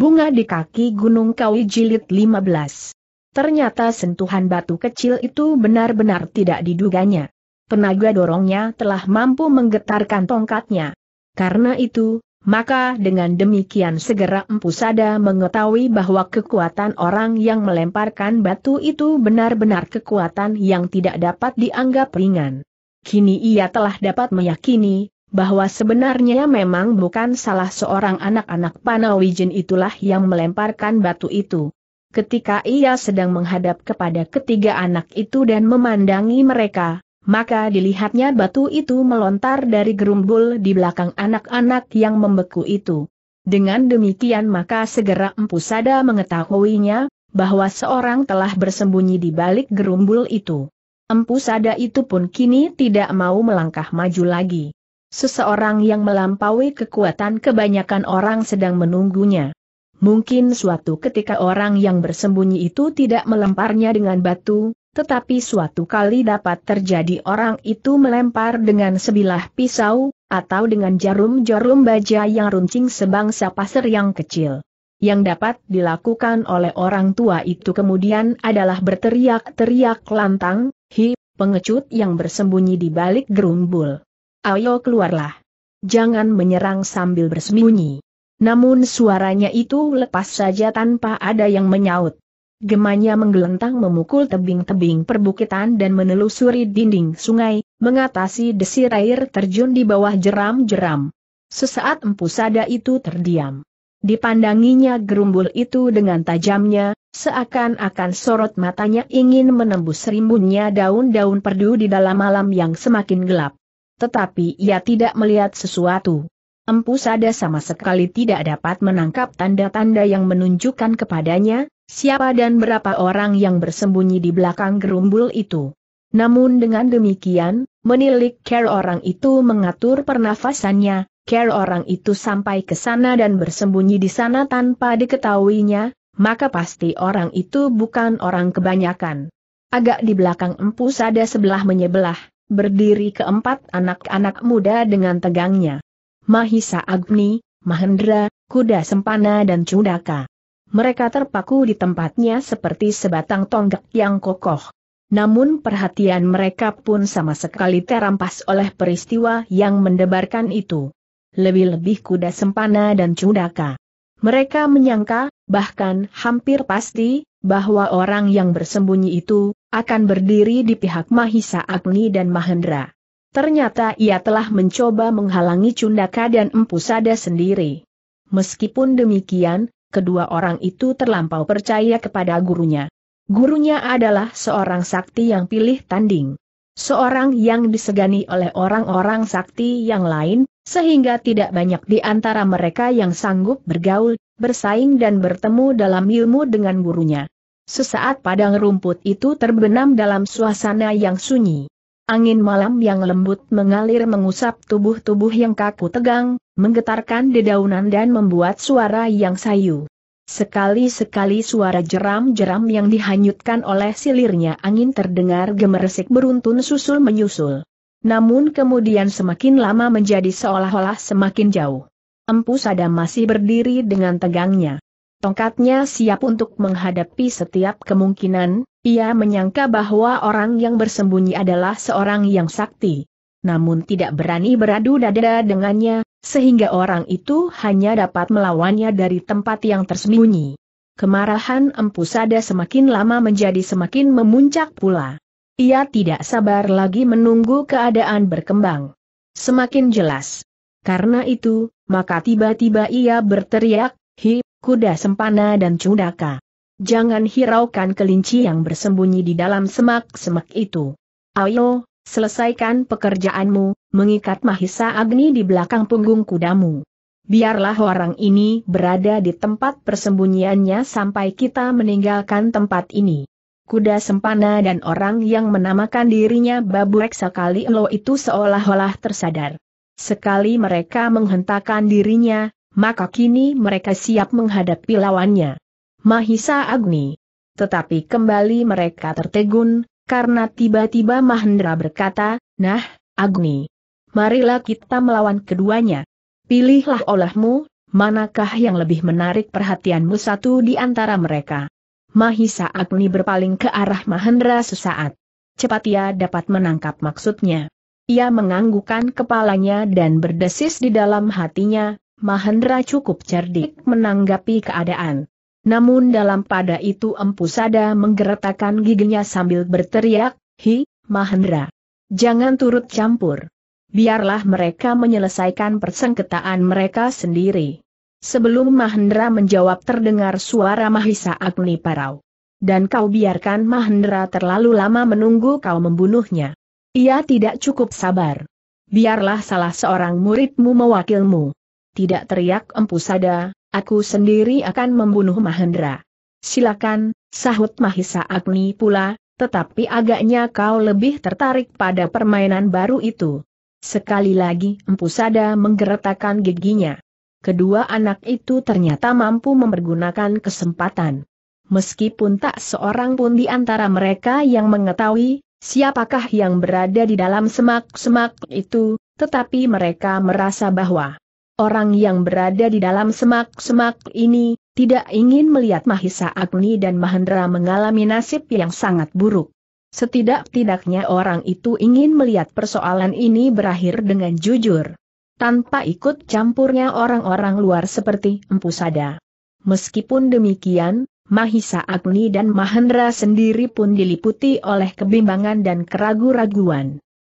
Bunga di kaki Gunung Kawi Jilid 15. Ternyata sentuhan batu kecil itu benar-benar tidak diduganya. Tenaga dorongnya telah mampu menggetarkan tongkatnya. Karena itu, maka dengan demikian segera Empu Sada mengetahui bahwa kekuatan orang yang melemparkan batu itu benar-benar kekuatan yang tidak dapat dianggap ringan. Kini ia telah dapat meyakini bahwa sebenarnya memang bukan salah seorang anak-anak Panawijin itulah yang melemparkan batu itu. Ketika ia sedang menghadap kepada ketiga anak itu dan memandangi mereka, maka dilihatnya batu itu melontar dari gerumbul di belakang anak-anak yang membeku itu. Dengan demikian maka segera Empu Sada mengetahuinya, bahwa seorang telah bersembunyi di balik gerumbul itu. Empu Sada itu pun kini tidak mau melangkah maju lagi. Seseorang yang melampaui kekuatan kebanyakan orang sedang menunggunya. Mungkin suatu ketika orang yang bersembunyi itu tidak melemparnya dengan batu, tetapi suatu kali dapat terjadi orang itu melempar dengan sebilah pisau, atau dengan jarum-jarum baja yang runcing sebangsa pasir yang kecil. Yang dapat dilakukan oleh orang tua itu kemudian adalah berteriak-teriak lantang, hi, pengecut yang bersembunyi di balik gerumbul. Ayo keluarlah. Jangan menyerang sambil bersembunyi. Namun suaranya itu lepas saja tanpa ada yang menyaut. Gemanya menggelentang memukul tebing-tebing perbukitan dan menelusuri dinding sungai, mengatasi desir air terjun di bawah jeram-jeram. Sesaat empu sada itu terdiam. Dipandanginya gerumbul itu dengan tajamnya, seakan-akan sorot matanya ingin menembus rimbunnya daun-daun perdu di dalam malam yang semakin gelap. Tetapi ia tidak melihat sesuatu. Empu Sada sama sekali tidak dapat menangkap tanda-tanda yang menunjukkan kepadanya, siapa dan berapa orang yang bersembunyi di belakang gerumbul itu. Namun dengan demikian, menilik care orang itu mengatur pernafasannya, care orang itu sampai ke sana dan bersembunyi di sana tanpa diketahuinya, maka pasti orang itu bukan orang kebanyakan. Agak di belakang empu sada sebelah menyebelah, berdiri keempat anak-anak muda dengan tegangnya. Mahisa Agni, Mahendra, Kuda Sempana dan Cudaka. Mereka terpaku di tempatnya seperti sebatang tonggak yang kokoh. Namun perhatian mereka pun sama sekali terampas oleh peristiwa yang mendebarkan itu. Lebih-lebih Kuda Sempana dan Cudaka. Mereka menyangka, bahkan hampir pasti, bahwa orang yang bersembunyi itu, akan berdiri di pihak Mahisa Agni dan Mahendra. Ternyata ia telah mencoba menghalangi Cundaka dan Empu Sada sendiri. Meskipun demikian, kedua orang itu terlampau percaya kepada gurunya. Gurunya adalah seorang sakti yang pilih tanding. Seorang yang disegani oleh orang-orang sakti yang lain, sehingga tidak banyak di antara mereka yang sanggup bergaul, bersaing dan bertemu dalam ilmu dengan gurunya. Sesaat padang rumput itu terbenam dalam suasana yang sunyi. Angin malam yang lembut mengalir mengusap tubuh-tubuh yang kaku tegang, menggetarkan dedaunan dan membuat suara yang sayu. Sekali-sekali suara jeram-jeram yang dihanyutkan oleh silirnya angin terdengar gemeresik beruntun susul menyusul. Namun kemudian semakin lama menjadi seolah-olah semakin jauh. Empu Sada masih berdiri dengan tegangnya. Tongkatnya siap untuk menghadapi setiap kemungkinan, ia menyangka bahwa orang yang bersembunyi adalah seorang yang sakti. Namun tidak berani beradu dada dengannya, sehingga orang itu hanya dapat melawannya dari tempat yang tersembunyi. Kemarahan Empu Sada semakin lama menjadi semakin memuncak pula. Ia tidak sabar lagi menunggu keadaan berkembang. Semakin jelas. Karena itu, maka tiba-tiba ia berteriak, Hi, kuda sempana dan cundaka. Jangan hiraukan kelinci yang bersembunyi di dalam semak-semak itu. Ayo, selesaikan pekerjaanmu, mengikat Mahisa Agni di belakang punggung kudamu. Biarlah orang ini berada di tempat persembunyiannya sampai kita meninggalkan tempat ini. Kuda sempana dan orang yang menamakan dirinya Babu Reksa Kali Lo itu seolah-olah tersadar. Sekali mereka menghentakkan dirinya, maka kini mereka siap menghadapi lawannya. Mahisa Agni. Tetapi kembali mereka tertegun, karena tiba-tiba Mahendra berkata, Nah, Agni. Marilah kita melawan keduanya. Pilihlah olehmu, manakah yang lebih menarik perhatianmu satu di antara mereka. Mahisa Agni berpaling ke arah Mahendra sesaat. Cepat ia dapat menangkap maksudnya. Ia menganggukkan kepalanya dan berdesis di dalam hatinya, Mahendra cukup cerdik menanggapi keadaan. Namun dalam pada itu Empu Sada menggeretakan giginya sambil berteriak, Hi, Mahendra. Jangan turut campur. Biarlah mereka menyelesaikan persengketaan mereka sendiri. Sebelum Mahendra menjawab terdengar suara Mahisa Agni Parau. Dan kau biarkan Mahendra terlalu lama menunggu kau membunuhnya. Ia tidak cukup sabar. Biarlah salah seorang muridmu mewakilmu. Tidak teriak Empu Sada, aku sendiri akan membunuh Mahendra. Silakan, sahut Mahisa Agni pula, tetapi agaknya kau lebih tertarik pada permainan baru itu. Sekali lagi Empu Sada menggeretakkan giginya. Kedua anak itu ternyata mampu mempergunakan kesempatan. Meskipun tak seorang pun di antara mereka yang mengetahui siapakah yang berada di dalam semak-semak itu, tetapi mereka merasa bahwa Orang yang berada di dalam semak-semak ini, tidak ingin melihat Mahisa Agni dan Mahendra mengalami nasib yang sangat buruk. Setidak-tidaknya orang itu ingin melihat persoalan ini berakhir dengan jujur. Tanpa ikut campurnya orang-orang luar seperti Empu Sada. Meskipun demikian, Mahisa Agni dan Mahendra sendiri pun diliputi oleh kebimbangan dan keraguan raguan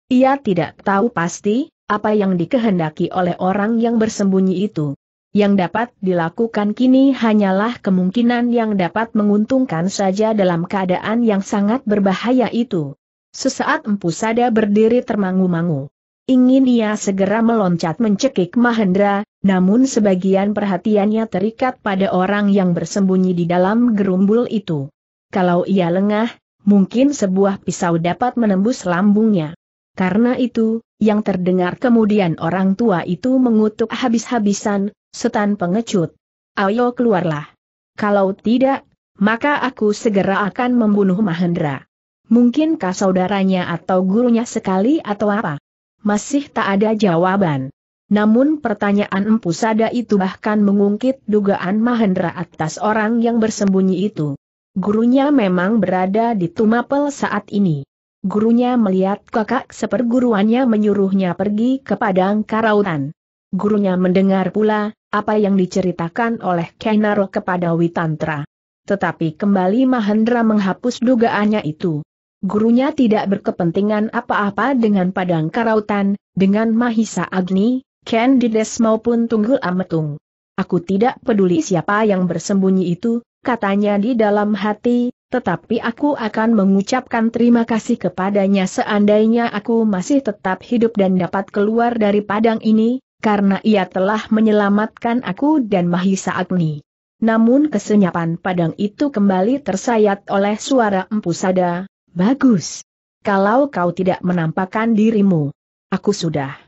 Ia tidak tahu pasti, apa yang dikehendaki oleh orang yang bersembunyi itu. Yang dapat dilakukan kini hanyalah kemungkinan yang dapat menguntungkan saja dalam keadaan yang sangat berbahaya itu. Sesaat Empu Sada berdiri termangu-mangu. Ingin ia segera meloncat mencekik Mahendra, namun sebagian perhatiannya terikat pada orang yang bersembunyi di dalam gerumbul itu. Kalau ia lengah, mungkin sebuah pisau dapat menembus lambungnya. Karena itu, yang terdengar kemudian orang tua itu mengutuk habis-habisan, setan pengecut. Ayo keluarlah. Kalau tidak, maka aku segera akan membunuh Mahendra. Mungkinkah saudaranya atau gurunya sekali atau apa? Masih tak ada jawaban. Namun pertanyaan Empu Sada itu bahkan mengungkit dugaan Mahendra atas orang yang bersembunyi itu. Gurunya memang berada di Tumapel saat ini. Gurunya melihat kakak seperguruannya menyuruhnya pergi ke padang karautan. Gurunya mendengar pula, apa yang diceritakan oleh Kenaro kepada Witantra. Tetapi kembali Mahendra menghapus dugaannya itu. Gurunya tidak berkepentingan apa-apa dengan padang karautan, dengan Mahisa Agni, Candides maupun Tunggul Ametung. Aku tidak peduli siapa yang bersembunyi itu, katanya di dalam hati, tetapi aku akan mengucapkan terima kasih kepadanya seandainya aku masih tetap hidup dan dapat keluar dari padang ini, karena ia telah menyelamatkan aku dan Mahisa Agni. Namun kesenyapan padang itu kembali tersayat oleh suara empusada, bagus. Kalau kau tidak menampakkan dirimu, aku sudah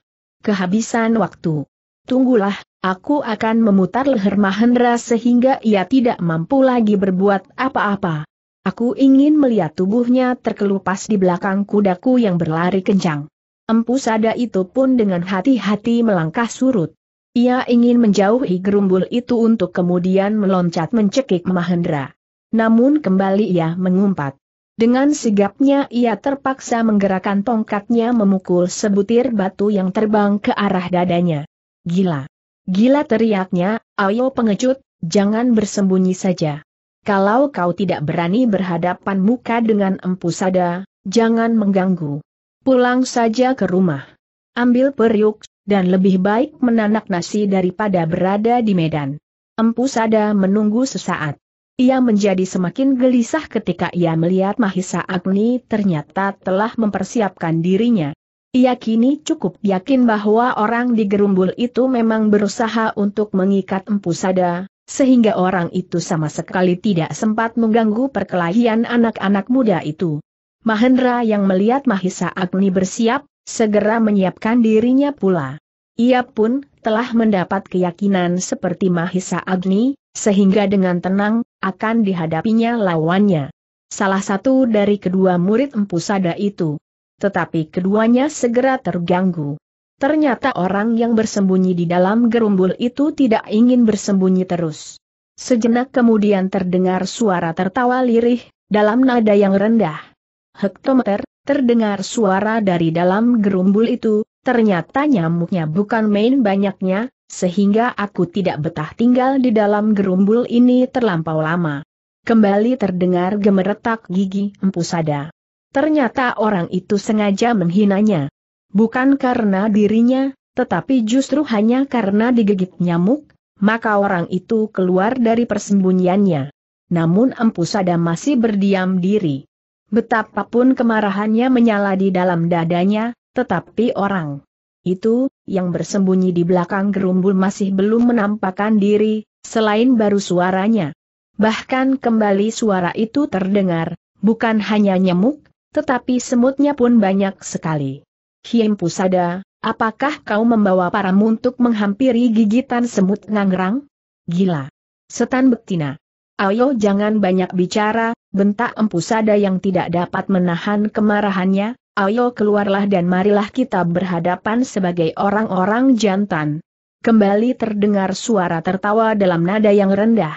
kehabisan waktu. Tunggulah, aku akan memutar leher Mahendra sehingga ia tidak mampu lagi berbuat apa-apa. Aku ingin melihat tubuhnya terkelupas di belakang kudaku yang berlari kencang. Empu Sada itu pun dengan hati-hati melangkah surut. Ia ingin menjauhi gerumbul itu untuk kemudian meloncat mencekik Mahendra. Namun kembali ia mengumpat. Dengan sigapnya ia terpaksa menggerakkan tongkatnya memukul sebutir batu yang terbang ke arah dadanya. Gila! Gila teriaknya, ayo pengecut, jangan bersembunyi saja. Kalau kau tidak berani berhadapan muka dengan empu sada, jangan mengganggu. Pulang saja ke rumah. Ambil periuk, dan lebih baik menanak nasi daripada berada di medan. Empu sada menunggu sesaat. Ia menjadi semakin gelisah ketika ia melihat Mahisa Agni ternyata telah mempersiapkan dirinya. Ia kini cukup yakin bahwa orang di gerumbul itu memang berusaha untuk mengikat empu sada, sehingga orang itu sama sekali tidak sempat mengganggu perkelahian anak-anak muda itu. Mahendra yang melihat Mahisa Agni bersiap, segera menyiapkan dirinya pula. Ia pun telah mendapat keyakinan seperti Mahisa Agni, sehingga dengan tenang, akan dihadapinya lawannya. Salah satu dari kedua murid Empusada itu. Tetapi keduanya segera terganggu. Ternyata orang yang bersembunyi di dalam gerumbul itu tidak ingin bersembunyi terus. Sejenak kemudian terdengar suara tertawa lirih, dalam nada yang rendah. Hektometer, terdengar suara dari dalam gerumbul itu, ternyata nyamuknya bukan main banyaknya, sehingga aku tidak betah tinggal di dalam gerumbul ini terlampau lama. Kembali terdengar gemeretak gigi empusada. Ternyata orang itu sengaja menghinanya. Bukan karena dirinya, tetapi justru hanya karena digigit nyamuk, maka orang itu keluar dari persembunyiannya. Namun Empu Sada masih berdiam diri. Betapapun kemarahannya menyala di dalam dadanya, tetapi orang itu, yang bersembunyi di belakang gerumbul masih belum menampakkan diri, selain baru suaranya. Bahkan kembali suara itu terdengar, bukan hanya nyamuk, tetapi semutnya pun banyak sekali. Hiem Pusada, apakah kau membawa para untuk menghampiri gigitan semut ngangrang? Gila! Setan betina! Ayo jangan banyak bicara, bentak Empusada yang tidak dapat menahan kemarahannya, ayo keluarlah dan marilah kita berhadapan sebagai orang-orang jantan. Kembali terdengar suara tertawa dalam nada yang rendah.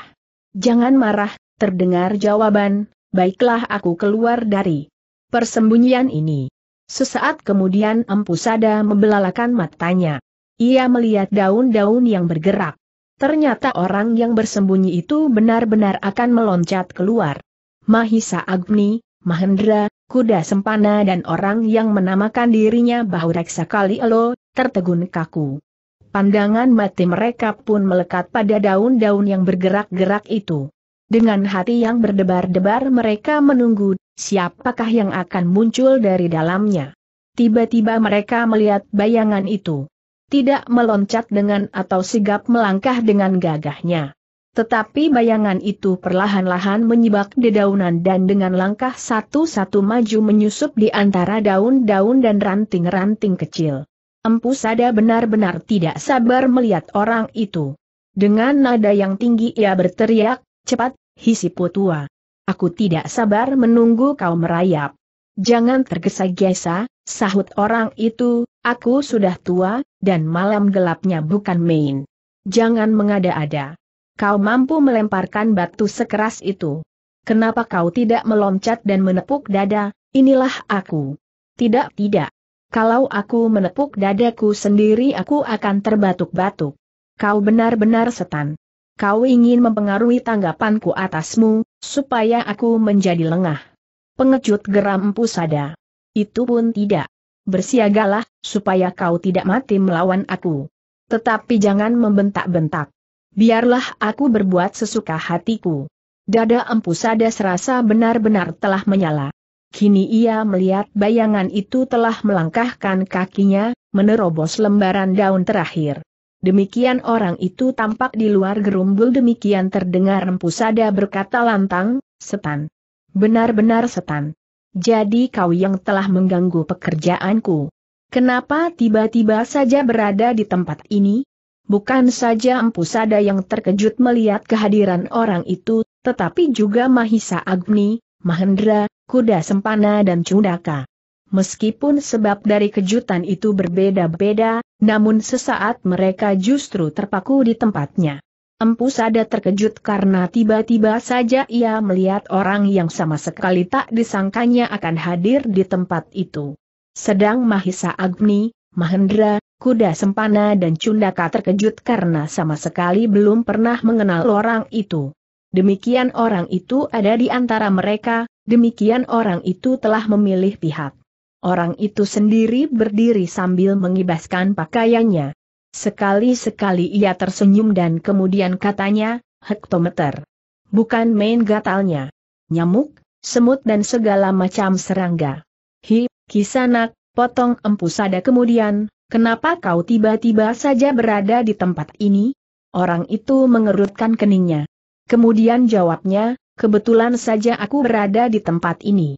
Jangan marah, terdengar jawaban, baiklah aku keluar dari persembunyian ini. Sesaat kemudian Empu Sada membelalakan matanya. Ia melihat daun-daun yang bergerak. Ternyata orang yang bersembunyi itu benar-benar akan meloncat keluar. Mahisa Agni, Mahendra, kuda sempana dan orang yang menamakan dirinya bahu reksa kali tertegun kaku. Pandangan mati mereka pun melekat pada daun-daun yang bergerak-gerak itu. Dengan hati yang berdebar-debar mereka menunggu, siapakah yang akan muncul dari dalamnya. Tiba-tiba mereka melihat bayangan itu. Tidak meloncat dengan atau sigap melangkah dengan gagahnya. Tetapi bayangan itu perlahan-lahan menyibak dedaunan dan dengan langkah satu-satu maju menyusup di antara daun-daun dan ranting-ranting kecil. Empu Sada benar-benar tidak sabar melihat orang itu. Dengan nada yang tinggi ia berteriak, Cepat, hisipu tua. Aku tidak sabar menunggu kau merayap. Jangan tergesa-gesa, sahut orang itu, aku sudah tua, dan malam gelapnya bukan main. Jangan mengada-ada. Kau mampu melemparkan batu sekeras itu. Kenapa kau tidak meloncat dan menepuk dada, inilah aku. Tidak, tidak. Kalau aku menepuk dadaku sendiri aku akan terbatuk-batuk. Kau benar-benar setan. Kau ingin mempengaruhi tanggapanku atasmu, supaya aku menjadi lengah. Pengecut geram pusada. Itu pun tidak. Bersiagalah, supaya kau tidak mati melawan aku. Tetapi jangan membentak-bentak. Biarlah aku berbuat sesuka hatiku. Dada Empu Sada serasa benar-benar telah menyala. Kini ia melihat bayangan itu telah melangkahkan kakinya, menerobos lembaran daun terakhir. Demikian orang itu tampak di luar gerumbul demikian terdengar Sada berkata lantang, setan. Benar-benar setan. Jadi kau yang telah mengganggu pekerjaanku. Kenapa tiba-tiba saja berada di tempat ini? Bukan saja Empu Sada yang terkejut melihat kehadiran orang itu, tetapi juga Mahisa Agni, Mahendra, Kuda Sempana dan Cundaka meskipun sebab dari kejutan itu berbeda-beda, namun sesaat mereka justru terpaku di tempatnya. Empu Sada terkejut karena tiba-tiba saja ia melihat orang yang sama sekali tak disangkanya akan hadir di tempat itu. Sedang Mahisa Agni, Mahendra, Kuda Sempana dan Cundaka terkejut karena sama sekali belum pernah mengenal orang itu. Demikian orang itu ada di antara mereka, demikian orang itu telah memilih pihak orang itu sendiri berdiri sambil mengibaskan pakaiannya. Sekali-sekali ia tersenyum dan kemudian katanya, hektometer. Bukan main gatalnya. Nyamuk, semut dan segala macam serangga. Hi, kisanak, potong empu sada kemudian, kenapa kau tiba-tiba saja berada di tempat ini? Orang itu mengerutkan keningnya. Kemudian jawabnya, kebetulan saja aku berada di tempat ini.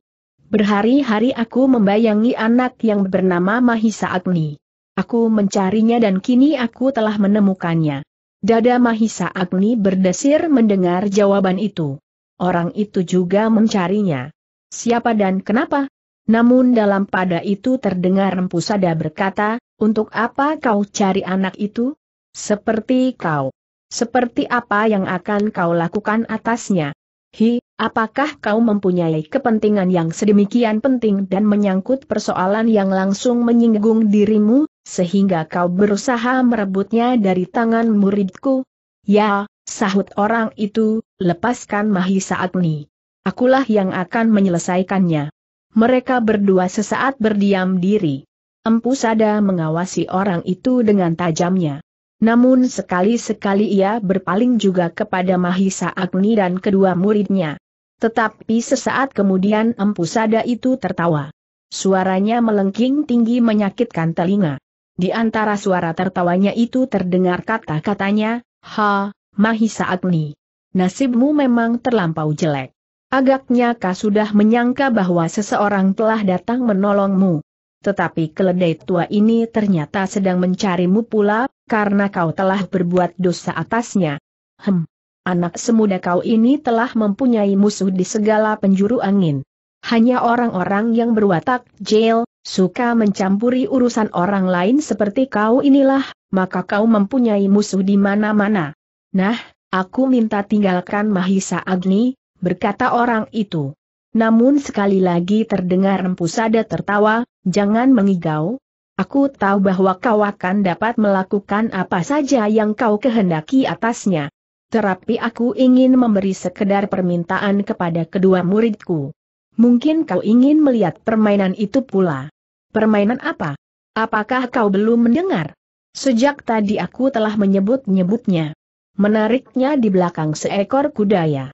Berhari-hari aku membayangi anak yang bernama Mahisa Agni. Aku mencarinya dan kini aku telah menemukannya. Dada Mahisa Agni berdesir mendengar jawaban itu. Orang itu juga mencarinya. Siapa dan kenapa? Namun dalam pada itu terdengar Rempusada berkata, untuk apa kau cari anak itu? Seperti kau. Seperti apa yang akan kau lakukan atasnya? Hi, Apakah kau mempunyai kepentingan yang sedemikian penting dan menyangkut persoalan yang langsung menyinggung dirimu, sehingga kau berusaha merebutnya dari tangan muridku? Ya, sahut orang itu, lepaskan Mahisa Agni. Akulah yang akan menyelesaikannya. Mereka berdua sesaat berdiam diri. Empu Sada mengawasi orang itu dengan tajamnya. Namun sekali-sekali ia berpaling juga kepada Mahisa Agni dan kedua muridnya. Tetapi sesaat kemudian empu sada itu tertawa. Suaranya melengking tinggi menyakitkan telinga. Di antara suara tertawanya itu terdengar kata-katanya, Ha, Mahisa Agni. Nasibmu memang terlampau jelek. Agaknya kau sudah menyangka bahwa seseorang telah datang menolongmu. Tetapi keledai tua ini ternyata sedang mencarimu pula, karena kau telah berbuat dosa atasnya. Hem, anak semuda kau ini telah mempunyai musuh di segala penjuru angin. Hanya orang-orang yang berwatak jail, suka mencampuri urusan orang lain seperti kau inilah, maka kau mempunyai musuh di mana-mana. Nah, aku minta tinggalkan Mahisa Agni, berkata orang itu. Namun sekali lagi terdengar Empusada tertawa, jangan mengigau. Aku tahu bahwa kau akan dapat melakukan apa saja yang kau kehendaki atasnya terapi aku ingin memberi sekedar permintaan kepada kedua muridku. Mungkin kau ingin melihat permainan itu pula. Permainan apa? Apakah kau belum mendengar? Sejak tadi aku telah menyebut-nyebutnya. Menariknya di belakang seekor kuda ya.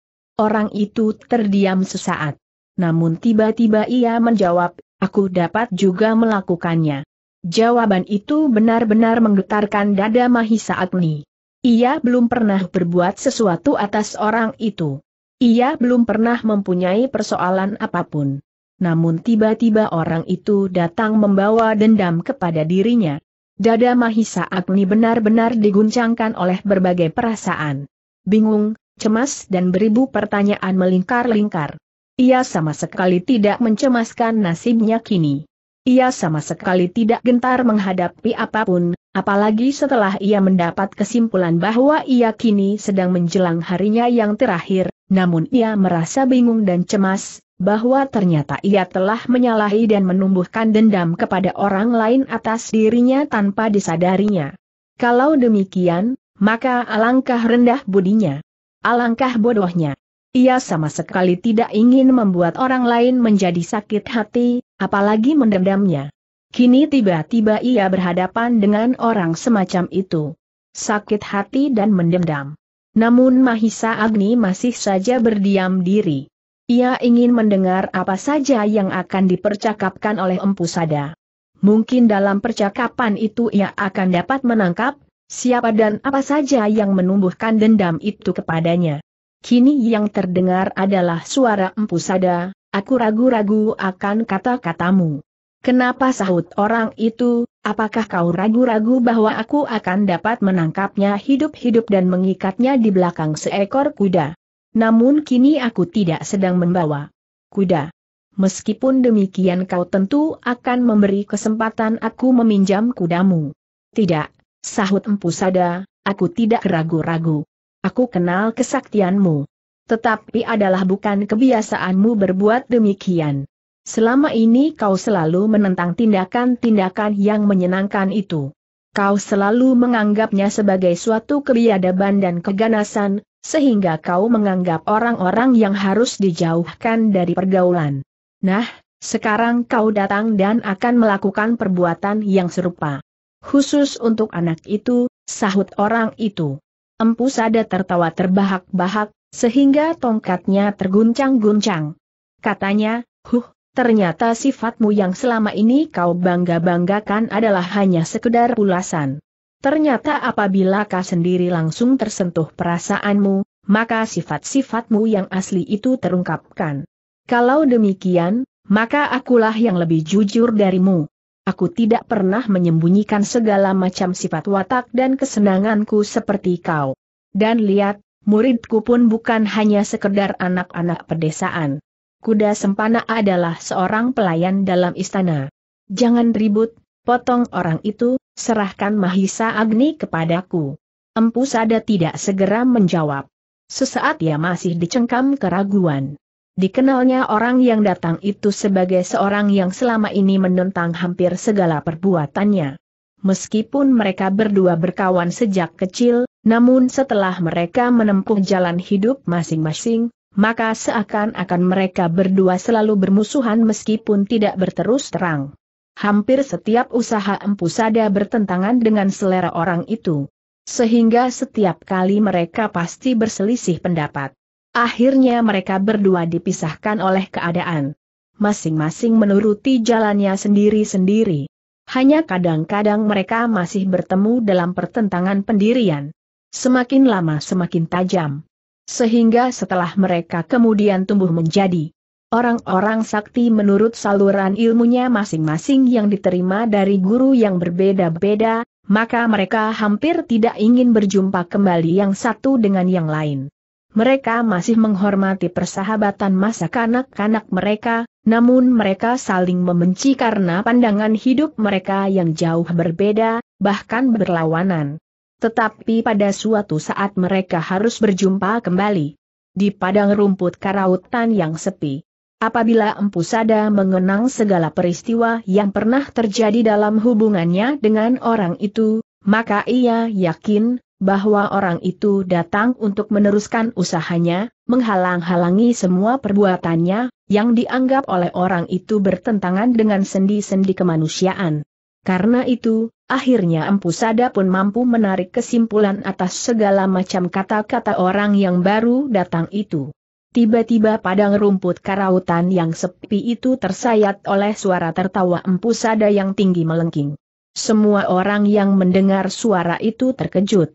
Orang itu terdiam sesaat. Namun tiba-tiba ia menjawab, aku dapat juga melakukannya. Jawaban itu benar-benar menggetarkan dada Mahisa Agni. Ia belum pernah berbuat sesuatu atas orang itu. Ia belum pernah mempunyai persoalan apapun. Namun tiba-tiba orang itu datang membawa dendam kepada dirinya. Dada Mahisa Agni benar-benar diguncangkan oleh berbagai perasaan. Bingung, cemas dan beribu pertanyaan melingkar-lingkar. Ia sama sekali tidak mencemaskan nasibnya kini. Ia sama sekali tidak gentar menghadapi apapun, Apalagi setelah ia mendapat kesimpulan bahwa ia kini sedang menjelang harinya yang terakhir, namun ia merasa bingung dan cemas, bahwa ternyata ia telah menyalahi dan menumbuhkan dendam kepada orang lain atas dirinya tanpa disadarinya. Kalau demikian, maka alangkah rendah budinya. Alangkah bodohnya. Ia sama sekali tidak ingin membuat orang lain menjadi sakit hati, apalagi mendendamnya. Kini tiba-tiba ia berhadapan dengan orang semacam itu. Sakit hati dan mendendam. Namun Mahisa Agni masih saja berdiam diri. Ia ingin mendengar apa saja yang akan dipercakapkan oleh Empu Sada. Mungkin dalam percakapan itu ia akan dapat menangkap siapa dan apa saja yang menumbuhkan dendam itu kepadanya. Kini yang terdengar adalah suara Empu Sada, aku ragu-ragu akan kata-katamu. Kenapa sahut orang itu, apakah kau ragu-ragu bahwa aku akan dapat menangkapnya hidup-hidup dan mengikatnya di belakang seekor kuda? Namun kini aku tidak sedang membawa kuda. Meskipun demikian kau tentu akan memberi kesempatan aku meminjam kudamu. Tidak, sahut Empu Sada, aku tidak ragu-ragu. Aku kenal kesaktianmu. Tetapi adalah bukan kebiasaanmu berbuat demikian. Selama ini kau selalu menentang tindakan-tindakan yang menyenangkan itu. Kau selalu menganggapnya sebagai suatu kebiadaban dan keganasan, sehingga kau menganggap orang-orang yang harus dijauhkan dari pergaulan. Nah, sekarang kau datang dan akan melakukan perbuatan yang serupa. Khusus untuk anak itu, sahut orang itu. Empu Sada tertawa terbahak-bahak, sehingga tongkatnya terguncang-guncang. Katanya, huh, Ternyata sifatmu yang selama ini kau bangga-banggakan adalah hanya sekedar ulasan. Ternyata apabila kau sendiri langsung tersentuh perasaanmu, maka sifat-sifatmu yang asli itu terungkapkan. Kalau demikian, maka akulah yang lebih jujur darimu. Aku tidak pernah menyembunyikan segala macam sifat watak dan kesenanganku seperti kau. Dan lihat, muridku pun bukan hanya sekedar anak-anak pedesaan kuda sempana adalah seorang pelayan dalam istana. Jangan ribut, potong orang itu, serahkan Mahisa Agni kepadaku. Empu Sada tidak segera menjawab. Sesaat ia masih dicengkam keraguan. Dikenalnya orang yang datang itu sebagai seorang yang selama ini menentang hampir segala perbuatannya. Meskipun mereka berdua berkawan sejak kecil, namun setelah mereka menempuh jalan hidup masing-masing, maka seakan-akan mereka berdua selalu bermusuhan meskipun tidak berterus terang. Hampir setiap usaha Empu Sada bertentangan dengan selera orang itu. Sehingga setiap kali mereka pasti berselisih pendapat. Akhirnya mereka berdua dipisahkan oleh keadaan. Masing-masing menuruti jalannya sendiri-sendiri. Hanya kadang-kadang mereka masih bertemu dalam pertentangan pendirian. Semakin lama semakin tajam sehingga setelah mereka kemudian tumbuh menjadi orang-orang sakti menurut saluran ilmunya masing-masing yang diterima dari guru yang berbeda-beda, maka mereka hampir tidak ingin berjumpa kembali yang satu dengan yang lain. Mereka masih menghormati persahabatan masa kanak-kanak mereka, namun mereka saling membenci karena pandangan hidup mereka yang jauh berbeda, bahkan berlawanan. Tetapi pada suatu saat mereka harus berjumpa kembali. Di padang rumput karautan yang sepi. Apabila Empu Sada mengenang segala peristiwa yang pernah terjadi dalam hubungannya dengan orang itu, maka ia yakin bahwa orang itu datang untuk meneruskan usahanya, menghalang-halangi semua perbuatannya, yang dianggap oleh orang itu bertentangan dengan sendi-sendi kemanusiaan. Karena itu, akhirnya Empu Sada pun mampu menarik kesimpulan atas segala macam kata-kata orang yang baru datang itu. Tiba-tiba padang rumput karautan yang sepi itu tersayat oleh suara tertawa Empu Sada yang tinggi melengking. Semua orang yang mendengar suara itu terkejut.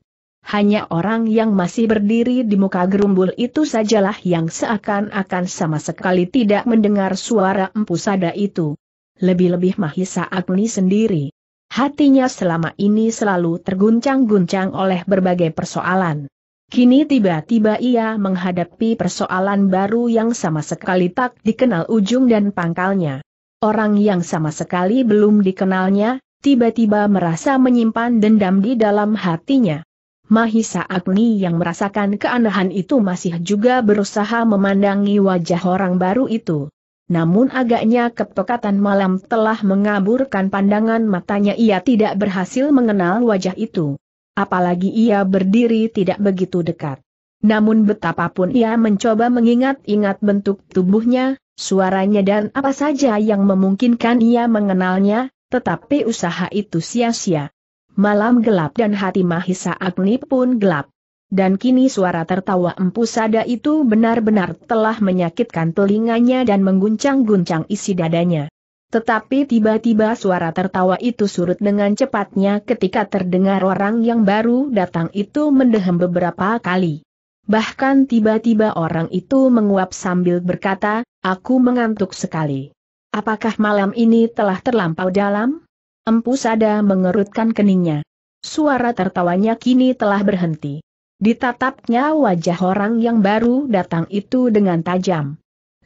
Hanya orang yang masih berdiri di muka gerumbul itu sajalah yang seakan-akan sama sekali tidak mendengar suara Empu Sada itu lebih-lebih Mahisa Agni sendiri. Hatinya selama ini selalu terguncang-guncang oleh berbagai persoalan. Kini tiba-tiba ia menghadapi persoalan baru yang sama sekali tak dikenal ujung dan pangkalnya. Orang yang sama sekali belum dikenalnya, tiba-tiba merasa menyimpan dendam di dalam hatinya. Mahisa Agni yang merasakan keanehan itu masih juga berusaha memandangi wajah orang baru itu. Namun agaknya kepekatan malam telah mengaburkan pandangan matanya ia tidak berhasil mengenal wajah itu. Apalagi ia berdiri tidak begitu dekat. Namun betapapun ia mencoba mengingat-ingat bentuk tubuhnya, suaranya dan apa saja yang memungkinkan ia mengenalnya, tetapi usaha itu sia-sia. Malam gelap dan hati Mahisa Agni pun gelap. Dan kini suara tertawa empu sada itu benar-benar telah menyakitkan telinganya dan mengguncang-guncang isi dadanya. Tetapi tiba-tiba suara tertawa itu surut dengan cepatnya ketika terdengar orang yang baru datang itu mendehem beberapa kali. Bahkan tiba-tiba orang itu menguap sambil berkata, aku mengantuk sekali. Apakah malam ini telah terlampau dalam? Empu Sada mengerutkan keningnya. Suara tertawanya kini telah berhenti. Ditatapnya wajah orang yang baru datang itu dengan tajam.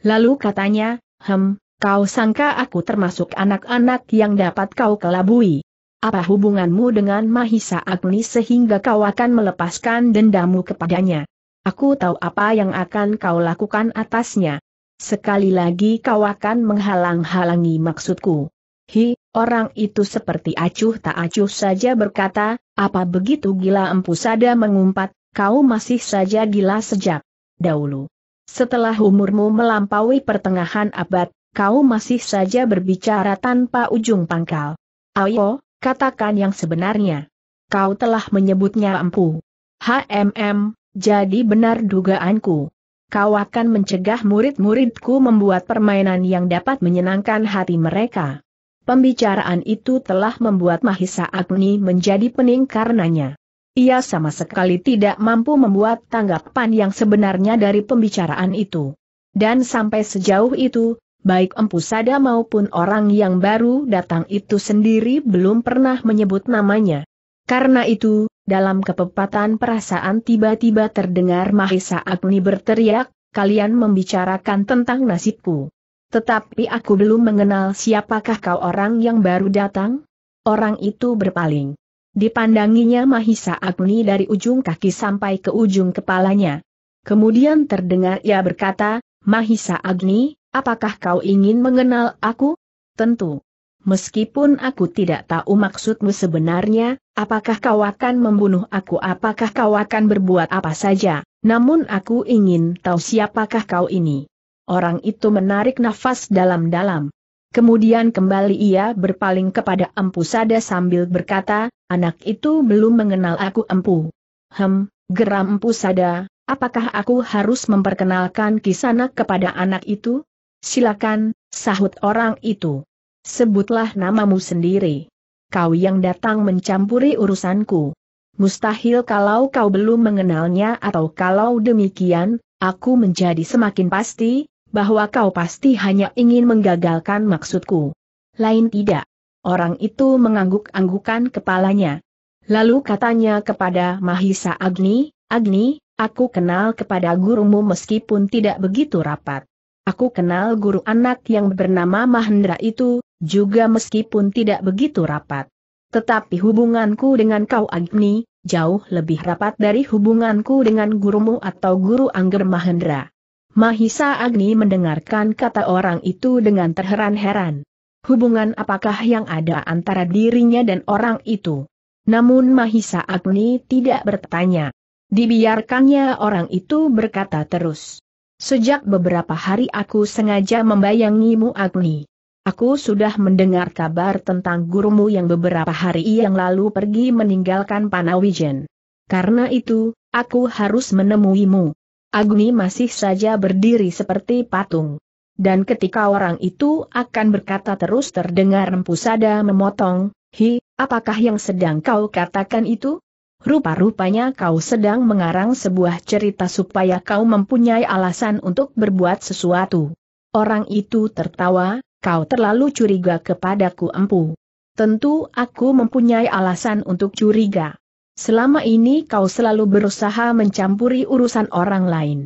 Lalu katanya, hem, kau sangka aku termasuk anak-anak yang dapat kau kelabui. Apa hubunganmu dengan Mahisa Agni sehingga kau akan melepaskan dendamu kepadanya? Aku tahu apa yang akan kau lakukan atasnya. Sekali lagi kau akan menghalang-halangi maksudku. Hi, orang itu seperti acuh tak acuh saja berkata, apa begitu gila empu sada mengumpat, kau masih saja gila sejak dahulu. Setelah umurmu melampaui pertengahan abad, kau masih saja berbicara tanpa ujung pangkal. Ayo, katakan yang sebenarnya. Kau telah menyebutnya empu. HMM, jadi benar dugaanku. Kau akan mencegah murid-muridku membuat permainan yang dapat menyenangkan hati mereka. Pembicaraan itu telah membuat Mahisa Agni menjadi pening karenanya. Ia sama sekali tidak mampu membuat tanggapan yang sebenarnya dari pembicaraan itu. Dan sampai sejauh itu, baik Empu Sada maupun orang yang baru datang itu sendiri belum pernah menyebut namanya. Karena itu, dalam kepepatan perasaan tiba-tiba terdengar Mahisa Agni berteriak, kalian membicarakan tentang nasibku. Tetapi aku belum mengenal siapakah kau orang yang baru datang? Orang itu berpaling. Dipandanginya Mahisa Agni dari ujung kaki sampai ke ujung kepalanya. Kemudian terdengar ia berkata, Mahisa Agni, apakah kau ingin mengenal aku? Tentu. Meskipun aku tidak tahu maksudmu sebenarnya, apakah kau akan membunuh aku apakah kau akan berbuat apa saja, namun aku ingin tahu siapakah kau ini. Orang itu menarik nafas dalam-dalam. Kemudian kembali ia berpaling kepada Empu Sada sambil berkata, anak itu belum mengenal aku Empu. Hem, geram Empu Sada, apakah aku harus memperkenalkan kisanak kepada anak itu? Silakan, sahut orang itu. Sebutlah namamu sendiri. Kau yang datang mencampuri urusanku. Mustahil kalau kau belum mengenalnya atau kalau demikian, aku menjadi semakin pasti, bahwa kau pasti hanya ingin menggagalkan maksudku. Lain tidak. Orang itu mengangguk-anggukan kepalanya. Lalu katanya kepada Mahisa Agni, Agni, aku kenal kepada gurumu meskipun tidak begitu rapat. Aku kenal guru anak yang bernama Mahendra itu, juga meskipun tidak begitu rapat. Tetapi hubunganku dengan kau Agni, jauh lebih rapat dari hubunganku dengan gurumu atau guru Angger Mahendra. Mahisa Agni mendengarkan kata orang itu dengan terheran-heran. Hubungan apakah yang ada antara dirinya dan orang itu? Namun Mahisa Agni tidak bertanya. Dibiarkannya orang itu berkata terus. Sejak beberapa hari aku sengaja membayangimu Agni. Aku sudah mendengar kabar tentang gurumu yang beberapa hari yang lalu pergi meninggalkan Panawijen. Karena itu, aku harus menemuimu. Agni masih saja berdiri seperti patung. Dan ketika orang itu akan berkata terus terdengar Empusada memotong, Hi, apakah yang sedang kau katakan itu? Rupa-rupanya kau sedang mengarang sebuah cerita supaya kau mempunyai alasan untuk berbuat sesuatu. Orang itu tertawa, kau terlalu curiga kepadaku empu. Tentu aku mempunyai alasan untuk curiga. Selama ini kau selalu berusaha mencampuri urusan orang lain.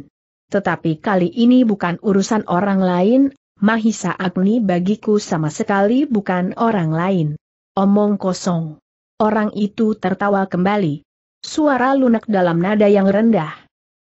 Tetapi kali ini bukan urusan orang lain, Mahisa Agni bagiku sama sekali bukan orang lain. Omong kosong. Orang itu tertawa kembali. Suara lunak dalam nada yang rendah.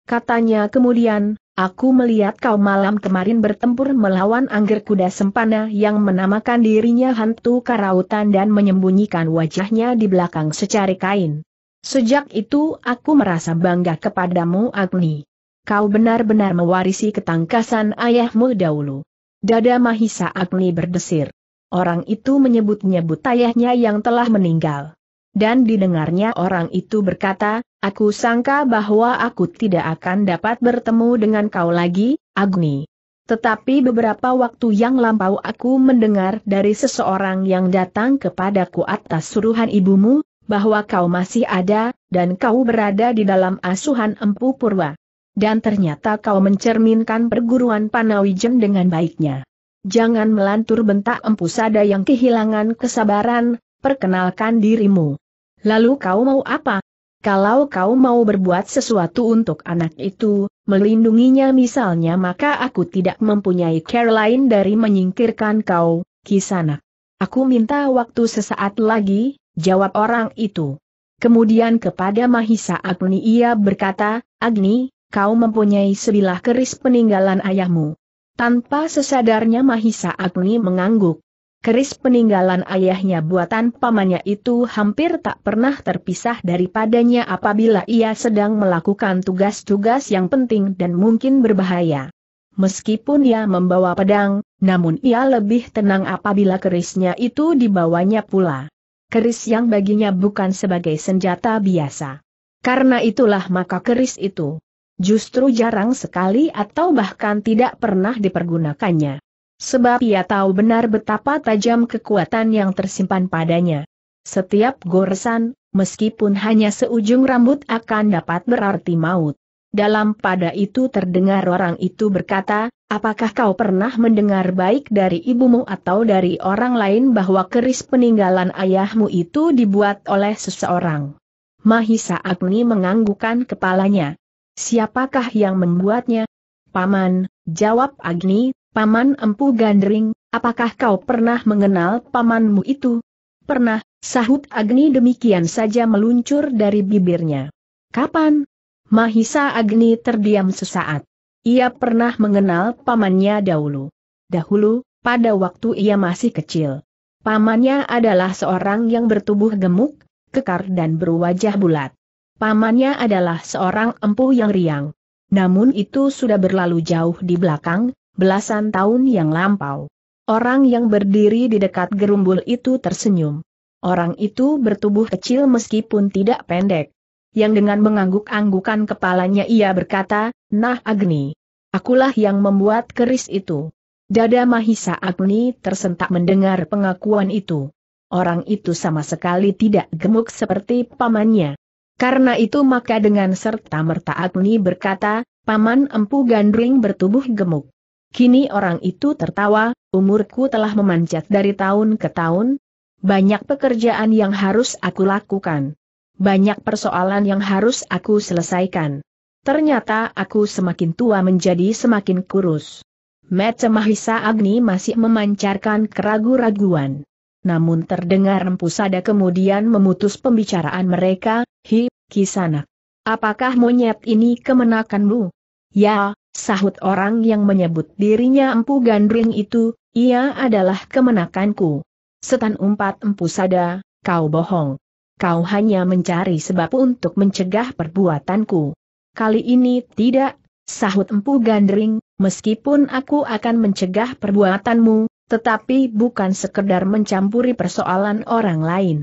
Katanya kemudian, aku melihat kau malam kemarin bertempur melawan angger kuda sempana yang menamakan dirinya hantu karautan dan menyembunyikan wajahnya di belakang secari kain. Sejak itu aku merasa bangga kepadamu Agni. Kau benar-benar mewarisi ketangkasan ayahmu dahulu. Dada Mahisa Agni berdesir. Orang itu menyebut-nyebut ayahnya yang telah meninggal. Dan didengarnya orang itu berkata, aku sangka bahwa aku tidak akan dapat bertemu dengan kau lagi, Agni. Tetapi beberapa waktu yang lampau aku mendengar dari seseorang yang datang kepadaku atas suruhan ibumu, bahwa kau masih ada, dan kau berada di dalam asuhan Empu Purwa. Dan ternyata kau mencerminkan perguruan Panawijen dengan baiknya. Jangan melantur bentak Empu Sada yang kehilangan kesabaran, perkenalkan dirimu. Lalu kau mau apa? Kalau kau mau berbuat sesuatu untuk anak itu, melindunginya misalnya maka aku tidak mempunyai care lain dari menyingkirkan kau, Kisana. Aku minta waktu sesaat lagi, jawab orang itu. Kemudian kepada Mahisa Agni ia berkata, Agni, kau mempunyai sebilah keris peninggalan ayahmu. Tanpa sesadarnya Mahisa Agni mengangguk. Keris peninggalan ayahnya buatan pamannya itu hampir tak pernah terpisah daripadanya apabila ia sedang melakukan tugas-tugas yang penting dan mungkin berbahaya. Meskipun ia membawa pedang, namun ia lebih tenang apabila kerisnya itu dibawanya pula keris yang baginya bukan sebagai senjata biasa. Karena itulah maka keris itu justru jarang sekali atau bahkan tidak pernah dipergunakannya. Sebab ia tahu benar betapa tajam kekuatan yang tersimpan padanya. Setiap goresan, meskipun hanya seujung rambut akan dapat berarti maut. Dalam pada itu terdengar orang itu berkata, Apakah kau pernah mendengar baik dari ibumu atau dari orang lain bahwa keris peninggalan ayahmu itu dibuat oleh seseorang? Mahisa Agni menganggukkan kepalanya. Siapakah yang membuatnya? Paman, jawab Agni, Paman Empu Gandring, apakah kau pernah mengenal pamanmu itu? Pernah, sahut Agni demikian saja meluncur dari bibirnya. Kapan? Mahisa Agni terdiam sesaat. Ia pernah mengenal pamannya dahulu. Dahulu, pada waktu ia masih kecil. Pamannya adalah seorang yang bertubuh gemuk, kekar dan berwajah bulat. Pamannya adalah seorang empuh yang riang. Namun itu sudah berlalu jauh di belakang, belasan tahun yang lampau. Orang yang berdiri di dekat gerumbul itu tersenyum. Orang itu bertubuh kecil meskipun tidak pendek yang dengan mengangguk-anggukan kepalanya ia berkata, Nah Agni, akulah yang membuat keris itu. Dada Mahisa Agni tersentak mendengar pengakuan itu. Orang itu sama sekali tidak gemuk seperti pamannya. Karena itu maka dengan serta-merta Agni berkata, Paman Empu Gandring bertubuh gemuk. Kini orang itu tertawa, umurku telah memanjat dari tahun ke tahun, banyak pekerjaan yang harus aku lakukan banyak persoalan yang harus aku selesaikan. Ternyata aku semakin tua menjadi semakin kurus. Mece Mahisa Agni masih memancarkan keragu-raguan. Namun terdengar Sada kemudian memutus pembicaraan mereka, Hi, Kisanak. Apakah monyet ini kemenakanmu? Ya, sahut orang yang menyebut dirinya Empu Gandring itu, ia adalah kemenakanku. Setan umpat Sada, kau bohong kau hanya mencari sebab untuk mencegah perbuatanku. Kali ini tidak, sahut empu gandring, meskipun aku akan mencegah perbuatanmu, tetapi bukan sekedar mencampuri persoalan orang lain.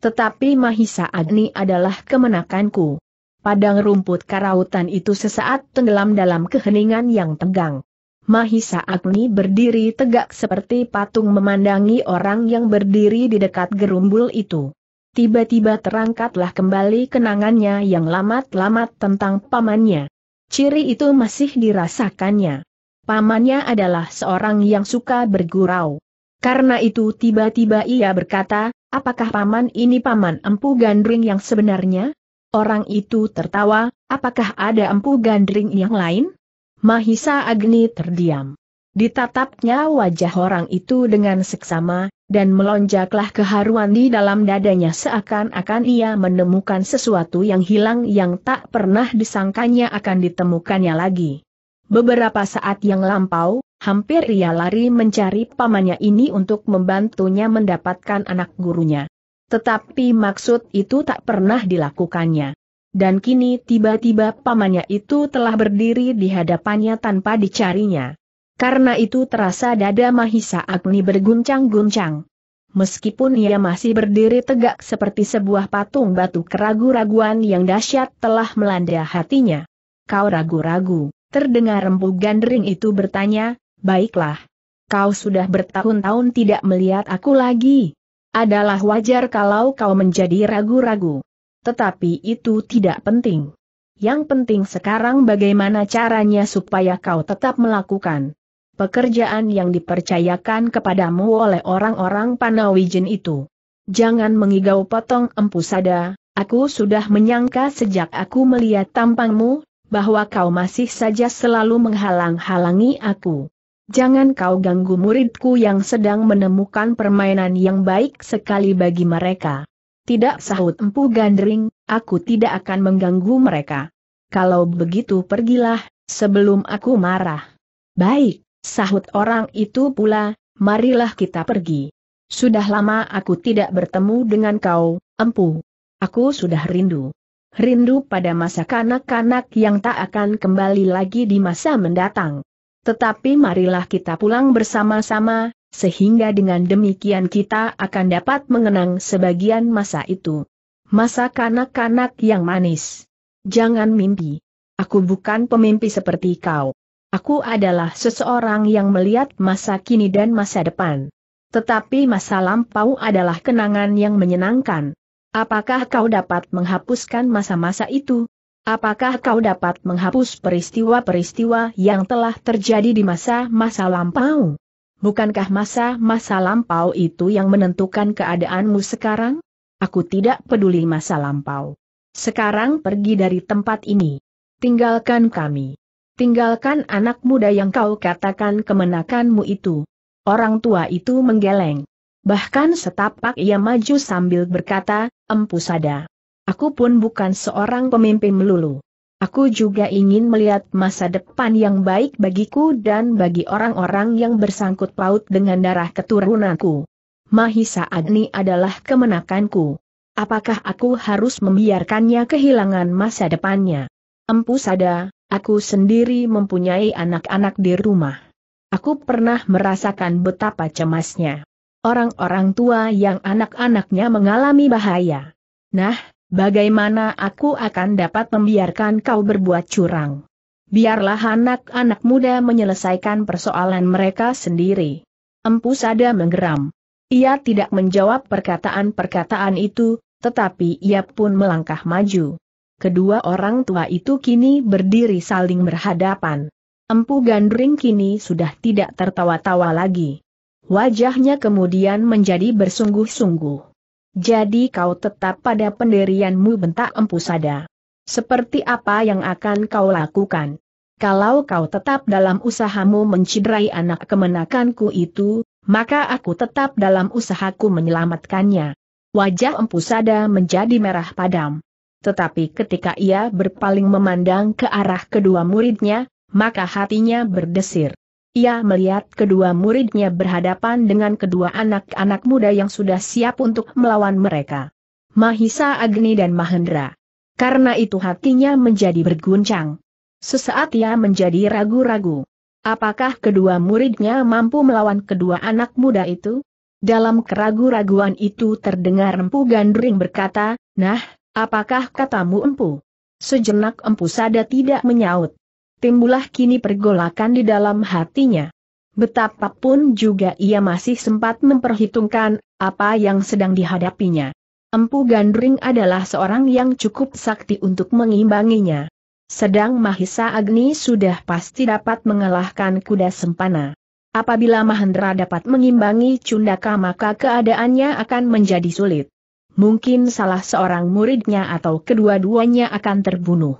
Tetapi Mahisa Agni adalah kemenakanku. Padang rumput karautan itu sesaat tenggelam dalam keheningan yang tegang. Mahisa Agni berdiri tegak seperti patung memandangi orang yang berdiri di dekat gerumbul itu tiba-tiba terangkatlah kembali kenangannya yang lamat-lamat tentang pamannya. Ciri itu masih dirasakannya. Pamannya adalah seorang yang suka bergurau. Karena itu tiba-tiba ia berkata, apakah paman ini paman empu gandring yang sebenarnya? Orang itu tertawa, apakah ada empu gandring yang lain? Mahisa Agni terdiam. Ditatapnya wajah orang itu dengan seksama, dan melonjaklah keharuan di dalam dadanya seakan-akan ia menemukan sesuatu yang hilang yang tak pernah disangkanya akan ditemukannya lagi. Beberapa saat yang lampau, hampir ia lari mencari pamannya ini untuk membantunya mendapatkan anak gurunya. Tetapi maksud itu tak pernah dilakukannya. Dan kini tiba-tiba pamannya itu telah berdiri di hadapannya tanpa dicarinya. Karena itu terasa dada Mahisa Agni berguncang-guncang. Meskipun ia masih berdiri tegak seperti sebuah patung batu keragu-raguan yang dahsyat telah melanda hatinya. Kau ragu-ragu, terdengar rembu gandring itu bertanya, baiklah. Kau sudah bertahun-tahun tidak melihat aku lagi. Adalah wajar kalau kau menjadi ragu-ragu. Tetapi itu tidak penting. Yang penting sekarang bagaimana caranya supaya kau tetap melakukan pekerjaan yang dipercayakan kepadamu oleh orang-orang Panawijen itu. Jangan mengigau potong empu sada, aku sudah menyangka sejak aku melihat tampangmu, bahwa kau masih saja selalu menghalang-halangi aku. Jangan kau ganggu muridku yang sedang menemukan permainan yang baik sekali bagi mereka. Tidak sahut empu gandring, aku tidak akan mengganggu mereka. Kalau begitu pergilah, sebelum aku marah. Baik. Sahut orang itu pula, marilah kita pergi. Sudah lama aku tidak bertemu dengan kau, empu. Aku sudah rindu. Rindu pada masa kanak-kanak yang tak akan kembali lagi di masa mendatang. Tetapi marilah kita pulang bersama-sama, sehingga dengan demikian kita akan dapat mengenang sebagian masa itu. Masa kanak-kanak yang manis. Jangan mimpi. Aku bukan pemimpi seperti kau. Aku adalah seseorang yang melihat masa kini dan masa depan. Tetapi masa lampau adalah kenangan yang menyenangkan. Apakah kau dapat menghapuskan masa-masa itu? Apakah kau dapat menghapus peristiwa-peristiwa yang telah terjadi di masa-masa lampau? Bukankah masa-masa lampau itu yang menentukan keadaanmu sekarang? Aku tidak peduli masa lampau. Sekarang pergi dari tempat ini. Tinggalkan kami. Tinggalkan anak muda yang kau katakan kemenakanmu itu. Orang tua itu menggeleng. Bahkan setapak ia maju sambil berkata, Empu Sada. Aku pun bukan seorang pemimpin melulu. Aku juga ingin melihat masa depan yang baik bagiku dan bagi orang-orang yang bersangkut paut dengan darah keturunanku. Mahisa Agni adalah kemenakanku. Apakah aku harus membiarkannya kehilangan masa depannya? Empu Sada, Aku sendiri mempunyai anak-anak di rumah. Aku pernah merasakan betapa cemasnya. Orang-orang tua yang anak-anaknya mengalami bahaya. Nah, bagaimana aku akan dapat membiarkan kau berbuat curang? Biarlah anak-anak muda menyelesaikan persoalan mereka sendiri. Empu Sada menggeram. Ia tidak menjawab perkataan-perkataan itu, tetapi ia pun melangkah maju kedua orang tua itu kini berdiri saling berhadapan. Empu Gandring kini sudah tidak tertawa-tawa lagi. Wajahnya kemudian menjadi bersungguh-sungguh. Jadi kau tetap pada pendirianmu bentak Empu Sada. Seperti apa yang akan kau lakukan? Kalau kau tetap dalam usahamu menciderai anak kemenakanku itu, maka aku tetap dalam usahaku menyelamatkannya. Wajah Empu Sada menjadi merah padam. Tetapi ketika ia berpaling memandang ke arah kedua muridnya, maka hatinya berdesir. Ia melihat kedua muridnya berhadapan dengan kedua anak-anak muda yang sudah siap untuk melawan mereka. Mahisa Agni dan Mahendra. Karena itu hatinya menjadi berguncang. Sesaat ia menjadi ragu-ragu. Apakah kedua muridnya mampu melawan kedua anak muda itu? Dalam keragu-raguan itu terdengar Empu Gandring berkata, Nah, Apakah katamu empu? Sejenak empu sada tidak menyaut. Timbulah kini pergolakan di dalam hatinya. Betapapun juga ia masih sempat memperhitungkan apa yang sedang dihadapinya. Empu Gandring adalah seorang yang cukup sakti untuk mengimbanginya. Sedang Mahisa Agni sudah pasti dapat mengalahkan kuda sempana. Apabila Mahendra dapat mengimbangi Cundaka maka keadaannya akan menjadi sulit mungkin salah seorang muridnya atau kedua-duanya akan terbunuh.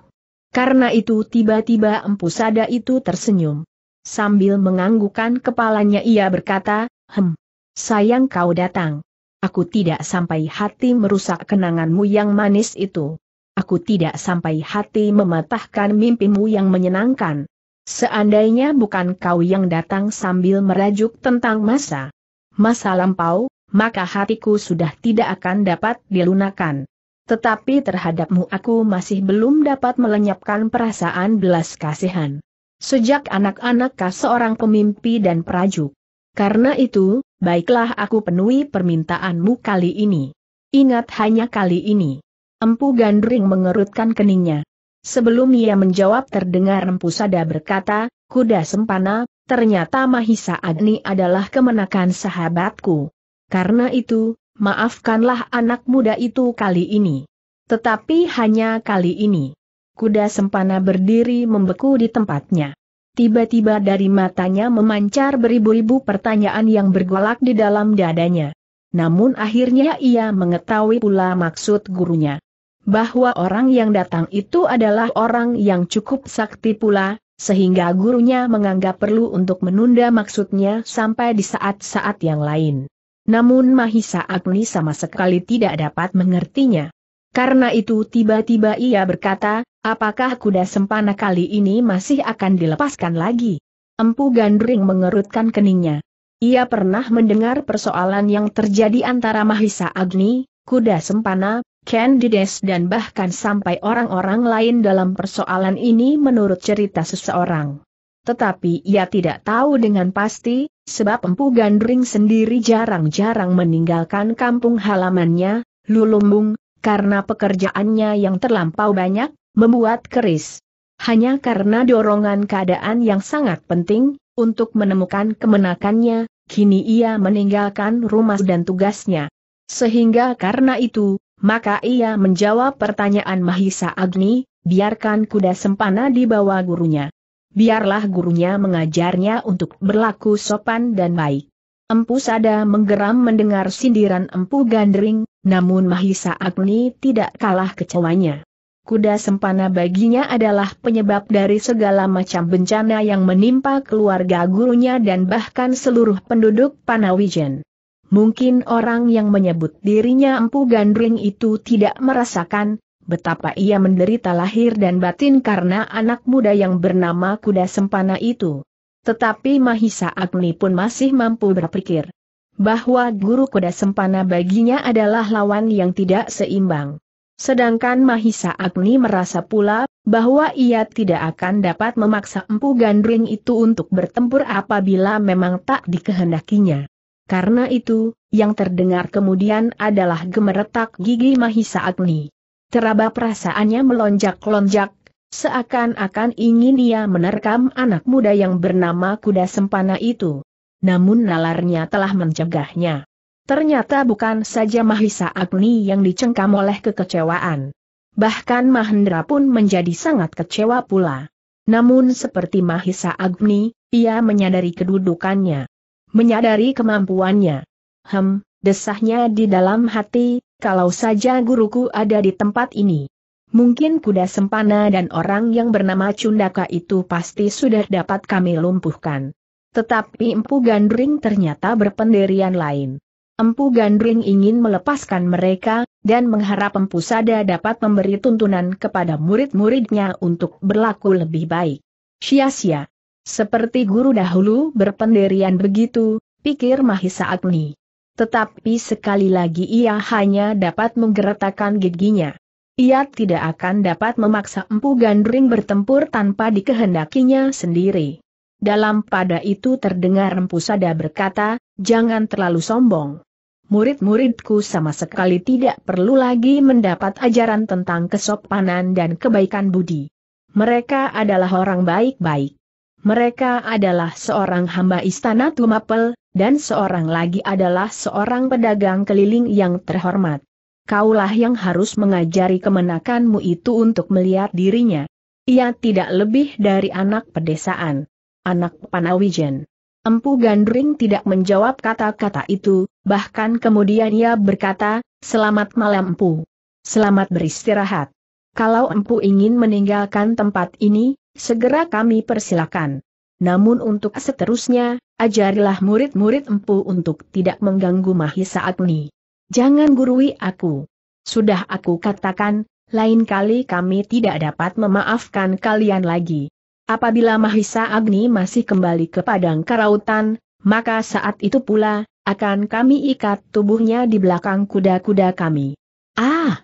Karena itu tiba-tiba Empu Sada itu tersenyum. Sambil menganggukkan kepalanya ia berkata, Hem, sayang kau datang. Aku tidak sampai hati merusak kenanganmu yang manis itu. Aku tidak sampai hati mematahkan mimpimu yang menyenangkan. Seandainya bukan kau yang datang sambil merajuk tentang masa. Masa lampau, maka hatiku sudah tidak akan dapat dilunakan. Tetapi terhadapmu aku masih belum dapat melenyapkan perasaan belas kasihan. Sejak anak-anak seorang pemimpi dan prajuk. Karena itu, baiklah aku penuhi permintaanmu kali ini. Ingat hanya kali ini. Empu Gandring mengerutkan keningnya. Sebelum ia menjawab terdengar Empu Sada berkata, Kuda Sempana, ternyata Mahisa Agni adalah kemenakan sahabatku. Karena itu, maafkanlah anak muda itu kali ini. Tetapi hanya kali ini. Kuda sempana berdiri membeku di tempatnya. Tiba-tiba dari matanya memancar beribu-ribu pertanyaan yang bergolak di dalam dadanya. Namun akhirnya ia mengetahui pula maksud gurunya. Bahwa orang yang datang itu adalah orang yang cukup sakti pula, sehingga gurunya menganggap perlu untuk menunda maksudnya sampai di saat-saat yang lain. Namun Mahisa Agni sama sekali tidak dapat mengertinya. Karena itu tiba-tiba ia berkata, apakah kuda sempana kali ini masih akan dilepaskan lagi? Empu Gandring mengerutkan keningnya. Ia pernah mendengar persoalan yang terjadi antara Mahisa Agni, kuda sempana, Candides dan bahkan sampai orang-orang lain dalam persoalan ini menurut cerita seseorang. Tetapi ia tidak tahu dengan pasti, sebab Empu Gandring sendiri jarang-jarang meninggalkan kampung halamannya, Lulumbung, karena pekerjaannya yang terlampau banyak, membuat keris. Hanya karena dorongan keadaan yang sangat penting, untuk menemukan kemenakannya, kini ia meninggalkan rumah dan tugasnya. Sehingga karena itu, maka ia menjawab pertanyaan Mahisa Agni, biarkan kuda sempana di bawah gurunya biarlah gurunya mengajarnya untuk berlaku sopan dan baik. Empu Sada menggeram mendengar sindiran Empu Gandring, namun Mahisa Agni tidak kalah kecewanya. Kuda sempana baginya adalah penyebab dari segala macam bencana yang menimpa keluarga gurunya dan bahkan seluruh penduduk Panawijen. Mungkin orang yang menyebut dirinya Empu Gandring itu tidak merasakan, betapa ia menderita lahir dan batin karena anak muda yang bernama Kuda Sempana itu. Tetapi Mahisa Agni pun masih mampu berpikir bahwa guru Kuda Sempana baginya adalah lawan yang tidak seimbang. Sedangkan Mahisa Agni merasa pula bahwa ia tidak akan dapat memaksa Empu Gandring itu untuk bertempur apabila memang tak dikehendakinya. Karena itu, yang terdengar kemudian adalah gemeretak gigi Mahisa Agni teraba perasaannya melonjak-lonjak, seakan-akan ingin ia menerkam anak muda yang bernama kuda sempana itu. Namun nalarnya telah mencegahnya. Ternyata bukan saja Mahisa Agni yang dicengkam oleh kekecewaan. Bahkan Mahendra pun menjadi sangat kecewa pula. Namun seperti Mahisa Agni, ia menyadari kedudukannya. Menyadari kemampuannya. Hem, desahnya di dalam hati, kalau saja guruku ada di tempat ini. Mungkin kuda sempana dan orang yang bernama Cundaka itu pasti sudah dapat kami lumpuhkan. Tetapi Empu Gandring ternyata berpendirian lain. Empu Gandring ingin melepaskan mereka, dan mengharap Empu Sada dapat memberi tuntunan kepada murid-muridnya untuk berlaku lebih baik. Sia-sia. Seperti guru dahulu berpendirian begitu, pikir Mahisa Agni. Tetapi sekali lagi ia hanya dapat menggeretakkan giginya. Ia tidak akan dapat memaksa Empu Gandring bertempur tanpa dikehendakinya sendiri. Dalam pada itu terdengar Empu Sada berkata, jangan terlalu sombong. Murid-muridku sama sekali tidak perlu lagi mendapat ajaran tentang kesopanan dan kebaikan budi. Mereka adalah orang baik-baik. Mereka adalah seorang hamba istana Tumapel, dan seorang lagi adalah seorang pedagang keliling yang terhormat. Kaulah yang harus mengajari kemenakanmu itu untuk melihat dirinya. Ia tidak lebih dari anak pedesaan. Anak Panawijen. Empu Gandring tidak menjawab kata-kata itu, bahkan kemudian ia berkata, Selamat malam Empu. Selamat beristirahat. Kalau Empu ingin meninggalkan tempat ini, segera kami persilakan. Namun untuk seterusnya, ajarilah murid-murid empu untuk tidak mengganggu Mahisa Agni. Jangan gurui aku. Sudah aku katakan, lain kali kami tidak dapat memaafkan kalian lagi. Apabila Mahisa Agni masih kembali ke padang karautan, maka saat itu pula, akan kami ikat tubuhnya di belakang kuda-kuda kami. Ah!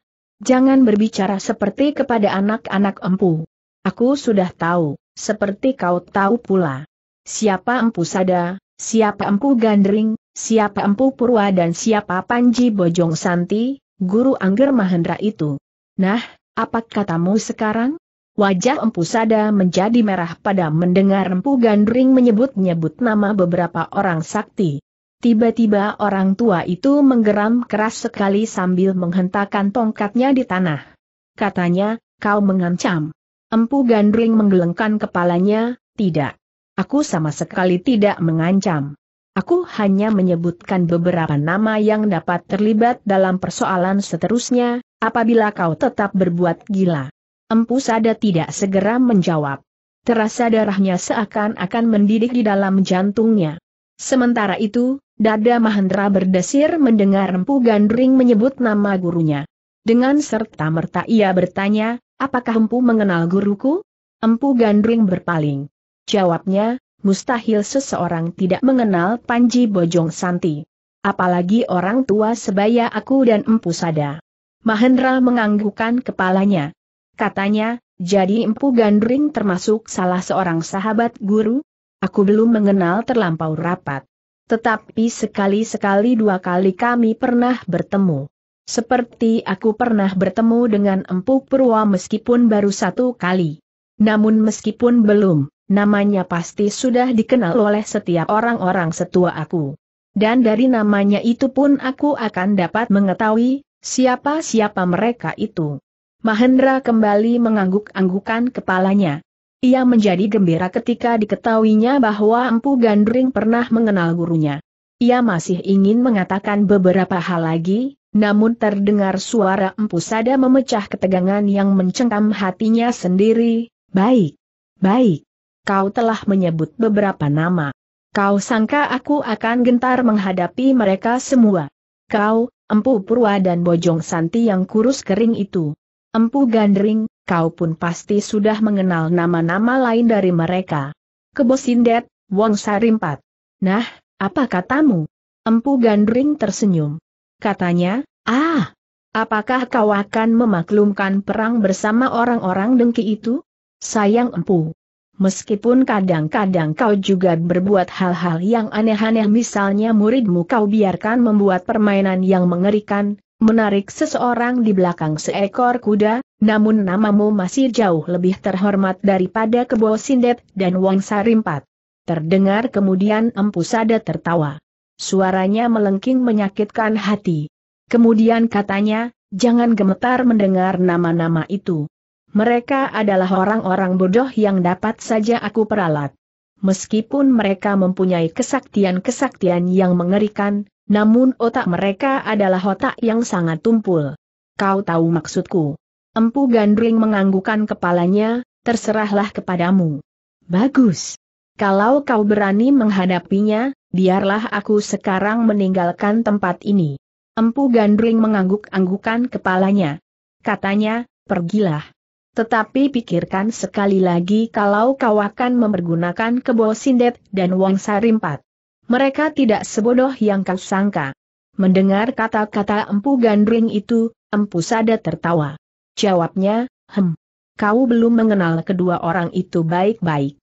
Jangan berbicara seperti kepada anak-anak empu. Aku sudah tahu seperti kau tahu pula. Siapa Empu Sada, siapa Empu Gandring, siapa Empu Purwa dan siapa Panji Bojong Santi, guru Angger Mahendra itu. Nah, apa katamu sekarang? Wajah Empu Sada menjadi merah pada mendengar Empu Gandring menyebut-nyebut nama beberapa orang sakti. Tiba-tiba orang tua itu menggeram keras sekali sambil menghentakkan tongkatnya di tanah. Katanya, kau mengancam. Empu Gandring menggelengkan kepalanya, tidak. Aku sama sekali tidak mengancam. Aku hanya menyebutkan beberapa nama yang dapat terlibat dalam persoalan seterusnya, apabila kau tetap berbuat gila. Empu Sada tidak segera menjawab. Terasa darahnya seakan-akan mendidih di dalam jantungnya. Sementara itu, dada Mahendra berdesir mendengar Empu Gandring menyebut nama gurunya. Dengan serta merta ia bertanya, Apakah empu mengenal guruku? Empu Gandring berpaling. Jawabnya, mustahil seseorang tidak mengenal Panji Bojong Santi. Apalagi orang tua sebaya aku dan empu sada. Mahendra menganggukkan kepalanya. Katanya, jadi empu Gandring termasuk salah seorang sahabat guru? Aku belum mengenal terlampau rapat. Tetapi sekali-sekali dua kali kami pernah bertemu. Seperti aku pernah bertemu dengan Empu Purwa meskipun baru satu kali. Namun meskipun belum, namanya pasti sudah dikenal oleh setiap orang-orang setua aku. Dan dari namanya itu pun aku akan dapat mengetahui, siapa-siapa mereka itu. Mahendra kembali mengangguk-anggukan kepalanya. Ia menjadi gembira ketika diketahuinya bahwa Empu Gandring pernah mengenal gurunya. Ia masih ingin mengatakan beberapa hal lagi, namun terdengar suara Empu Sada memecah ketegangan yang mencengkam hatinya sendiri, baik, baik, kau telah menyebut beberapa nama. Kau sangka aku akan gentar menghadapi mereka semua. Kau, Empu Purwa dan Bojong Santi yang kurus kering itu. Empu Gandring, kau pun pasti sudah mengenal nama-nama lain dari mereka. Kebosindet, Wong Sarimpat. Nah, apa katamu? Empu Gandring tersenyum katanya, ah, apakah kau akan memaklumkan perang bersama orang-orang dengki itu? Sayang empu. Meskipun kadang-kadang kau juga berbuat hal-hal yang aneh-aneh misalnya muridmu kau biarkan membuat permainan yang mengerikan, menarik seseorang di belakang seekor kuda, namun namamu masih jauh lebih terhormat daripada Kebo Sindet dan wangsa rimpat. Terdengar kemudian Empu Sada tertawa. Suaranya melengking menyakitkan hati. Kemudian katanya, jangan gemetar mendengar nama-nama itu. Mereka adalah orang-orang bodoh yang dapat saja aku peralat. Meskipun mereka mempunyai kesaktian-kesaktian yang mengerikan, namun otak mereka adalah otak yang sangat tumpul. Kau tahu maksudku. Empu Gandring menganggukan kepalanya, terserahlah kepadamu. Bagus. Kalau kau berani menghadapinya, biarlah aku sekarang meninggalkan tempat ini. Empu Gandring mengangguk-anggukan kepalanya. Katanya, pergilah. Tetapi pikirkan sekali lagi kalau kau akan mempergunakan kebo sindet dan wong sarimpat. Mereka tidak sebodoh yang kau sangka. Mendengar kata-kata empu gandring itu, empu sada tertawa. Jawabnya, hem. Kau belum mengenal kedua orang itu baik-baik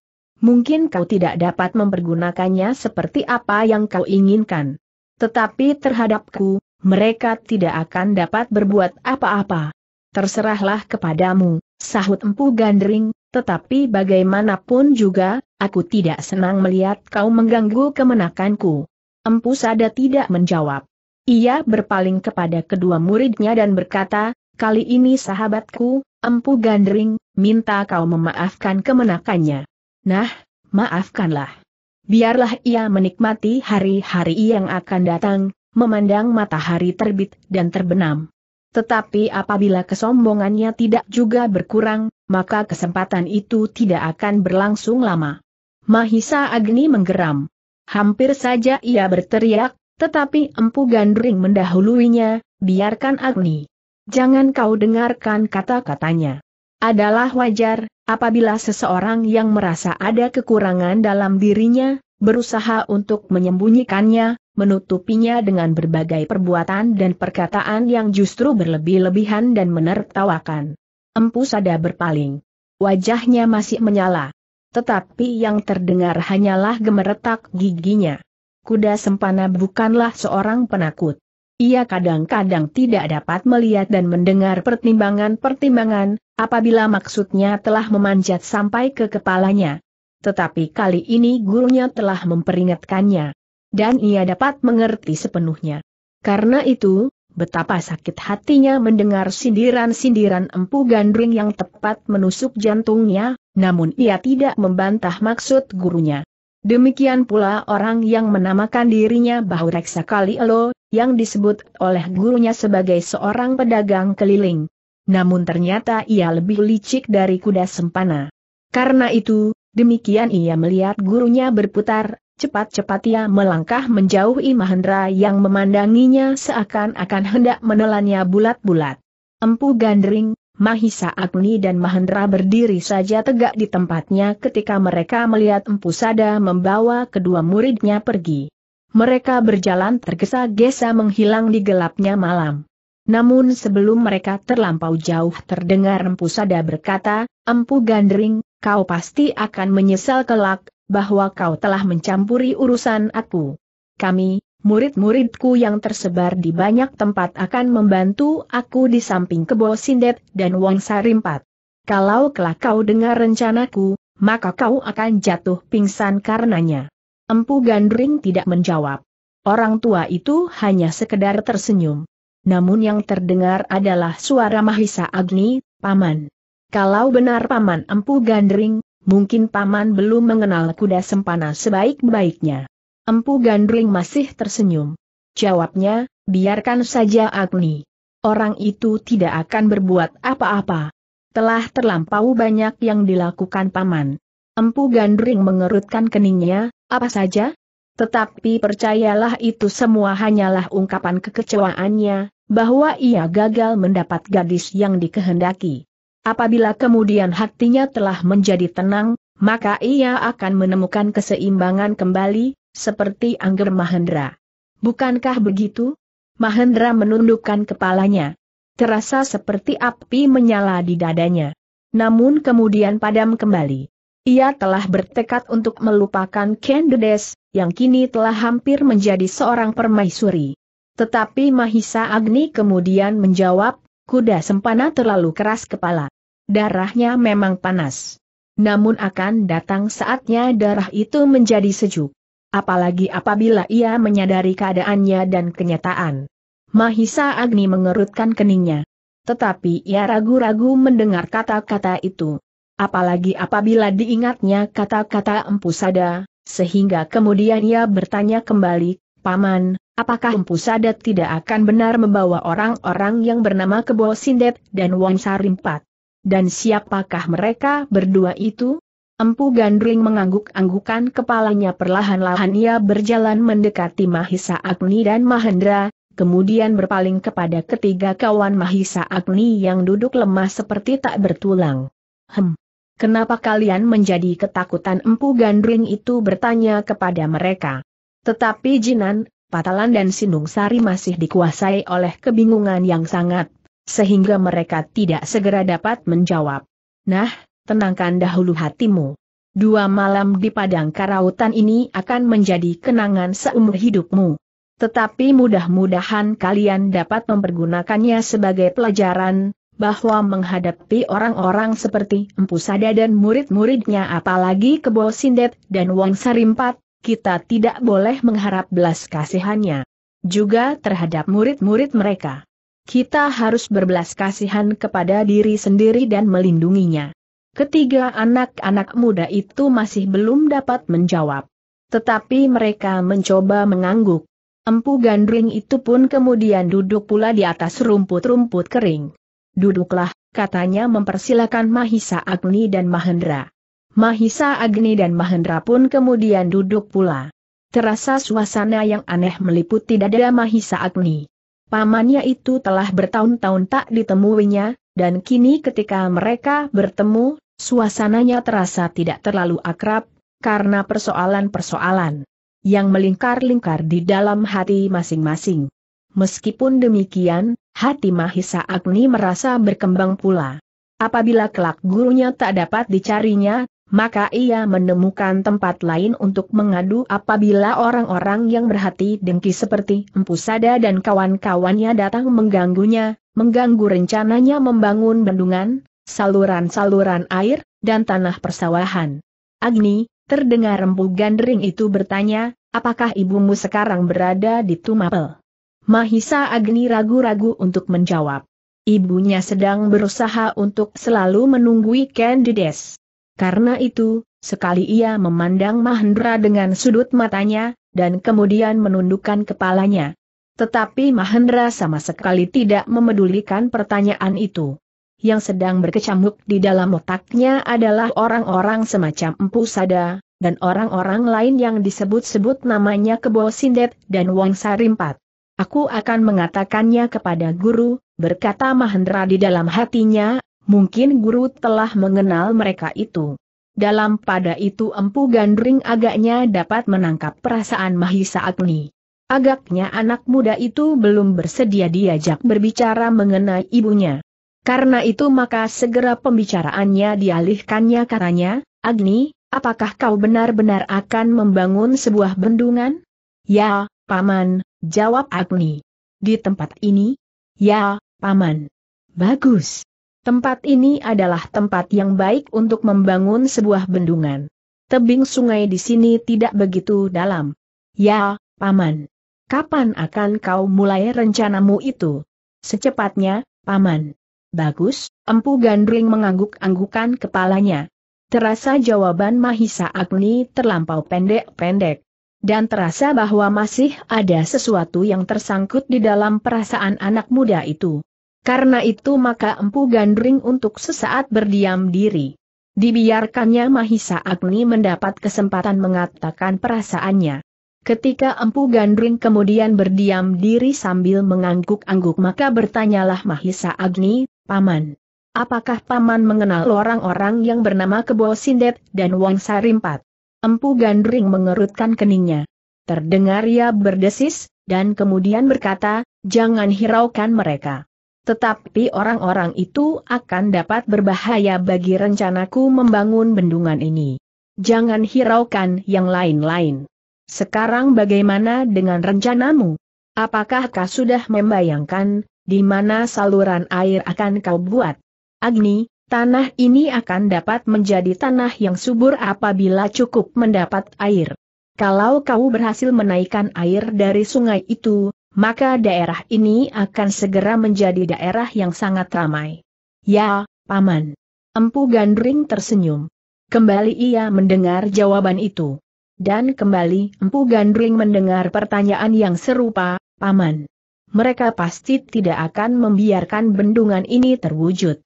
mungkin kau tidak dapat mempergunakannya seperti apa yang kau inginkan. Tetapi terhadapku, mereka tidak akan dapat berbuat apa-apa. Terserahlah kepadamu, sahut Empu Gandring, tetapi bagaimanapun juga, aku tidak senang melihat kau mengganggu kemenakanku. Empu Sada tidak menjawab. Ia berpaling kepada kedua muridnya dan berkata, kali ini sahabatku, Empu Gandring, minta kau memaafkan kemenakannya. Nah, maafkanlah. Biarlah ia menikmati hari-hari yang akan datang, memandang matahari terbit dan terbenam. Tetapi apabila kesombongannya tidak juga berkurang, maka kesempatan itu tidak akan berlangsung lama. Mahisa Agni menggeram. Hampir saja ia berteriak, tetapi Empu Gandring mendahuluinya, biarkan Agni. Jangan kau dengarkan kata-katanya. Adalah wajar, apabila seseorang yang merasa ada kekurangan dalam dirinya, berusaha untuk menyembunyikannya, menutupinya dengan berbagai perbuatan dan perkataan yang justru berlebih-lebihan dan menertawakan. Empu Sada berpaling. Wajahnya masih menyala. Tetapi yang terdengar hanyalah gemeretak giginya. Kuda Sempana bukanlah seorang penakut. Ia kadang-kadang tidak dapat melihat dan mendengar pertimbangan-pertimbangan, apabila maksudnya telah memanjat sampai ke kepalanya. Tetapi kali ini gurunya telah memperingatkannya. Dan ia dapat mengerti sepenuhnya. Karena itu, betapa sakit hatinya mendengar sindiran-sindiran empu gandring yang tepat menusuk jantungnya, namun ia tidak membantah maksud gurunya. Demikian pula orang yang menamakan dirinya Bahureksa Reksa Kali Elo, yang disebut oleh gurunya sebagai seorang pedagang keliling. Namun ternyata ia lebih licik dari kuda sempana. Karena itu, demikian ia melihat gurunya berputar, cepat-cepat ia melangkah menjauhi Mahendra yang memandanginya seakan-akan hendak menelannya bulat-bulat. Empu Gandring, Mahisa Agni dan Mahendra berdiri saja tegak di tempatnya ketika mereka melihat Empu Sada membawa kedua muridnya pergi mereka berjalan tergesa-gesa menghilang di gelapnya malam. Namun sebelum mereka terlampau jauh terdengar Empu Sada berkata, Empu Gandring, kau pasti akan menyesal kelak, bahwa kau telah mencampuri urusan aku. Kami, murid-muridku yang tersebar di banyak tempat akan membantu aku di samping Kebo Sindet dan Wong Sarimpat. Kalau kelak kau dengar rencanaku, maka kau akan jatuh pingsan karenanya. Empu Gandring tidak menjawab. Orang tua itu hanya sekedar tersenyum. Namun yang terdengar adalah suara Mahisa Agni, Paman. Kalau benar Paman Empu Gandring, mungkin Paman belum mengenal kuda sempana sebaik-baiknya. Empu Gandring masih tersenyum. Jawabnya, biarkan saja Agni. Orang itu tidak akan berbuat apa-apa. Telah terlampau banyak yang dilakukan Paman. Empu Gandring mengerutkan keningnya, apa saja? Tetapi percayalah itu semua hanyalah ungkapan kekecewaannya, bahwa ia gagal mendapat gadis yang dikehendaki. Apabila kemudian hatinya telah menjadi tenang, maka ia akan menemukan keseimbangan kembali, seperti Angger Mahendra. Bukankah begitu? Mahendra menundukkan kepalanya. Terasa seperti api menyala di dadanya. Namun kemudian padam kembali. Ia telah bertekad untuk melupakan Kendedes, yang kini telah hampir menjadi seorang permaisuri. Tetapi Mahisa Agni kemudian menjawab, kuda sempana terlalu keras kepala. Darahnya memang panas. Namun akan datang saatnya darah itu menjadi sejuk. Apalagi apabila ia menyadari keadaannya dan kenyataan. Mahisa Agni mengerutkan keningnya. Tetapi ia ragu-ragu mendengar kata-kata itu apalagi apabila diingatnya kata-kata Empu Sada, sehingga kemudian ia bertanya kembali, Paman, apakah Empu Sada tidak akan benar membawa orang-orang yang bernama Kebo Sindet dan Wong Sarimpat? Dan siapakah mereka berdua itu? Empu Gandring mengangguk-anggukan kepalanya perlahan-lahan ia berjalan mendekati Mahisa Agni dan Mahendra, kemudian berpaling kepada ketiga kawan Mahisa Agni yang duduk lemah seperti tak bertulang. Hem, Kenapa kalian menjadi ketakutan empu gandring itu bertanya kepada mereka. Tetapi Jinan, Patalan dan Sindung Sari masih dikuasai oleh kebingungan yang sangat, sehingga mereka tidak segera dapat menjawab. Nah, tenangkan dahulu hatimu. Dua malam di padang karautan ini akan menjadi kenangan seumur hidupmu. Tetapi mudah-mudahan kalian dapat mempergunakannya sebagai pelajaran, bahwa menghadapi orang-orang seperti Empu Sada dan murid-muridnya apalagi Kebo Sindet dan Wong Sarimpat, kita tidak boleh mengharap belas kasihannya. Juga terhadap murid-murid mereka. Kita harus berbelas kasihan kepada diri sendiri dan melindunginya. Ketiga anak-anak muda itu masih belum dapat menjawab. Tetapi mereka mencoba mengangguk. Empu Gandring itu pun kemudian duduk pula di atas rumput-rumput kering. Duduklah, katanya mempersilahkan Mahisa Agni dan Mahendra. Mahisa Agni dan Mahendra pun kemudian duduk pula. Terasa suasana yang aneh meliputi dada Mahisa Agni. Pamannya itu telah bertahun-tahun tak ditemuinya, dan kini ketika mereka bertemu, suasananya terasa tidak terlalu akrab, karena persoalan-persoalan yang melingkar-lingkar di dalam hati masing-masing. Meskipun demikian, Hati Mahisa Agni merasa berkembang pula. Apabila kelak gurunya tak dapat dicarinya, maka ia menemukan tempat lain untuk mengadu apabila orang-orang yang berhati dengki seperti Empu Sada dan kawan-kawannya datang mengganggunya, mengganggu rencananya membangun bendungan, saluran-saluran air, dan tanah persawahan. Agni, terdengar Empu gandring itu bertanya, apakah ibumu sekarang berada di Tumapel? Mahisa Agni ragu-ragu untuk menjawab. Ibunya sedang berusaha untuk selalu menunggui Candides. Karena itu, sekali ia memandang Mahendra dengan sudut matanya, dan kemudian menundukkan kepalanya. Tetapi Mahendra sama sekali tidak memedulikan pertanyaan itu. Yang sedang berkecamuk di dalam otaknya adalah orang-orang semacam Empu Sada, dan orang-orang lain yang disebut-sebut namanya Kebo Sindet dan Wong Sarimpat. Aku akan mengatakannya kepada guru, berkata Mahendra di dalam hatinya, mungkin guru telah mengenal mereka itu. Dalam pada itu Empu Gandring agaknya dapat menangkap perasaan Mahisa Agni. Agaknya anak muda itu belum bersedia diajak berbicara mengenai ibunya. Karena itu maka segera pembicaraannya dialihkannya karanya, Agni, apakah kau benar-benar akan membangun sebuah bendungan? Ya, Paman, Jawab Agni. Di tempat ini? Ya, Paman. Bagus. Tempat ini adalah tempat yang baik untuk membangun sebuah bendungan. Tebing sungai di sini tidak begitu dalam. Ya, Paman. Kapan akan kau mulai rencanamu itu? Secepatnya, Paman. Bagus, Empu Gandring mengangguk-anggukan kepalanya. Terasa jawaban Mahisa Agni terlampau pendek-pendek dan terasa bahwa masih ada sesuatu yang tersangkut di dalam perasaan anak muda itu. Karena itu maka Empu Gandring untuk sesaat berdiam diri. Dibiarkannya Mahisa Agni mendapat kesempatan mengatakan perasaannya. Ketika Empu Gandring kemudian berdiam diri sambil mengangguk-angguk maka bertanyalah Mahisa Agni, Paman. Apakah Paman mengenal orang-orang yang bernama Kebo Sindet dan Wang Sarimpat? Empu Gandring mengerutkan keningnya. Terdengar ia berdesis, dan kemudian berkata, jangan hiraukan mereka. Tetapi orang-orang itu akan dapat berbahaya bagi rencanaku membangun bendungan ini. Jangan hiraukan yang lain-lain. Sekarang bagaimana dengan rencanamu? Apakah kau sudah membayangkan, di mana saluran air akan kau buat? Agni, tanah ini akan dapat menjadi tanah yang subur apabila cukup mendapat air. Kalau kau berhasil menaikkan air dari sungai itu, maka daerah ini akan segera menjadi daerah yang sangat ramai. Ya, Paman. Empu Gandring tersenyum. Kembali ia mendengar jawaban itu. Dan kembali Empu Gandring mendengar pertanyaan yang serupa, Paman. Mereka pasti tidak akan membiarkan bendungan ini terwujud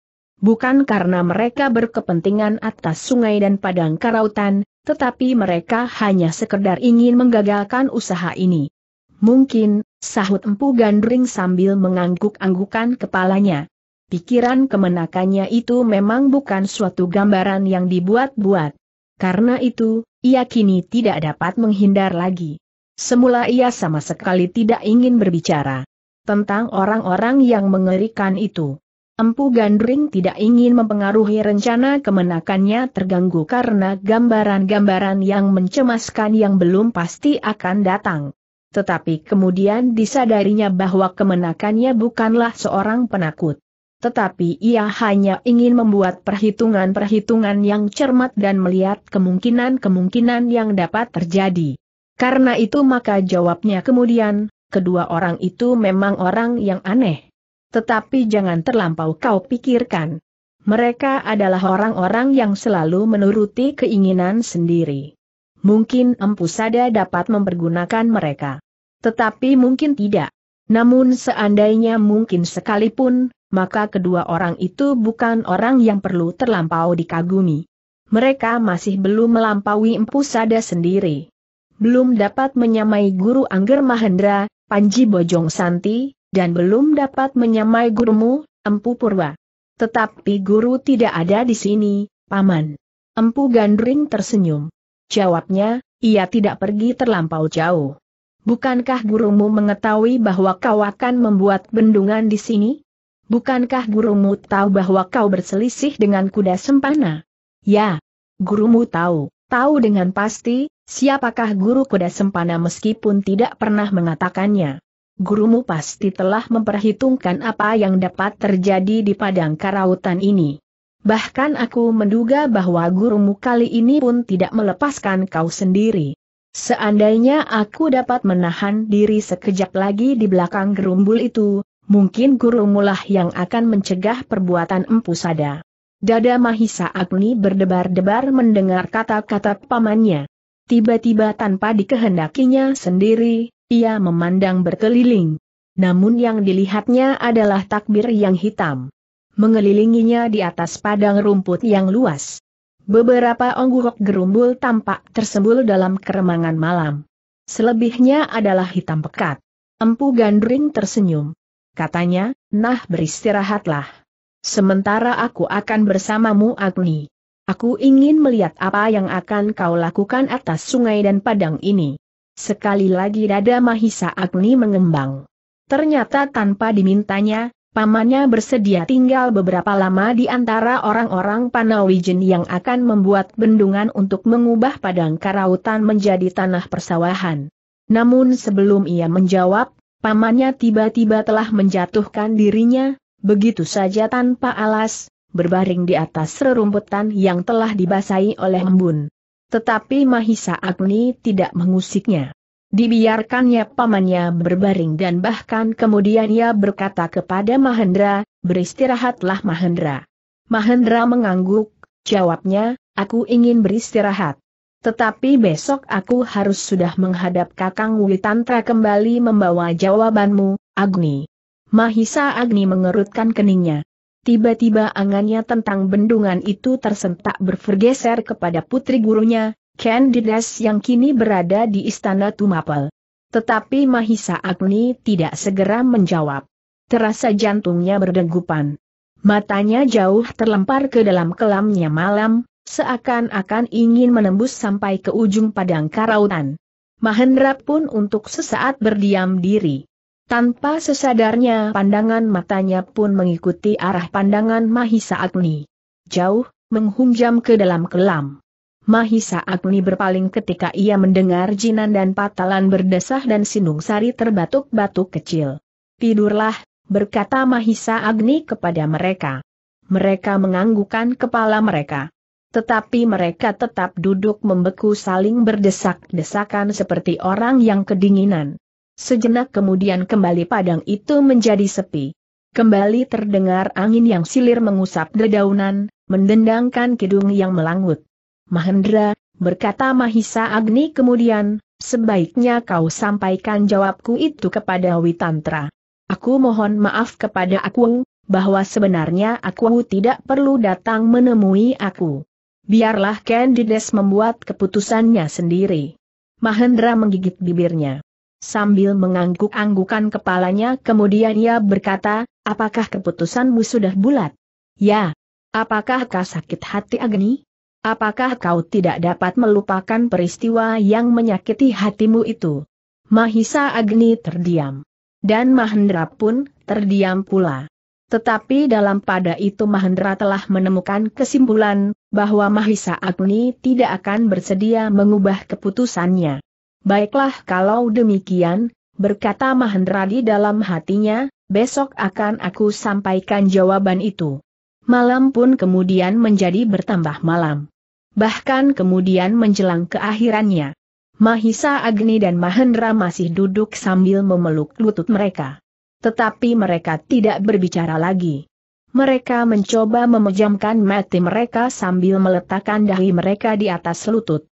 bukan karena mereka berkepentingan atas sungai dan padang karautan, tetapi mereka hanya sekedar ingin menggagalkan usaha ini. Mungkin, sahut empu gandring sambil mengangguk-anggukan kepalanya. Pikiran kemenakannya itu memang bukan suatu gambaran yang dibuat-buat. Karena itu, ia kini tidak dapat menghindar lagi. Semula ia sama sekali tidak ingin berbicara tentang orang-orang yang mengerikan itu. Empu Gandring tidak ingin mempengaruhi rencana kemenakannya terganggu karena gambaran-gambaran yang mencemaskan yang belum pasti akan datang. Tetapi kemudian disadarinya bahwa kemenakannya bukanlah seorang penakut. Tetapi ia hanya ingin membuat perhitungan-perhitungan yang cermat dan melihat kemungkinan-kemungkinan yang dapat terjadi. Karena itu maka jawabnya kemudian, kedua orang itu memang orang yang aneh. Tetapi jangan terlampau kau pikirkan. Mereka adalah orang-orang yang selalu menuruti keinginan sendiri. Mungkin Empu Sada dapat mempergunakan mereka. Tetapi mungkin tidak. Namun seandainya mungkin sekalipun, maka kedua orang itu bukan orang yang perlu terlampau dikagumi. Mereka masih belum melampaui Empu Sada sendiri. Belum dapat menyamai Guru Angger Mahendra, Panji Bojong Santi, dan belum dapat menyamai gurumu, Empu Purwa. Tetapi guru tidak ada di sini, Paman. Empu Gandring tersenyum. Jawabnya, ia tidak pergi terlampau jauh. Bukankah gurumu mengetahui bahwa kau akan membuat bendungan di sini? Bukankah gurumu tahu bahwa kau berselisih dengan kuda sempana? Ya, gurumu tahu, tahu dengan pasti, siapakah guru kuda sempana meskipun tidak pernah mengatakannya gurumu pasti telah memperhitungkan apa yang dapat terjadi di padang karautan ini. Bahkan aku menduga bahwa gurumu kali ini pun tidak melepaskan kau sendiri. Seandainya aku dapat menahan diri sekejap lagi di belakang gerumbul itu, mungkin gurumulah yang akan mencegah perbuatan empu sada. Dada Mahisa Agni berdebar-debar mendengar kata-kata pamannya. Tiba-tiba tanpa dikehendakinya sendiri, ia memandang berkeliling. Namun yang dilihatnya adalah takbir yang hitam. Mengelilinginya di atas padang rumput yang luas. Beberapa onggurok gerumbul tampak tersembul dalam keremangan malam. Selebihnya adalah hitam pekat. Empu Gandring tersenyum. Katanya, nah beristirahatlah. Sementara aku akan bersamamu Agni. Aku ingin melihat apa yang akan kau lakukan atas sungai dan padang ini. Sekali lagi dada Mahisa Agni mengembang. Ternyata tanpa dimintanya, pamannya bersedia tinggal beberapa lama di antara orang-orang Panawijen yang akan membuat bendungan untuk mengubah padang karautan menjadi tanah persawahan. Namun sebelum ia menjawab, pamannya tiba-tiba telah menjatuhkan dirinya, begitu saja tanpa alas, berbaring di atas rerumputan yang telah dibasahi oleh embun tetapi Mahisa Agni tidak mengusiknya. Dibiarkannya pamannya berbaring dan bahkan kemudian ia berkata kepada Mahendra, beristirahatlah Mahendra. Mahendra mengangguk, jawabnya, aku ingin beristirahat. Tetapi besok aku harus sudah menghadap Kakang Witantra kembali membawa jawabanmu, Agni. Mahisa Agni mengerutkan keningnya. Tiba-tiba angannya tentang bendungan itu tersentak bergeser kepada putri gurunya, Candidas yang kini berada di istana Tumapel. Tetapi Mahisa Agni tidak segera menjawab. Terasa jantungnya berdegupan. Matanya jauh terlempar ke dalam kelamnya malam, seakan-akan ingin menembus sampai ke ujung padang karautan. Mahendra pun untuk sesaat berdiam diri. Tanpa sesadarnya pandangan matanya pun mengikuti arah pandangan Mahisa Agni. Jauh, menghunjam ke dalam kelam. Mahisa Agni berpaling ketika ia mendengar Jinan dan Patalan berdesah dan Sinung Sari terbatuk-batuk kecil. Tidurlah, berkata Mahisa Agni kepada mereka. Mereka menganggukan kepala mereka. Tetapi mereka tetap duduk membeku saling berdesak-desakan seperti orang yang kedinginan. Sejenak kemudian kembali padang itu menjadi sepi. Kembali terdengar angin yang silir mengusap dedaunan, mendendangkan kidung yang melangut. Mahendra, berkata Mahisa Agni kemudian, sebaiknya kau sampaikan jawabku itu kepada Witantra. Aku mohon maaf kepada aku, bahwa sebenarnya aku tidak perlu datang menemui aku. Biarlah Candides membuat keputusannya sendiri. Mahendra menggigit bibirnya sambil mengangguk-anggukan kepalanya kemudian ia berkata, apakah keputusanmu sudah bulat? Ya. Apakah kau sakit hati Agni? Apakah kau tidak dapat melupakan peristiwa yang menyakiti hatimu itu? Mahisa Agni terdiam. Dan Mahendra pun terdiam pula. Tetapi dalam pada itu Mahendra telah menemukan kesimpulan, bahwa Mahisa Agni tidak akan bersedia mengubah keputusannya. Baiklah kalau demikian, berkata Mahendra di dalam hatinya, besok akan aku sampaikan jawaban itu. Malam pun kemudian menjadi bertambah malam. Bahkan kemudian menjelang keakhirannya. Mahisa Agni dan Mahendra masih duduk sambil memeluk lutut mereka. Tetapi mereka tidak berbicara lagi. Mereka mencoba memejamkan mati mereka sambil meletakkan dahi mereka di atas lutut.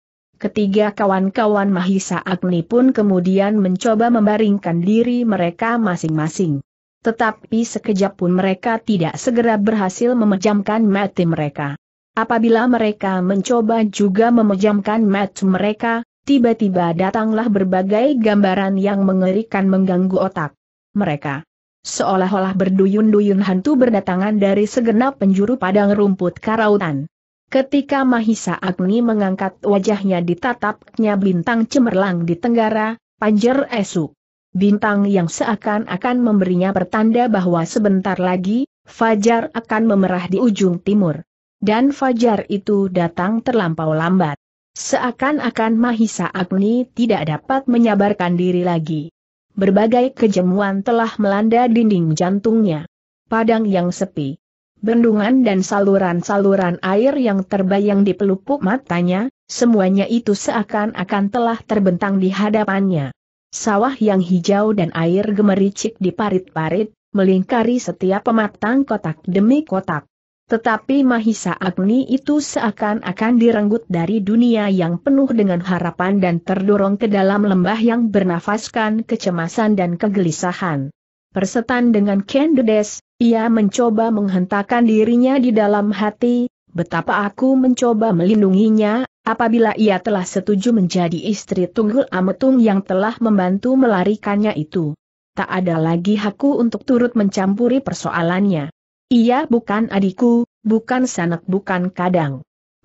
Ketiga kawan-kawan Mahisa Agni pun kemudian mencoba membaringkan diri mereka masing-masing. Tetapi sekejap pun mereka tidak segera berhasil memejamkan mati mereka. Apabila mereka mencoba juga memejamkan mata mereka, tiba-tiba datanglah berbagai gambaran yang mengerikan mengganggu otak mereka. Seolah-olah berduyun-duyun hantu berdatangan dari segenap penjuru padang rumput karautan. Ketika Mahisa Agni mengangkat wajahnya ditatapnya bintang cemerlang di tenggara, panjer Esu, Bintang yang seakan-akan memberinya pertanda bahwa sebentar lagi, Fajar akan memerah di ujung timur. Dan Fajar itu datang terlampau lambat. Seakan-akan Mahisa Agni tidak dapat menyabarkan diri lagi. Berbagai kejemuan telah melanda dinding jantungnya. Padang yang sepi, bendungan dan saluran-saluran air yang terbayang di pelupuk matanya, semuanya itu seakan-akan telah terbentang di hadapannya. Sawah yang hijau dan air gemericik di parit-parit, melingkari setiap pematang kotak demi kotak. Tetapi Mahisa Agni itu seakan-akan direnggut dari dunia yang penuh dengan harapan dan terdorong ke dalam lembah yang bernafaskan kecemasan dan kegelisahan. Persetan dengan Kendedes, ia mencoba menghentakkan dirinya di dalam hati, betapa aku mencoba melindunginya, apabila ia telah setuju menjadi istri Tunggul Ametung yang telah membantu melarikannya itu. Tak ada lagi hakku untuk turut mencampuri persoalannya. Ia bukan adikku, bukan sanak bukan kadang.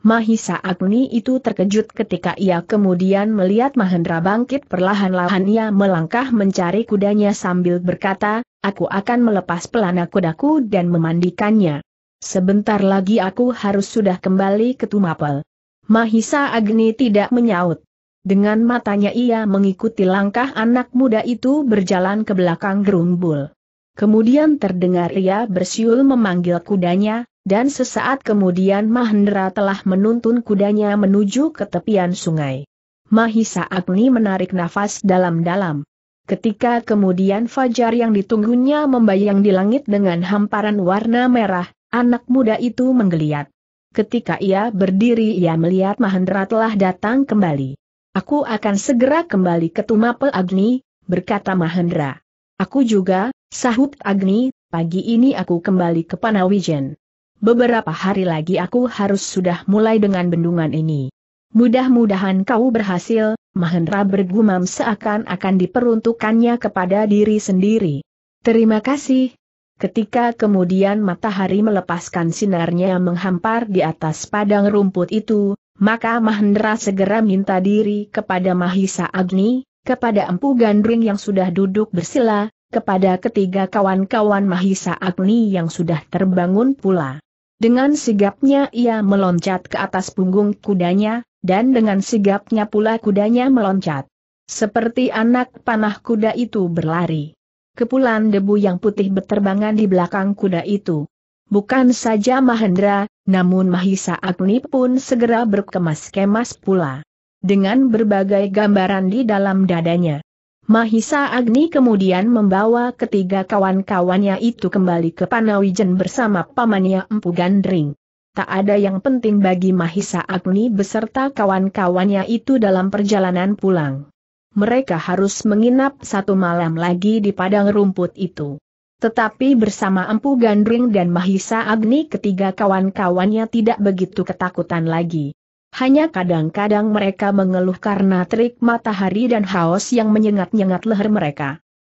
Mahisa Agni itu terkejut ketika ia kemudian melihat Mahendra bangkit perlahan-lahan ia melangkah mencari kudanya sambil berkata, aku akan melepas pelana kudaku dan memandikannya. Sebentar lagi aku harus sudah kembali ke Tumapel. Mahisa Agni tidak menyaut. Dengan matanya ia mengikuti langkah anak muda itu berjalan ke belakang gerumbul. Kemudian terdengar ia bersiul memanggil kudanya, dan sesaat kemudian Mahendra telah menuntun kudanya menuju ke tepian sungai. Mahisa Agni menarik nafas dalam-dalam. Ketika kemudian Fajar yang ditunggunya membayang di langit dengan hamparan warna merah, anak muda itu menggeliat. Ketika ia berdiri ia melihat Mahendra telah datang kembali. Aku akan segera kembali ke Tumapel Agni, berkata Mahendra. Aku juga, sahut Agni, pagi ini aku kembali ke Panawijen. Beberapa hari lagi aku harus sudah mulai dengan bendungan ini. Mudah-mudahan kau berhasil, Mahendra bergumam seakan-akan diperuntukannya kepada diri sendiri. Terima kasih. Ketika kemudian matahari melepaskan sinarnya menghampar di atas padang rumput itu, maka Mahendra segera minta diri kepada Mahisa Agni, kepada Empu Gandring yang sudah duduk bersila, kepada ketiga kawan-kawan Mahisa Agni yang sudah terbangun pula. Dengan sigapnya ia meloncat ke atas punggung kudanya, dan dengan sigapnya pula kudanya meloncat. Seperti anak panah kuda itu berlari. Kepulan debu yang putih berterbangan di belakang kuda itu. Bukan saja Mahendra, namun Mahisa Agni pun segera berkemas-kemas pula. Dengan berbagai gambaran di dalam dadanya. Mahisa Agni kemudian membawa ketiga kawan-kawannya itu kembali ke Panawijen bersama pamannya Empu Gandring. Tak ada yang penting bagi Mahisa Agni beserta kawan-kawannya itu dalam perjalanan pulang. Mereka harus menginap satu malam lagi di padang rumput itu. Tetapi bersama Empu Gandring dan Mahisa Agni ketiga kawan-kawannya tidak begitu ketakutan lagi. Hanya kadang-kadang mereka mengeluh karena terik matahari dan haus yang menyengat-nyengat leher mereka.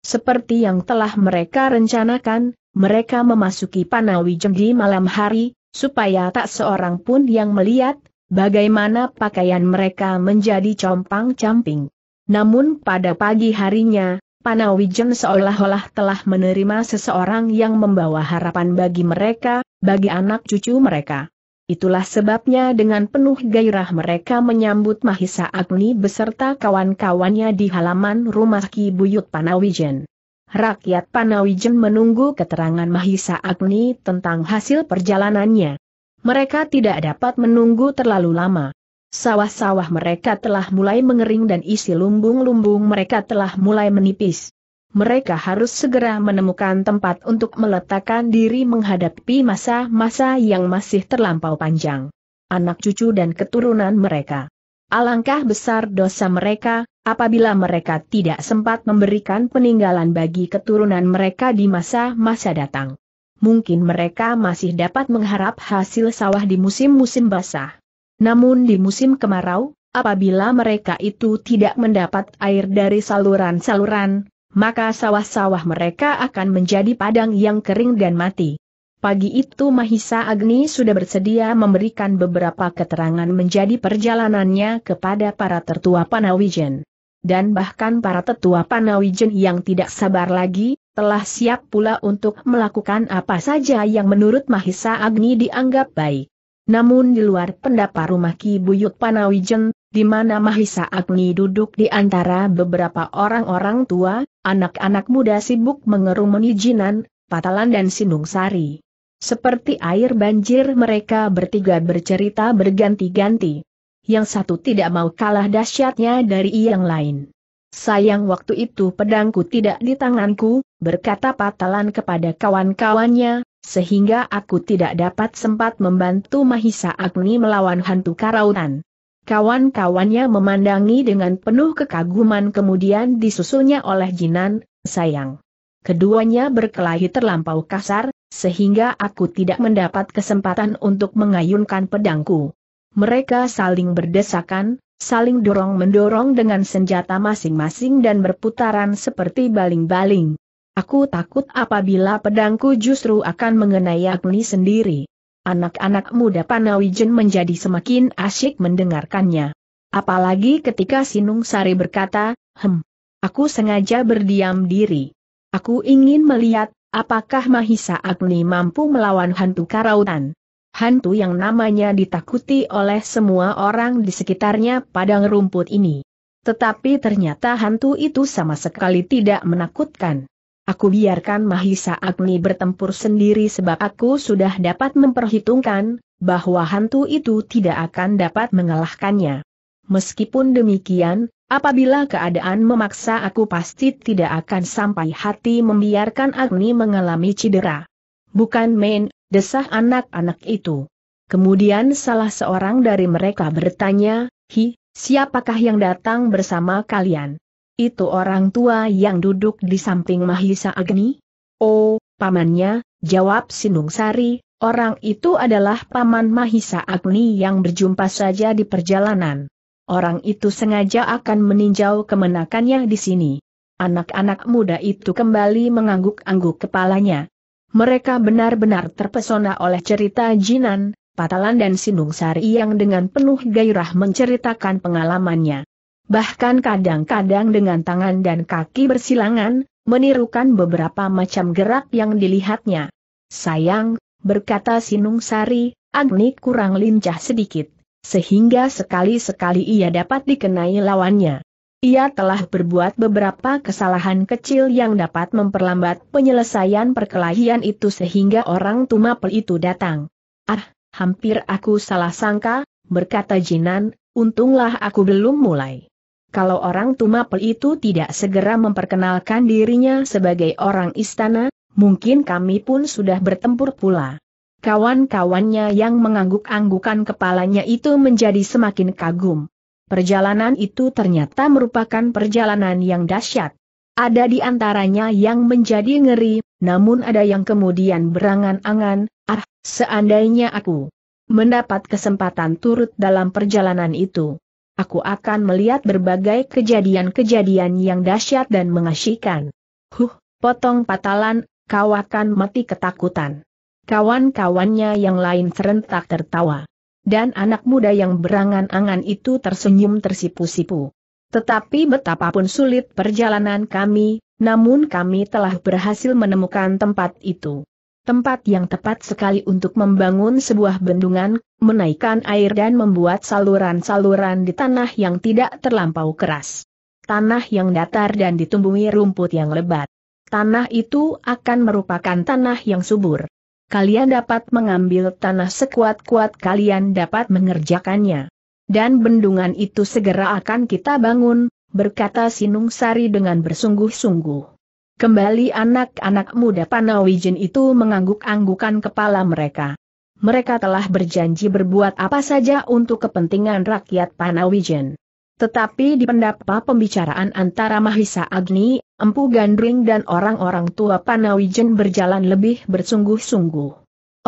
Seperti yang telah mereka rencanakan, mereka memasuki Panawijen di malam hari, supaya tak seorang pun yang melihat, bagaimana pakaian mereka menjadi compang-camping. Namun pada pagi harinya, Panawijen seolah-olah telah menerima seseorang yang membawa harapan bagi mereka, bagi anak cucu mereka. Itulah sebabnya dengan penuh gairah mereka menyambut Mahisa Agni beserta kawan-kawannya di halaman rumah Ki Buyut Panawijen. Rakyat Panawijen menunggu keterangan Mahisa Agni tentang hasil perjalanannya. Mereka tidak dapat menunggu terlalu lama. Sawah-sawah mereka telah mulai mengering dan isi lumbung-lumbung mereka telah mulai menipis mereka harus segera menemukan tempat untuk meletakkan diri menghadapi masa-masa yang masih terlampau panjang. Anak cucu dan keturunan mereka. Alangkah besar dosa mereka, apabila mereka tidak sempat memberikan peninggalan bagi keturunan mereka di masa-masa datang. Mungkin mereka masih dapat mengharap hasil sawah di musim-musim basah. Namun di musim kemarau, apabila mereka itu tidak mendapat air dari saluran-saluran, maka sawah-sawah mereka akan menjadi padang yang kering dan mati. Pagi itu Mahisa Agni sudah bersedia memberikan beberapa keterangan menjadi perjalanannya kepada para tertua Panawijen. Dan bahkan para tetua Panawijen yang tidak sabar lagi, telah siap pula untuk melakukan apa saja yang menurut Mahisa Agni dianggap baik. Namun di luar pendapat rumah Ki Buyut Panawijen, di mana Mahisa Agni duduk di antara beberapa orang-orang tua, anak-anak muda sibuk mengerumuni Jinan, Patalan dan Sinung Sari. Seperti air banjir mereka bertiga bercerita berganti-ganti. Yang satu tidak mau kalah dahsyatnya dari yang lain. Sayang waktu itu pedangku tidak di tanganku, berkata Patalan kepada kawan-kawannya, sehingga aku tidak dapat sempat membantu Mahisa Agni melawan hantu karautan. Kawan-kawannya memandangi dengan penuh kekaguman kemudian disusulnya oleh Jinan, sayang. Keduanya berkelahi terlampau kasar, sehingga aku tidak mendapat kesempatan untuk mengayunkan pedangku. Mereka saling berdesakan, saling dorong-mendorong dengan senjata masing-masing dan berputaran seperti baling-baling. Aku takut apabila pedangku justru akan mengenai Agni sendiri. Anak-anak muda Panawijen menjadi semakin asyik mendengarkannya. Apalagi ketika Sinung Sari berkata, Hem, aku sengaja berdiam diri. Aku ingin melihat, apakah Mahisa Agni mampu melawan hantu karautan. Hantu yang namanya ditakuti oleh semua orang di sekitarnya padang rumput ini. Tetapi ternyata hantu itu sama sekali tidak menakutkan. Aku biarkan Mahisa Agni bertempur sendiri sebab aku sudah dapat memperhitungkan, bahwa hantu itu tidak akan dapat mengalahkannya. Meskipun demikian, apabila keadaan memaksa aku pasti tidak akan sampai hati membiarkan Agni mengalami cedera. Bukan main, desah anak-anak itu. Kemudian salah seorang dari mereka bertanya, Hi, siapakah yang datang bersama kalian? Itu orang tua yang duduk di samping Mahisa Agni? Oh, pamannya, jawab Sinung Sari, orang itu adalah paman Mahisa Agni yang berjumpa saja di perjalanan. Orang itu sengaja akan meninjau kemenakannya di sini. Anak-anak muda itu kembali mengangguk-angguk kepalanya. Mereka benar-benar terpesona oleh cerita Jinan, Patalan dan Sinung Sari yang dengan penuh gairah menceritakan pengalamannya bahkan kadang-kadang dengan tangan dan kaki bersilangan, menirukan beberapa macam gerak yang dilihatnya. Sayang, berkata Sinung Sari, Agni kurang lincah sedikit, sehingga sekali-sekali ia dapat dikenai lawannya. Ia telah berbuat beberapa kesalahan kecil yang dapat memperlambat penyelesaian perkelahian itu sehingga orang tumapel itu datang. Ah, hampir aku salah sangka, berkata Jinan, untunglah aku belum mulai kalau orang tumapel itu tidak segera memperkenalkan dirinya sebagai orang istana, mungkin kami pun sudah bertempur pula. Kawan-kawannya yang mengangguk-anggukan kepalanya itu menjadi semakin kagum. Perjalanan itu ternyata merupakan perjalanan yang dahsyat. Ada di antaranya yang menjadi ngeri, namun ada yang kemudian berangan-angan, ah, seandainya aku mendapat kesempatan turut dalam perjalanan itu aku akan melihat berbagai kejadian-kejadian yang dahsyat dan mengasyikan. Huh, potong patalan, kau akan mati ketakutan. Kawan-kawannya yang lain serentak tertawa. Dan anak muda yang berangan-angan itu tersenyum tersipu-sipu. Tetapi betapapun sulit perjalanan kami, namun kami telah berhasil menemukan tempat itu tempat yang tepat sekali untuk membangun sebuah bendungan, menaikkan air dan membuat saluran-saluran di tanah yang tidak terlampau keras. Tanah yang datar dan ditumbuhi rumput yang lebat. Tanah itu akan merupakan tanah yang subur. Kalian dapat mengambil tanah sekuat-kuat kalian dapat mengerjakannya. Dan bendungan itu segera akan kita bangun, berkata Sinung Sari dengan bersungguh-sungguh. Kembali anak-anak muda Panawijen itu mengangguk-anggukan kepala mereka. Mereka telah berjanji berbuat apa saja untuk kepentingan rakyat Panawijen. Tetapi di pendapa pembicaraan antara Mahisa Agni, Empu Gandring dan orang-orang tua Panawijen berjalan lebih bersungguh-sungguh.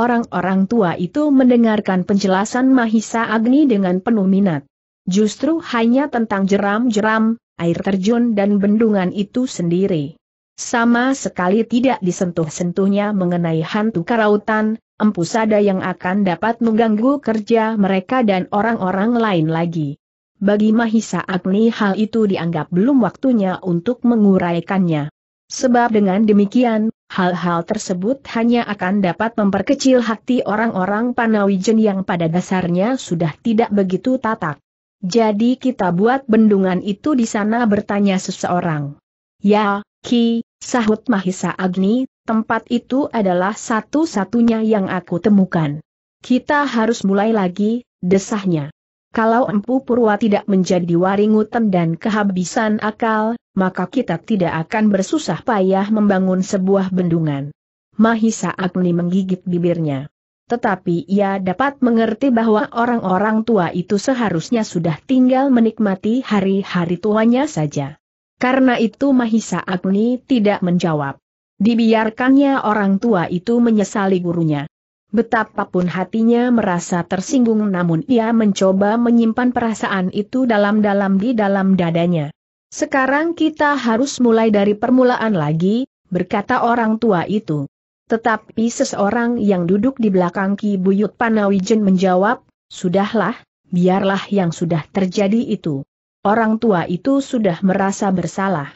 Orang-orang tua itu mendengarkan penjelasan Mahisa Agni dengan penuh minat. Justru hanya tentang jeram-jeram, air terjun dan bendungan itu sendiri. Sama sekali tidak disentuh-sentuhnya mengenai hantu karautan, empu sada yang akan dapat mengganggu kerja mereka dan orang-orang lain lagi. Bagi Mahisa Agni hal itu dianggap belum waktunya untuk menguraikannya. Sebab dengan demikian, hal-hal tersebut hanya akan dapat memperkecil hati orang-orang Panawijen yang pada dasarnya sudah tidak begitu tatak. Jadi kita buat bendungan itu di sana bertanya seseorang. Ya, Ki, sahut Mahisa Agni, tempat itu adalah satu-satunya yang aku temukan. Kita harus mulai lagi, desahnya. Kalau Empu Purwa tidak menjadi waringutan dan kehabisan akal, maka kita tidak akan bersusah payah membangun sebuah bendungan. Mahisa Agni menggigit bibirnya. Tetapi ia dapat mengerti bahwa orang-orang tua itu seharusnya sudah tinggal menikmati hari-hari tuanya saja. Karena itu Mahisa Agni tidak menjawab. Dibiarkannya orang tua itu menyesali gurunya. Betapapun hatinya merasa tersinggung namun ia mencoba menyimpan perasaan itu dalam-dalam di dalam dadanya. Sekarang kita harus mulai dari permulaan lagi, berkata orang tua itu. Tetapi seseorang yang duduk di belakang Ki Buyut Panawijen menjawab, Sudahlah, biarlah yang sudah terjadi itu. Orang tua itu sudah merasa bersalah.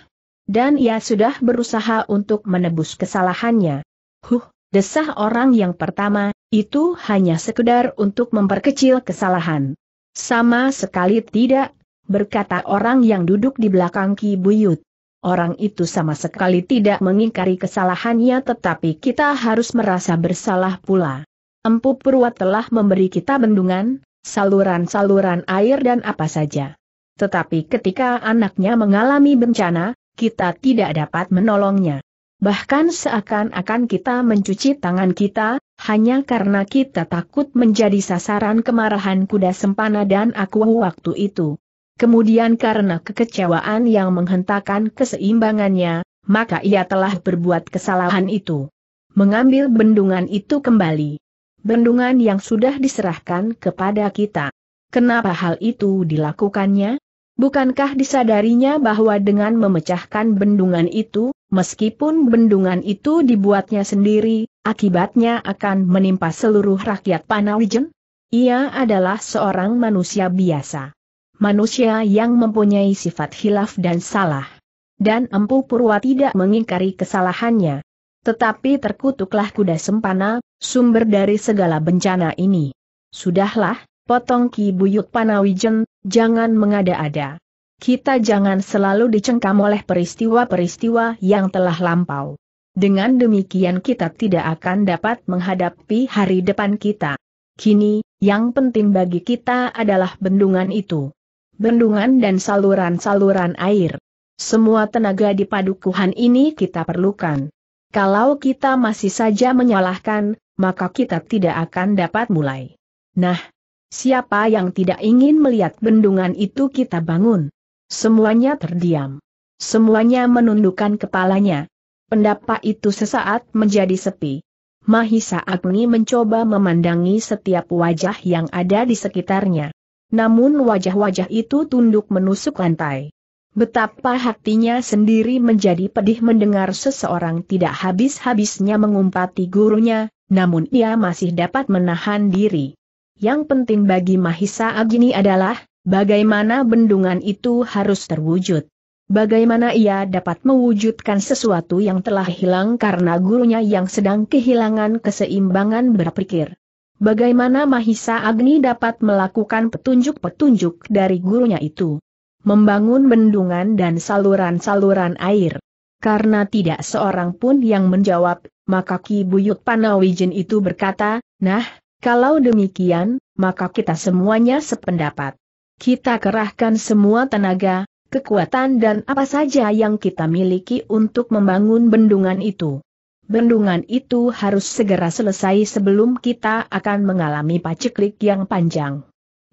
Dan ia sudah berusaha untuk menebus kesalahannya. Huh, desah orang yang pertama, itu hanya sekedar untuk memperkecil kesalahan. Sama sekali tidak, berkata orang yang duduk di belakang Ki Buyut. Orang itu sama sekali tidak mengingkari kesalahannya tetapi kita harus merasa bersalah pula. Empu Purwa telah memberi kita bendungan, saluran-saluran air dan apa saja. Tetapi ketika anaknya mengalami bencana, kita tidak dapat menolongnya. Bahkan seakan-akan kita mencuci tangan kita, hanya karena kita takut menjadi sasaran kemarahan kuda sempana dan aku waktu itu. Kemudian karena kekecewaan yang menghentakkan keseimbangannya, maka ia telah berbuat kesalahan itu. Mengambil bendungan itu kembali. Bendungan yang sudah diserahkan kepada kita. Kenapa hal itu dilakukannya? Bukankah disadarinya bahwa dengan memecahkan bendungan itu, meskipun bendungan itu dibuatnya sendiri, akibatnya akan menimpa seluruh rakyat Panawijen? Ia adalah seorang manusia biasa. Manusia yang mempunyai sifat hilaf dan salah. Dan Empu Purwa tidak mengingkari kesalahannya. Tetapi terkutuklah kuda sempana, sumber dari segala bencana ini. Sudahlah, potong Ki Buyut Panawijen, jangan mengada-ada. Kita jangan selalu dicengkam oleh peristiwa-peristiwa yang telah lampau. Dengan demikian kita tidak akan dapat menghadapi hari depan kita. Kini, yang penting bagi kita adalah bendungan itu. Bendungan dan saluran-saluran air. Semua tenaga di padukuhan ini kita perlukan. Kalau kita masih saja menyalahkan, maka kita tidak akan dapat mulai. Nah, Siapa yang tidak ingin melihat bendungan itu kita bangun? Semuanya terdiam. Semuanya menundukkan kepalanya. Pendapat itu sesaat menjadi sepi. Mahisa Agni mencoba memandangi setiap wajah yang ada di sekitarnya. Namun wajah-wajah itu tunduk menusuk lantai. Betapa hatinya sendiri menjadi pedih mendengar seseorang tidak habis-habisnya mengumpati gurunya, namun ia masih dapat menahan diri. Yang penting bagi Mahisa Agni adalah, bagaimana bendungan itu harus terwujud. Bagaimana ia dapat mewujudkan sesuatu yang telah hilang karena gurunya yang sedang kehilangan keseimbangan berpikir. Bagaimana Mahisa Agni dapat melakukan petunjuk-petunjuk dari gurunya itu. Membangun bendungan dan saluran-saluran air. Karena tidak seorang pun yang menjawab, maka Ki Buyut Panawijen itu berkata, Nah, kalau demikian, maka kita semuanya sependapat. Kita kerahkan semua tenaga, kekuatan dan apa saja yang kita miliki untuk membangun bendungan itu. Bendungan itu harus segera selesai sebelum kita akan mengalami paceklik yang panjang.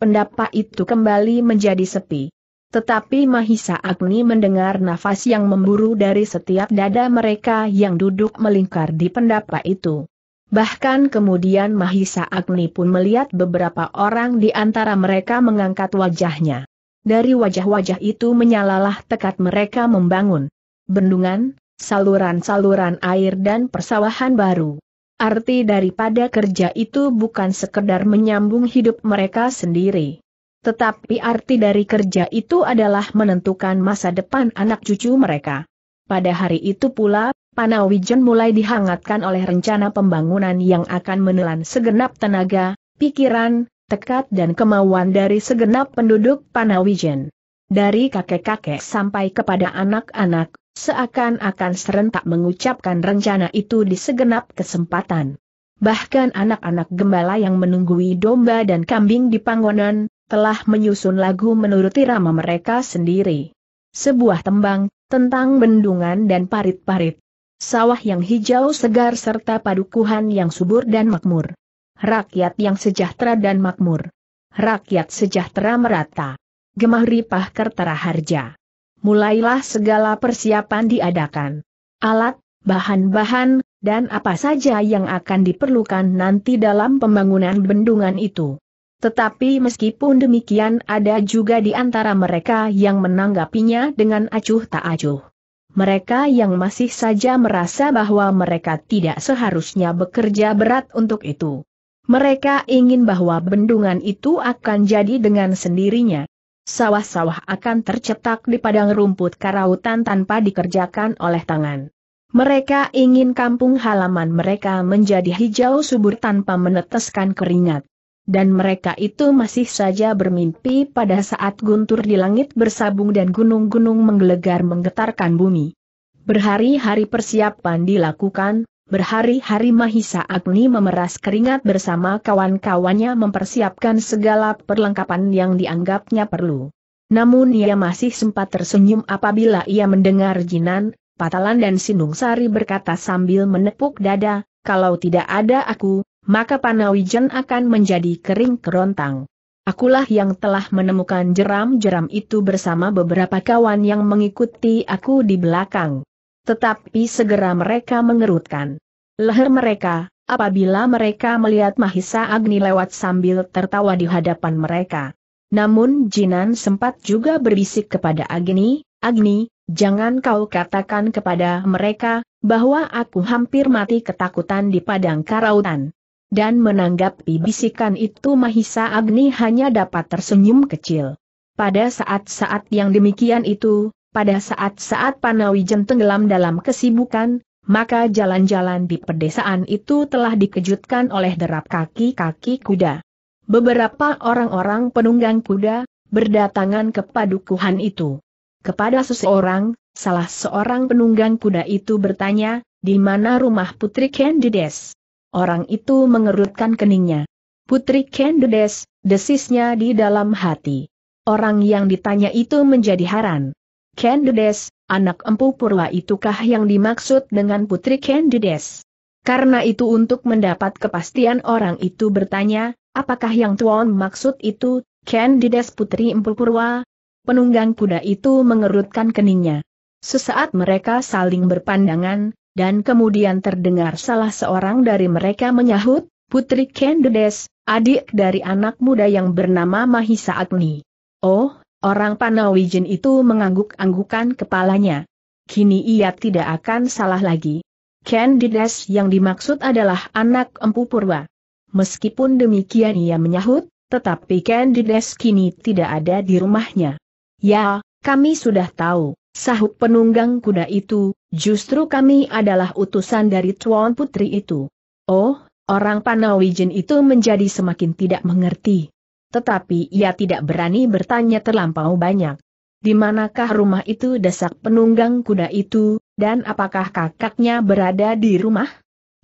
Pendapat itu kembali menjadi sepi. Tetapi Mahisa Agni mendengar nafas yang memburu dari setiap dada mereka yang duduk melingkar di pendapa itu. Bahkan kemudian Mahisa Agni pun melihat beberapa orang di antara mereka mengangkat wajahnya. Dari wajah-wajah itu menyalalah tekad mereka membangun bendungan, saluran-saluran air dan persawahan baru. Arti daripada kerja itu bukan sekedar menyambung hidup mereka sendiri. Tetapi arti dari kerja itu adalah menentukan masa depan anak cucu mereka. Pada hari itu pula, Panawijen mulai dihangatkan oleh rencana pembangunan yang akan menelan segenap tenaga, pikiran, tekad dan kemauan dari segenap penduduk Panawijen. Dari kakek-kakek sampai kepada anak-anak, seakan-akan serentak mengucapkan rencana itu di segenap kesempatan. Bahkan anak-anak gembala yang menunggui domba dan kambing di Panggonan, telah menyusun lagu menurut irama mereka sendiri. Sebuah tembang, tentang bendungan dan parit-parit. Sawah yang hijau segar serta padukuhan yang subur dan makmur. Rakyat yang sejahtera dan makmur. Rakyat sejahtera merata. Gemah ripah kertara harja. Mulailah segala persiapan diadakan. Alat, bahan-bahan, dan apa saja yang akan diperlukan nanti dalam pembangunan bendungan itu. Tetapi meskipun demikian ada juga di antara mereka yang menanggapinya dengan acuh tak acuh. Mereka yang masih saja merasa bahwa mereka tidak seharusnya bekerja berat untuk itu. Mereka ingin bahwa bendungan itu akan jadi dengan sendirinya. Sawah-sawah akan tercetak di padang rumput karautan tanpa dikerjakan oleh tangan. Mereka ingin kampung halaman mereka menjadi hijau subur tanpa meneteskan keringat. Dan mereka itu masih saja bermimpi pada saat guntur di langit bersabung dan gunung-gunung menggelegar menggetarkan bumi. Berhari-hari persiapan dilakukan, berhari-hari Mahisa Agni memeras keringat bersama kawan-kawannya mempersiapkan segala perlengkapan yang dianggapnya perlu. Namun ia masih sempat tersenyum apabila ia mendengar Jinan, Patalan dan Sinung Sari berkata sambil menepuk dada, kalau tidak ada aku, maka Panawijen akan menjadi kering kerontang. Akulah yang telah menemukan jeram-jeram itu bersama beberapa kawan yang mengikuti aku di belakang. Tetapi segera mereka mengerutkan leher mereka, apabila mereka melihat Mahisa Agni lewat sambil tertawa di hadapan mereka. Namun Jinan sempat juga berbisik kepada Agni, Agni, jangan kau katakan kepada mereka, bahwa aku hampir mati ketakutan di padang karautan. Dan menanggapi bisikan itu Mahisa Agni hanya dapat tersenyum kecil. Pada saat-saat yang demikian itu, pada saat-saat Panawijen tenggelam dalam kesibukan, maka jalan-jalan di pedesaan itu telah dikejutkan oleh derap kaki-kaki kuda. Beberapa orang-orang penunggang kuda, berdatangan ke padukuhan itu. Kepada seseorang, salah seorang penunggang kuda itu bertanya, di mana rumah Putri Candides? Orang itu mengerutkan keningnya. Putri Kendedes, desisnya di dalam hati. Orang yang ditanya itu menjadi haran. Kendedes, anak empu Purwa itukah yang dimaksud dengan putri Kendedes? Karena itu untuk mendapat kepastian orang itu bertanya, apakah yang tuan maksud itu, Kendedes putri empu Purwa? Penunggang kuda itu mengerutkan keningnya. Sesaat mereka saling berpandangan, dan kemudian terdengar salah seorang dari mereka menyahut, Putri Kendedes, adik dari anak muda yang bernama Mahisa Agni. Oh, orang Panawijen itu mengangguk-anggukan kepalanya. Kini ia tidak akan salah lagi. Kendedes yang dimaksud adalah anak Empu Purwa. Meskipun demikian ia menyahut, tetapi Kendedes kini tidak ada di rumahnya. Ya, kami sudah tahu, sahut penunggang kuda itu, Justru kami adalah utusan dari Tuan Putri itu. Oh, orang Panawijen itu menjadi semakin tidak mengerti. Tetapi ia tidak berani bertanya terlampau banyak. Di manakah rumah itu desak penunggang kuda itu, dan apakah kakaknya berada di rumah?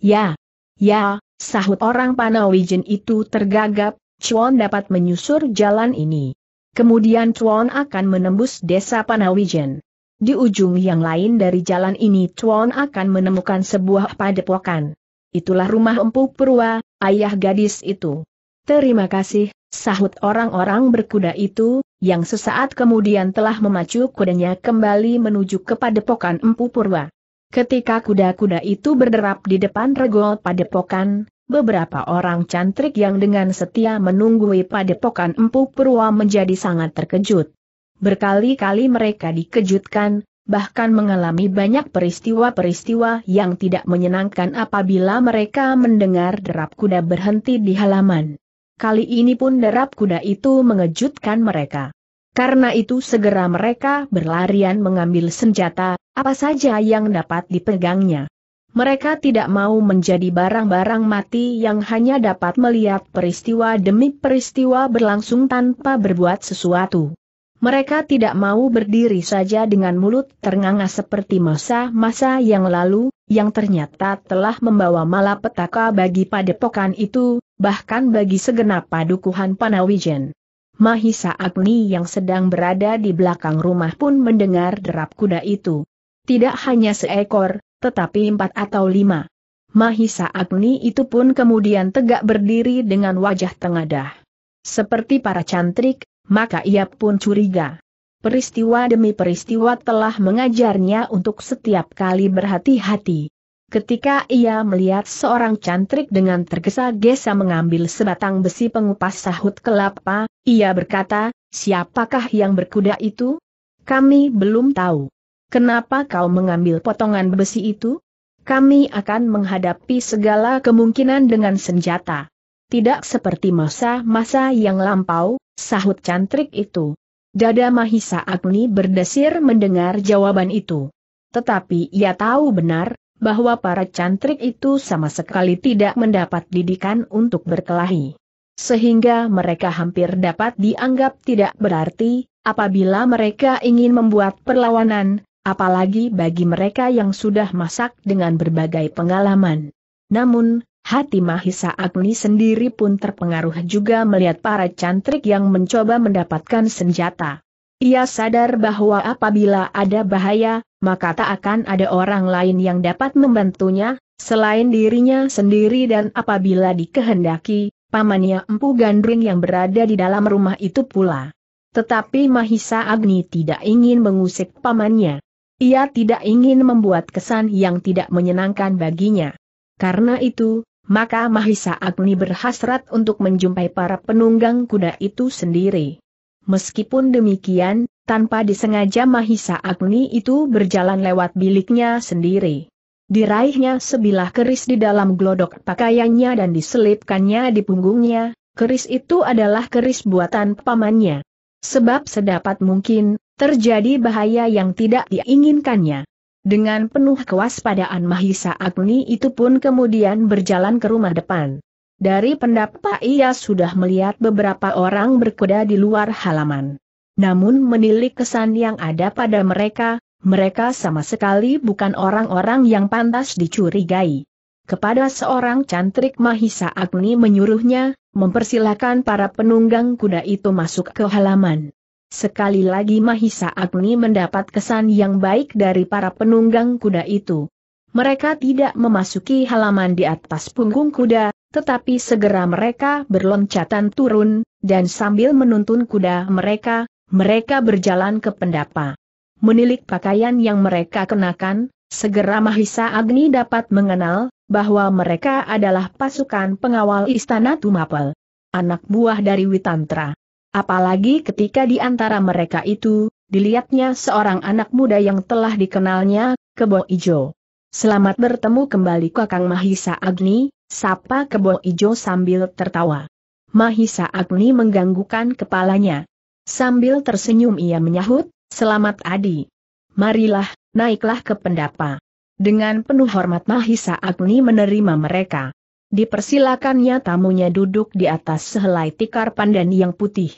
Ya, ya, sahut orang Panawijen itu tergagap, Chuan dapat menyusur jalan ini. Kemudian Chuan akan menembus desa Panawijen. Di ujung yang lain dari jalan ini Chuan akan menemukan sebuah padepokan. Itulah rumah Empu Purwa, ayah gadis itu. Terima kasih, sahut orang-orang berkuda itu, yang sesaat kemudian telah memacu kudanya kembali menuju ke padepokan Empu Purwa. Ketika kuda-kuda itu berderap di depan regol padepokan, beberapa orang cantrik yang dengan setia menunggui padepokan Empu Purwa menjadi sangat terkejut. Berkali-kali mereka dikejutkan, bahkan mengalami banyak peristiwa-peristiwa yang tidak menyenangkan apabila mereka mendengar derap kuda berhenti di halaman. Kali ini pun derap kuda itu mengejutkan mereka. Karena itu segera mereka berlarian mengambil senjata, apa saja yang dapat dipegangnya. Mereka tidak mau menjadi barang-barang mati yang hanya dapat melihat peristiwa demi peristiwa berlangsung tanpa berbuat sesuatu. Mereka tidak mau berdiri saja dengan mulut ternganga seperti masa-masa yang lalu, yang ternyata telah membawa malapetaka bagi padepokan itu, bahkan bagi segenap padukuhan Panawijen. Mahisa Agni yang sedang berada di belakang rumah pun mendengar derap kuda itu. Tidak hanya seekor, tetapi empat atau lima. Mahisa Agni itu pun kemudian tegak berdiri dengan wajah tengadah. Seperti para cantrik, maka ia pun curiga. Peristiwa demi peristiwa telah mengajarnya untuk setiap kali berhati-hati. Ketika ia melihat seorang cantrik dengan tergesa-gesa mengambil sebatang besi pengupas sahut kelapa, ia berkata, siapakah yang berkuda itu? Kami belum tahu. Kenapa kau mengambil potongan besi itu? Kami akan menghadapi segala kemungkinan dengan senjata. Tidak seperti masa-masa yang lampau, sahut cantrik itu. Dada Mahisa Agni berdesir mendengar jawaban itu. Tetapi ia tahu benar, bahwa para cantrik itu sama sekali tidak mendapat didikan untuk berkelahi. Sehingga mereka hampir dapat dianggap tidak berarti, apabila mereka ingin membuat perlawanan, apalagi bagi mereka yang sudah masak dengan berbagai pengalaman. Namun, Hati Mahisa Agni sendiri pun terpengaruh juga melihat para cantrik yang mencoba mendapatkan senjata. Ia sadar bahwa apabila ada bahaya, maka tak akan ada orang lain yang dapat membantunya, selain dirinya sendiri dan apabila dikehendaki, pamannya Empu Gandring yang berada di dalam rumah itu pula. Tetapi Mahisa Agni tidak ingin mengusik pamannya. Ia tidak ingin membuat kesan yang tidak menyenangkan baginya. Karena itu, maka Mahisa Agni berhasrat untuk menjumpai para penunggang kuda itu sendiri. Meskipun demikian, tanpa disengaja Mahisa Agni itu berjalan lewat biliknya sendiri. Diraihnya sebilah keris di dalam glodok pakaiannya dan diselipkannya di punggungnya, keris itu adalah keris buatan pamannya. Sebab sedapat mungkin, terjadi bahaya yang tidak diinginkannya. Dengan penuh kewaspadaan Mahisa Agni itu pun kemudian berjalan ke rumah depan. Dari pendapat ia sudah melihat beberapa orang berkuda di luar halaman. Namun menilik kesan yang ada pada mereka, mereka sama sekali bukan orang-orang yang pantas dicurigai. Kepada seorang cantrik Mahisa Agni menyuruhnya, mempersilahkan para penunggang kuda itu masuk ke halaman. Sekali lagi Mahisa Agni mendapat kesan yang baik dari para penunggang kuda itu. Mereka tidak memasuki halaman di atas punggung kuda, tetapi segera mereka berloncatan turun, dan sambil menuntun kuda mereka, mereka berjalan ke pendapa. Menilik pakaian yang mereka kenakan, segera Mahisa Agni dapat mengenal bahwa mereka adalah pasukan pengawal Istana Tumapel. Anak buah dari Witantra. Apalagi ketika di antara mereka itu, dilihatnya seorang anak muda yang telah dikenalnya, Kebo Ijo. Selamat bertemu kembali Kakang Mahisa Agni, sapa Kebo Ijo sambil tertawa. Mahisa Agni mengganggukan kepalanya. Sambil tersenyum ia menyahut, selamat Adi. Marilah, naiklah ke pendapa. Dengan penuh hormat Mahisa Agni menerima mereka. Dipersilakannya tamunya duduk di atas sehelai tikar pandan yang putih.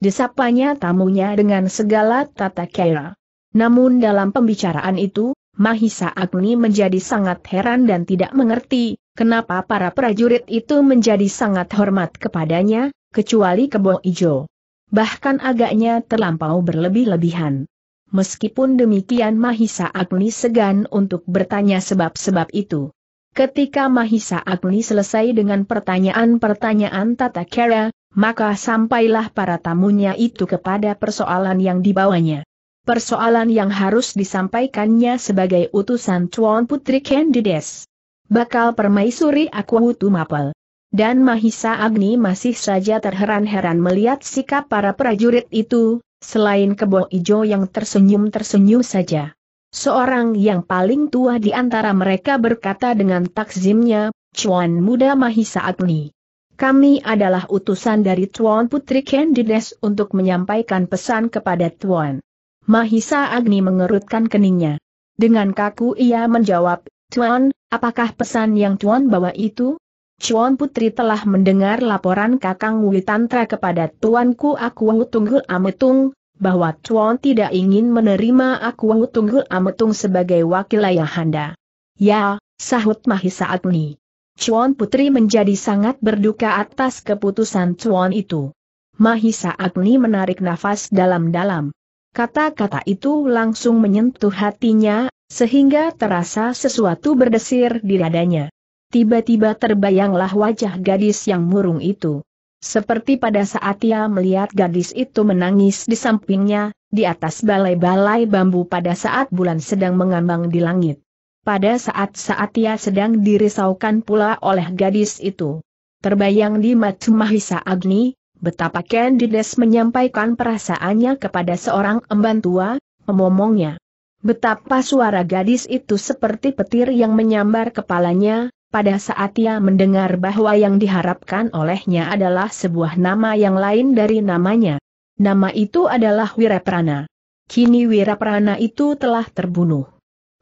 Disapanya tamunya dengan segala tata kera. Namun dalam pembicaraan itu, Mahisa Agni menjadi sangat heran dan tidak mengerti, kenapa para prajurit itu menjadi sangat hormat kepadanya, kecuali kebo ijo. Bahkan agaknya terlampau berlebih-lebihan. Meskipun demikian Mahisa Agni segan untuk bertanya sebab-sebab itu. Ketika Mahisa Agni selesai dengan pertanyaan-pertanyaan Tata Kera, maka sampailah para tamunya itu kepada persoalan yang dibawanya. Persoalan yang harus disampaikannya sebagai utusan Tuan Putri Candides. Bakal permaisuri aku Hutu Mapel. Dan Mahisa Agni masih saja terheran-heran melihat sikap para prajurit itu, selain kebo ijo yang tersenyum-tersenyum saja. Seorang yang paling tua di antara mereka berkata dengan takzimnya, Chuan Muda Mahisa Agni. Kami adalah utusan dari Tuan Putri Candides untuk menyampaikan pesan kepada Tuan. Mahisa Agni mengerutkan keningnya. Dengan kaku ia menjawab, Tuan, apakah pesan yang Tuan bawa itu? Chuan Putri telah mendengar laporan Kakang Witantra kepada Tuanku Aku Tunggu Ametung, bahwa Tuan tidak ingin menerima aku Tunggul Ametung sebagai wakil ayahanda. Ya, sahut Mahisa Agni. Chuan Putri menjadi sangat berduka atas keputusan Chuan itu. Mahisa Agni menarik nafas dalam-dalam. Kata-kata itu langsung menyentuh hatinya, sehingga terasa sesuatu berdesir di dadanya. Tiba-tiba terbayanglah wajah gadis yang murung itu. Seperti pada saat ia melihat gadis itu menangis di sampingnya, di atas balai-balai bambu pada saat bulan sedang mengambang di langit. Pada saat-saat ia sedang dirisaukan pula oleh gadis itu. Terbayang di mata Mahisa Agni, betapa Candides menyampaikan perasaannya kepada seorang emban tua, memomongnya. Betapa suara gadis itu seperti petir yang menyambar kepalanya, pada saat ia mendengar bahwa yang diharapkan olehnya adalah sebuah nama yang lain dari namanya. Nama itu adalah Wiraprana. Kini Wiraprana itu telah terbunuh.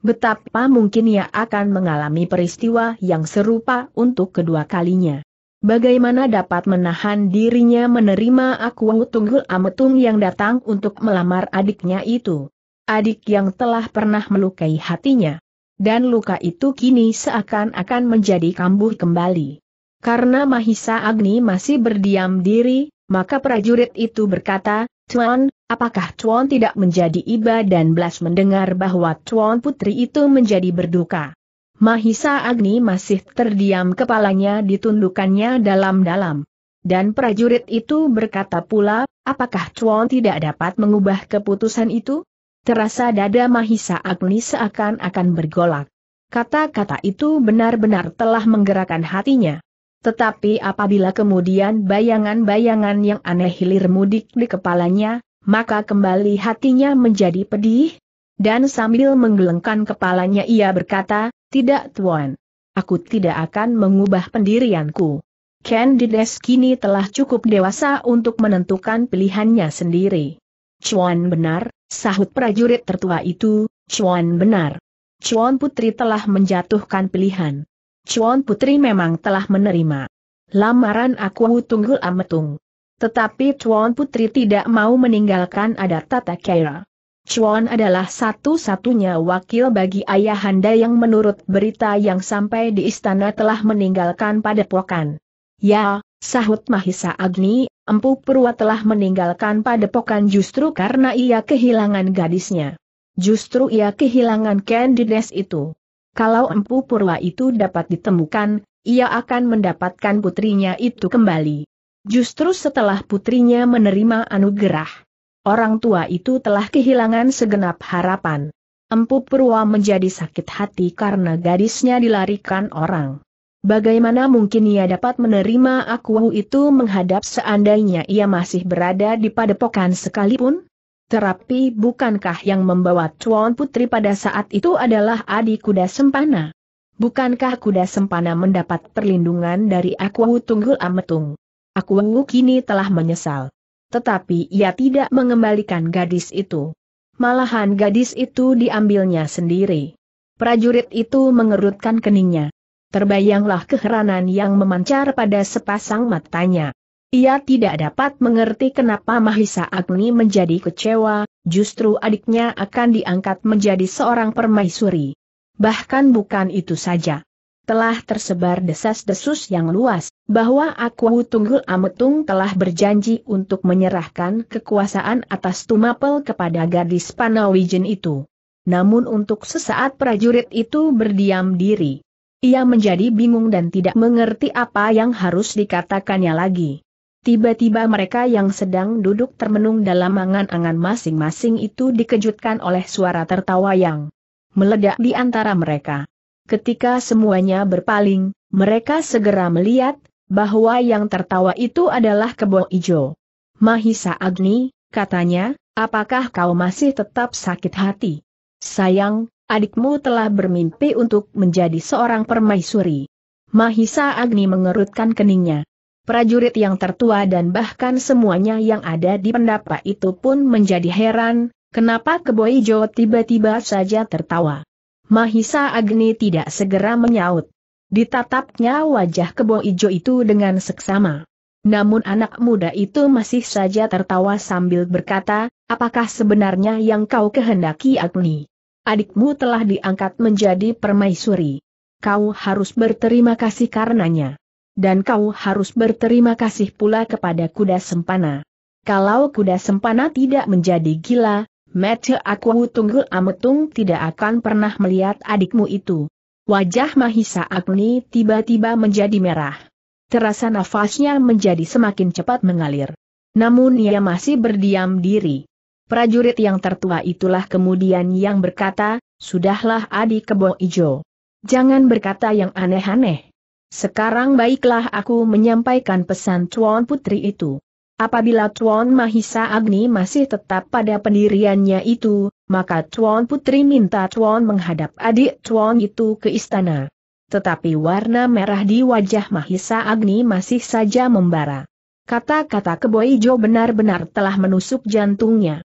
Betapa mungkin ia akan mengalami peristiwa yang serupa untuk kedua kalinya. Bagaimana dapat menahan dirinya menerima aku Tunggul Ametung yang datang untuk melamar adiknya itu? Adik yang telah pernah melukai hatinya dan luka itu kini seakan-akan menjadi kambuh kembali. Karena Mahisa Agni masih berdiam diri, maka prajurit itu berkata, Tuan, apakah Tuan tidak menjadi iba dan belas mendengar bahwa Tuan putri itu menjadi berduka? Mahisa Agni masih terdiam kepalanya ditundukannya dalam-dalam. Dan prajurit itu berkata pula, apakah Chuan tidak dapat mengubah keputusan itu? terasa dada Mahisa Agni seakan-akan bergolak. Kata-kata itu benar-benar telah menggerakkan hatinya. Tetapi apabila kemudian bayangan-bayangan yang aneh hilir mudik di kepalanya, maka kembali hatinya menjadi pedih, dan sambil menggelengkan kepalanya ia berkata, tidak tuan. Aku tidak akan mengubah pendirianku. Candides kini telah cukup dewasa untuk menentukan pilihannya sendiri. Cuan benar, Sahut prajurit tertua itu, Chuan benar. Chuan Putri telah menjatuhkan pilihan. Chuan Putri memang telah menerima lamaran aku tunggul ametung. Tetapi Chuan Putri tidak mau meninggalkan adat Tata Kaira. Chuan adalah satu-satunya wakil bagi ayahanda yang menurut berita yang sampai di istana telah meninggalkan pada padepokan. Ya, sahut Mahisa Agni, Empu Purwa telah meninggalkan padepokan justru karena ia kehilangan gadisnya. Justru ia kehilangan Candides itu. Kalau Empu Purwa itu dapat ditemukan, ia akan mendapatkan putrinya itu kembali. Justru setelah putrinya menerima anugerah, orang tua itu telah kehilangan segenap harapan. Empu Purwa menjadi sakit hati karena gadisnya dilarikan orang. Bagaimana mungkin ia dapat menerima aku itu menghadap seandainya ia masih berada di padepokan sekalipun? Terapi bukankah yang membawa Tuan Putri pada saat itu adalah adik kuda sempana? Bukankah kuda sempana mendapat perlindungan dari aku Tunggul Ametung? Aku kini telah menyesal. Tetapi ia tidak mengembalikan gadis itu. Malahan gadis itu diambilnya sendiri. Prajurit itu mengerutkan keningnya terbayanglah keheranan yang memancar pada sepasang matanya. Ia tidak dapat mengerti kenapa Mahisa Agni menjadi kecewa, justru adiknya akan diangkat menjadi seorang permaisuri. Bahkan bukan itu saja. Telah tersebar desas-desus yang luas, bahwa Aku Tunggul Ametung telah berjanji untuk menyerahkan kekuasaan atas Tumapel kepada gadis Panawijen itu. Namun untuk sesaat prajurit itu berdiam diri. Ia menjadi bingung dan tidak mengerti apa yang harus dikatakannya lagi. Tiba-tiba mereka yang sedang duduk termenung dalam angan-angan masing-masing itu dikejutkan oleh suara tertawa yang meledak di antara mereka. Ketika semuanya berpaling, mereka segera melihat bahwa yang tertawa itu adalah kebo ijo. Mahisa Agni, katanya, apakah kau masih tetap sakit hati? Sayang, adikmu telah bermimpi untuk menjadi seorang permaisuri. Mahisa Agni mengerutkan keningnya. Prajurit yang tertua dan bahkan semuanya yang ada di pendapa itu pun menjadi heran, kenapa Keboijo tiba-tiba saja tertawa. Mahisa Agni tidak segera menyaut. Ditatapnya wajah Keboijo itu dengan seksama. Namun anak muda itu masih saja tertawa sambil berkata, apakah sebenarnya yang kau kehendaki Agni? Adikmu telah diangkat menjadi permaisuri. Kau harus berterima kasih karenanya. Dan kau harus berterima kasih pula kepada kuda sempana. Kalau kuda sempana tidak menjadi gila, Mete aku tunggu ametung tidak akan pernah melihat adikmu itu. Wajah Mahisa Agni tiba-tiba menjadi merah. Terasa nafasnya menjadi semakin cepat mengalir. Namun ia masih berdiam diri. Prajurit yang tertua itulah kemudian yang berkata, Sudahlah Adi Kebo Ijo. Jangan berkata yang aneh-aneh. Sekarang baiklah aku menyampaikan pesan Tuan Putri itu. Apabila Tuan Mahisa Agni masih tetap pada pendiriannya itu, maka Tuan Putri minta Tuan menghadap adik Tuan itu ke istana. Tetapi warna merah di wajah Mahisa Agni masih saja membara. Kata-kata Keboijo benar-benar telah menusuk jantungnya.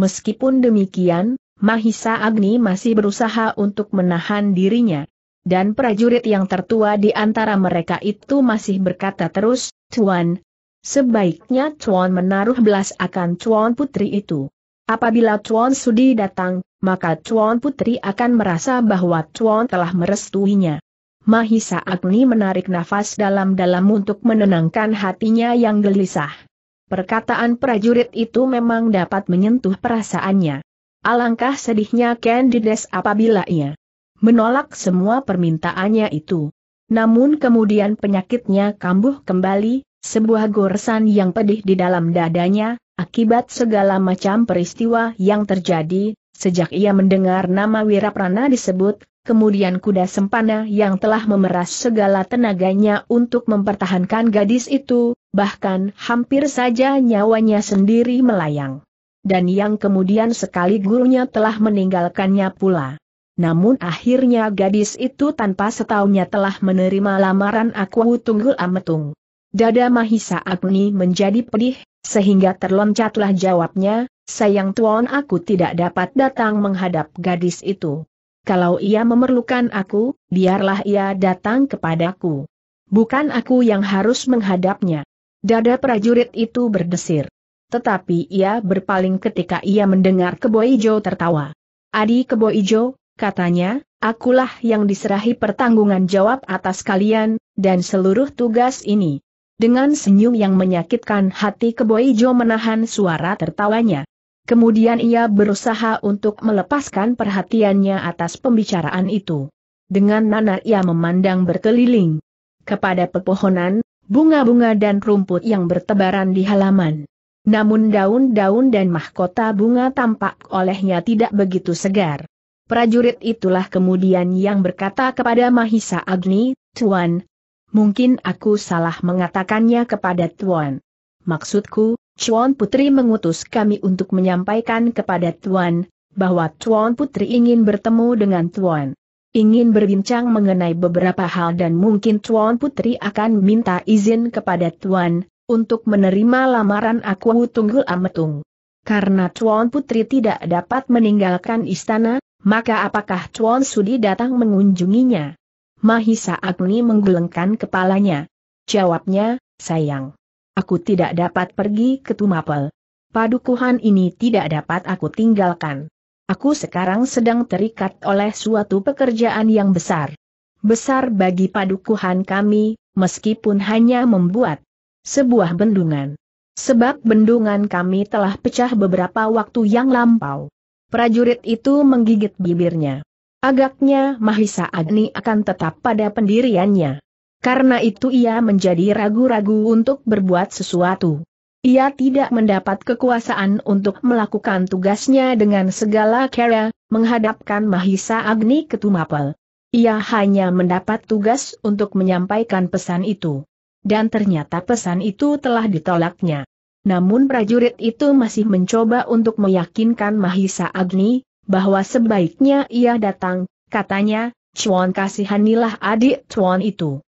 Meskipun demikian, Mahisa Agni masih berusaha untuk menahan dirinya. Dan prajurit yang tertua di antara mereka itu masih berkata terus, Tuan, sebaiknya Tuan menaruh belas akan Tuan Putri itu. Apabila Tuan Sudi datang, maka Tuan Putri akan merasa bahwa Tuan telah merestuinya. Mahisa Agni menarik nafas dalam-dalam untuk menenangkan hatinya yang gelisah. Perkataan prajurit itu memang dapat menyentuh perasaannya. Alangkah sedihnya Candides apabila ia menolak semua permintaannya itu. Namun kemudian penyakitnya kambuh kembali, sebuah goresan yang pedih di dalam dadanya, akibat segala macam peristiwa yang terjadi, sejak ia mendengar nama Wiraprana disebut, kemudian kuda sempana yang telah memeras segala tenaganya untuk mempertahankan gadis itu, bahkan hampir saja nyawanya sendiri melayang. Dan yang kemudian sekali gurunya telah meninggalkannya pula. Namun akhirnya gadis itu tanpa setahunya telah menerima lamaran Aku Tunggul Ametung. Dada Mahisa Agni menjadi pedih, sehingga terloncatlah jawabnya, sayang tuan aku tidak dapat datang menghadap gadis itu kalau ia memerlukan aku, biarlah ia datang kepadaku. Bukan aku yang harus menghadapnya. Dada prajurit itu berdesir. Tetapi ia berpaling ketika ia mendengar Kebo Ijo tertawa. Adi Kebo Ijo, katanya, akulah yang diserahi pertanggungan jawab atas kalian, dan seluruh tugas ini. Dengan senyum yang menyakitkan hati Kebo Ijo menahan suara tertawanya kemudian ia berusaha untuk melepaskan perhatiannya atas pembicaraan itu. Dengan nanar ia memandang berkeliling kepada pepohonan, bunga-bunga dan rumput yang bertebaran di halaman. Namun daun-daun dan mahkota bunga tampak olehnya tidak begitu segar. Prajurit itulah kemudian yang berkata kepada Mahisa Agni, Tuan, mungkin aku salah mengatakannya kepada Tuan. Maksudku, Chuan Putri mengutus kami untuk menyampaikan kepada Tuan, bahwa Tuan Putri ingin bertemu dengan Tuan. Ingin berbincang mengenai beberapa hal dan mungkin Tuan Putri akan minta izin kepada Tuan, untuk menerima lamaran aku Tunggul Ametung. Karena Tuan Putri tidak dapat meninggalkan istana, maka apakah Tuan Sudi datang mengunjunginya? Mahisa Agni menggelengkan kepalanya. Jawabnya, sayang. Aku tidak dapat pergi ke Tumapel. Padukuhan ini tidak dapat aku tinggalkan. Aku sekarang sedang terikat oleh suatu pekerjaan yang besar. Besar bagi padukuhan kami, meskipun hanya membuat sebuah bendungan. Sebab bendungan kami telah pecah beberapa waktu yang lampau. Prajurit itu menggigit bibirnya. Agaknya Mahisa Agni akan tetap pada pendiriannya. Karena itu ia menjadi ragu-ragu untuk berbuat sesuatu. Ia tidak mendapat kekuasaan untuk melakukan tugasnya dengan segala cara, menghadapkan Mahisa Agni ke Tumapel. Ia hanya mendapat tugas untuk menyampaikan pesan itu. Dan ternyata pesan itu telah ditolaknya. Namun prajurit itu masih mencoba untuk meyakinkan Mahisa Agni, bahwa sebaiknya ia datang, katanya, Cuan kasihanilah adik Cuan itu.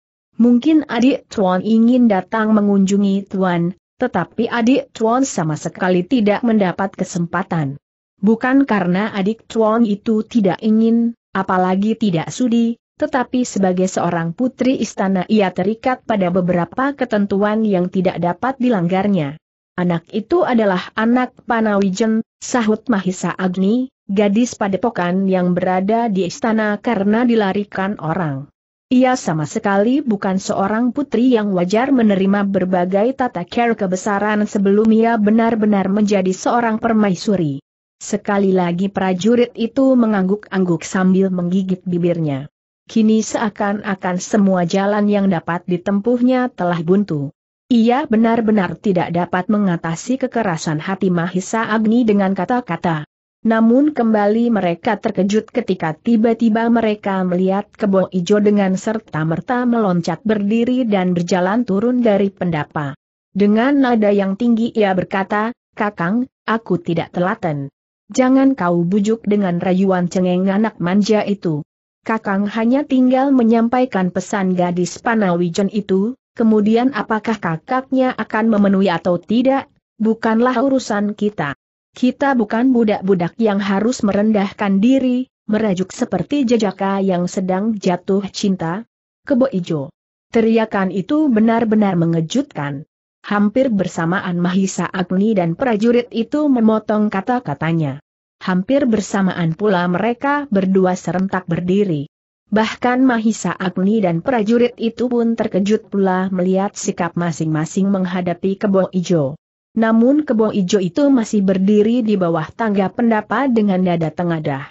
Mungkin adik Tuan ingin datang mengunjungi Tuan, tetapi adik Tuan sama sekali tidak mendapat kesempatan. Bukan karena adik Tuan itu tidak ingin, apalagi tidak sudi, tetapi sebagai seorang putri istana ia terikat pada beberapa ketentuan yang tidak dapat dilanggarnya. Anak itu adalah anak Panawijen, sahut Mahisa Agni, gadis padepokan yang berada di istana karena dilarikan orang. Ia sama sekali bukan seorang putri yang wajar menerima berbagai tata care kebesaran sebelum ia benar-benar menjadi seorang permaisuri. Sekali lagi prajurit itu mengangguk-angguk sambil menggigit bibirnya. Kini seakan-akan semua jalan yang dapat ditempuhnya telah buntu. Ia benar-benar tidak dapat mengatasi kekerasan hati Mahisa Agni dengan kata-kata. Namun kembali mereka terkejut ketika tiba-tiba mereka melihat kebo ijo dengan serta-merta meloncat berdiri dan berjalan turun dari pendapa. Dengan nada yang tinggi ia berkata, Kakang, aku tidak telaten. Jangan kau bujuk dengan rayuan cengeng anak manja itu. Kakang hanya tinggal menyampaikan pesan gadis Panawijon itu, kemudian apakah kakaknya akan memenuhi atau tidak, bukanlah urusan kita. Kita bukan budak-budak yang harus merendahkan diri, merajuk seperti jejaka yang sedang jatuh cinta. Kebo Ijo. Teriakan itu benar-benar mengejutkan. Hampir bersamaan Mahisa Agni dan prajurit itu memotong kata-katanya. Hampir bersamaan pula mereka berdua serentak berdiri. Bahkan Mahisa Agni dan prajurit itu pun terkejut pula melihat sikap masing-masing menghadapi Kebo Ijo. Namun kebo ijo itu masih berdiri di bawah tangga pendapa dengan dada tengadah.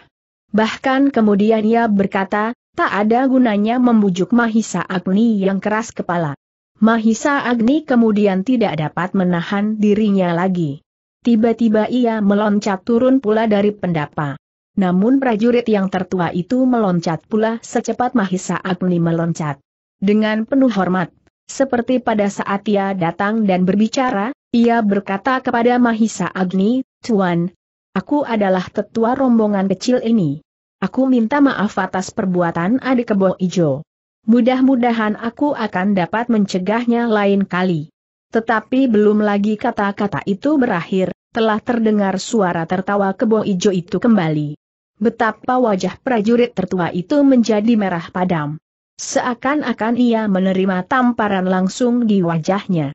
Bahkan kemudian ia berkata, tak ada gunanya membujuk Mahisa Agni yang keras kepala. Mahisa Agni kemudian tidak dapat menahan dirinya lagi. Tiba-tiba ia meloncat turun pula dari pendapa. Namun prajurit yang tertua itu meloncat pula secepat Mahisa Agni meloncat. Dengan penuh hormat, seperti pada saat ia datang dan berbicara, ia berkata kepada Mahisa Agni, Tuan, aku adalah tetua rombongan kecil ini. Aku minta maaf atas perbuatan adik kebo ijo. Mudah-mudahan aku akan dapat mencegahnya lain kali. Tetapi belum lagi kata-kata itu berakhir, telah terdengar suara tertawa kebo ijo itu kembali. Betapa wajah prajurit tertua itu menjadi merah padam. Seakan-akan ia menerima tamparan langsung di wajahnya.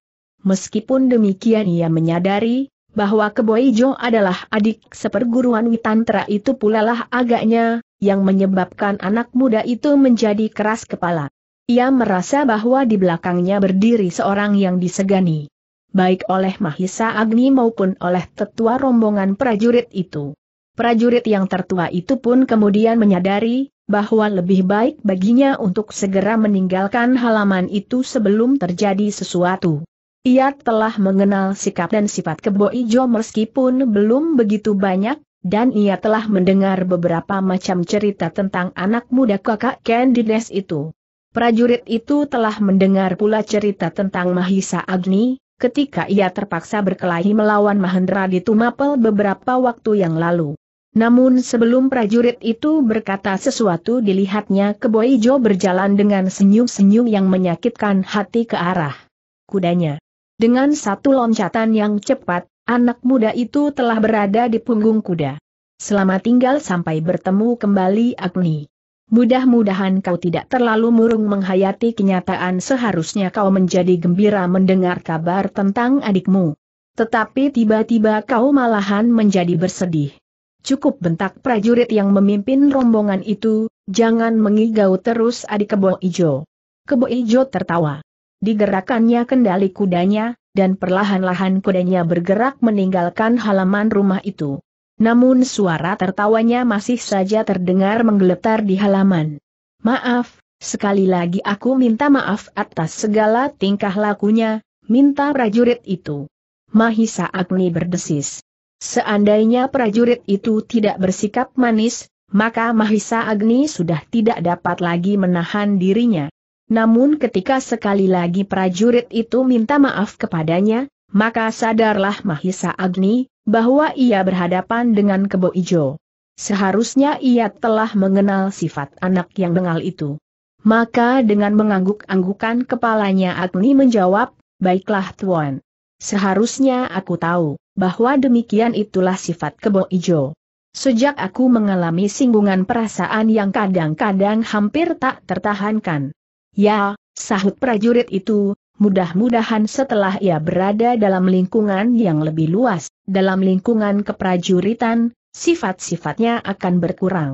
Meskipun demikian ia menyadari, bahwa Keboijo adalah adik seperguruan Witantra itu pula lah agaknya, yang menyebabkan anak muda itu menjadi keras kepala. Ia merasa bahwa di belakangnya berdiri seorang yang disegani. Baik oleh Mahisa Agni maupun oleh tetua rombongan prajurit itu. Prajurit yang tertua itu pun kemudian menyadari, bahwa lebih baik baginya untuk segera meninggalkan halaman itu sebelum terjadi sesuatu. Ia telah mengenal sikap dan sifat kebo ijo meskipun belum begitu banyak, dan ia telah mendengar beberapa macam cerita tentang anak muda kakak Candides itu. Prajurit itu telah mendengar pula cerita tentang Mahisa Agni, ketika ia terpaksa berkelahi melawan Mahendra di Tumapel beberapa waktu yang lalu. Namun sebelum prajurit itu berkata sesuatu dilihatnya Keboijo berjalan dengan senyum-senyum yang menyakitkan hati ke arah kudanya. Dengan satu loncatan yang cepat, anak muda itu telah berada di punggung kuda. Selamat tinggal sampai bertemu kembali Agni. Mudah-mudahan kau tidak terlalu murung menghayati kenyataan seharusnya kau menjadi gembira mendengar kabar tentang adikmu. Tetapi tiba-tiba kau malahan menjadi bersedih. Cukup bentak prajurit yang memimpin rombongan itu, jangan mengigau terus adik kebo ijo. Kebo ijo tertawa digerakannya kendali kudanya, dan perlahan-lahan kudanya bergerak meninggalkan halaman rumah itu. Namun suara tertawanya masih saja terdengar menggeletar di halaman. Maaf, sekali lagi aku minta maaf atas segala tingkah lakunya, minta prajurit itu. Mahisa Agni berdesis. Seandainya prajurit itu tidak bersikap manis, maka Mahisa Agni sudah tidak dapat lagi menahan dirinya. Namun ketika sekali lagi prajurit itu minta maaf kepadanya, maka sadarlah Mahisa Agni, bahwa ia berhadapan dengan kebo ijo. Seharusnya ia telah mengenal sifat anak yang bengal itu. Maka dengan mengangguk-anggukan kepalanya Agni menjawab, Baiklah Tuan. Seharusnya aku tahu, bahwa demikian itulah sifat kebo ijo. Sejak aku mengalami singgungan perasaan yang kadang-kadang hampir tak tertahankan. Ya, sahut prajurit itu, mudah-mudahan setelah ia berada dalam lingkungan yang lebih luas, dalam lingkungan keprajuritan, sifat-sifatnya akan berkurang.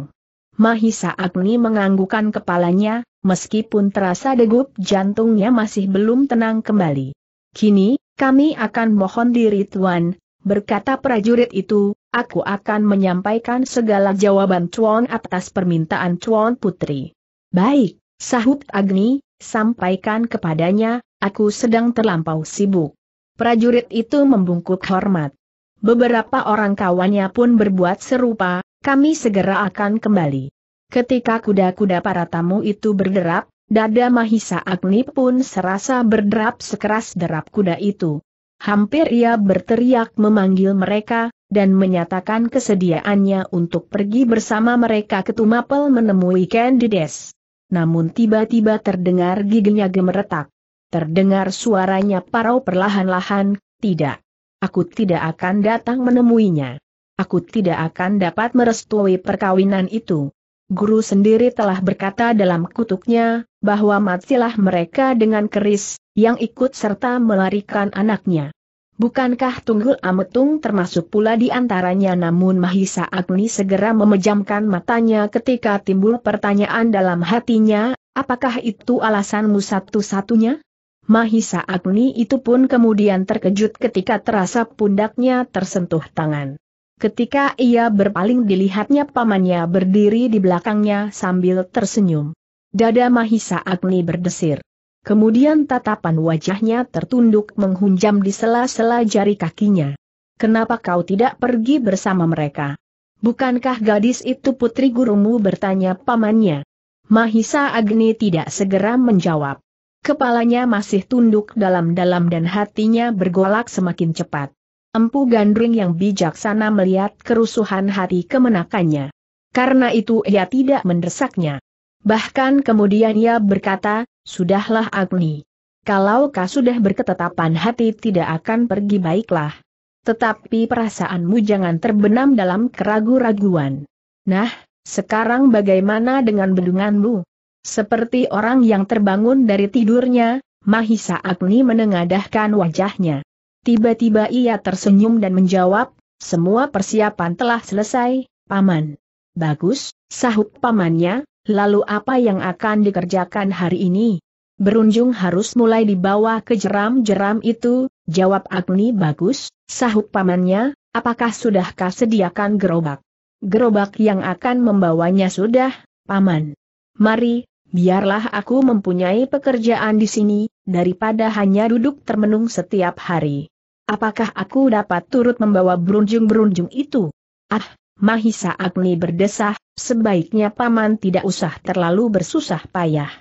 Mahisa Agni menganggukan kepalanya, meskipun terasa degup jantungnya masih belum tenang kembali. Kini, kami akan mohon diri Tuan, berkata prajurit itu, aku akan menyampaikan segala jawaban Tuan atas permintaan Tuan Putri. Baik, Sahut Agni, sampaikan kepadanya, aku sedang terlampau sibuk. Prajurit itu membungkuk hormat. Beberapa orang kawannya pun berbuat serupa, kami segera akan kembali. Ketika kuda-kuda para tamu itu berderap, dada Mahisa Agni pun serasa berderap sekeras derap kuda itu. Hampir ia berteriak memanggil mereka, dan menyatakan kesediaannya untuk pergi bersama mereka ke Tumapel menemui Candides namun tiba-tiba terdengar giginya gemeretak. Terdengar suaranya parau perlahan-lahan, tidak. Aku tidak akan datang menemuinya. Aku tidak akan dapat merestui perkawinan itu. Guru sendiri telah berkata dalam kutuknya, bahwa matilah mereka dengan keris, yang ikut serta melarikan anaknya. Bukankah Tunggul Ametung termasuk pula di antaranya namun Mahisa Agni segera memejamkan matanya ketika timbul pertanyaan dalam hatinya, apakah itu alasanmu satu-satunya? Mahisa Agni itu pun kemudian terkejut ketika terasa pundaknya tersentuh tangan. Ketika ia berpaling dilihatnya pamannya berdiri di belakangnya sambil tersenyum. Dada Mahisa Agni berdesir. Kemudian tatapan wajahnya tertunduk menghunjam di sela-sela jari kakinya. Kenapa kau tidak pergi bersama mereka? Bukankah gadis itu putri gurumu bertanya pamannya? Mahisa Agni tidak segera menjawab. Kepalanya masih tunduk dalam-dalam dan hatinya bergolak semakin cepat. Empu Gandring yang bijaksana melihat kerusuhan hati kemenakannya. Karena itu ia tidak mendesaknya. Bahkan kemudian ia berkata, Sudahlah Agni. Kalau kau sudah berketetapan hati tidak akan pergi baiklah. Tetapi perasaanmu jangan terbenam dalam keragu-raguan. Nah, sekarang bagaimana dengan bendunganmu? Seperti orang yang terbangun dari tidurnya, Mahisa Agni menengadahkan wajahnya. Tiba-tiba ia tersenyum dan menjawab, semua persiapan telah selesai, Paman. Bagus, sahut pamannya, lalu apa yang akan dikerjakan hari ini? Berunjung harus mulai dibawa ke jeram-jeram itu, jawab Agni bagus, sahut pamannya, apakah sudahkah sediakan gerobak? Gerobak yang akan membawanya sudah, paman. Mari, biarlah aku mempunyai pekerjaan di sini, daripada hanya duduk termenung setiap hari. Apakah aku dapat turut membawa berunjung-berunjung itu? Ah, Mahisa Agni berdesah, sebaiknya paman tidak usah terlalu bersusah payah.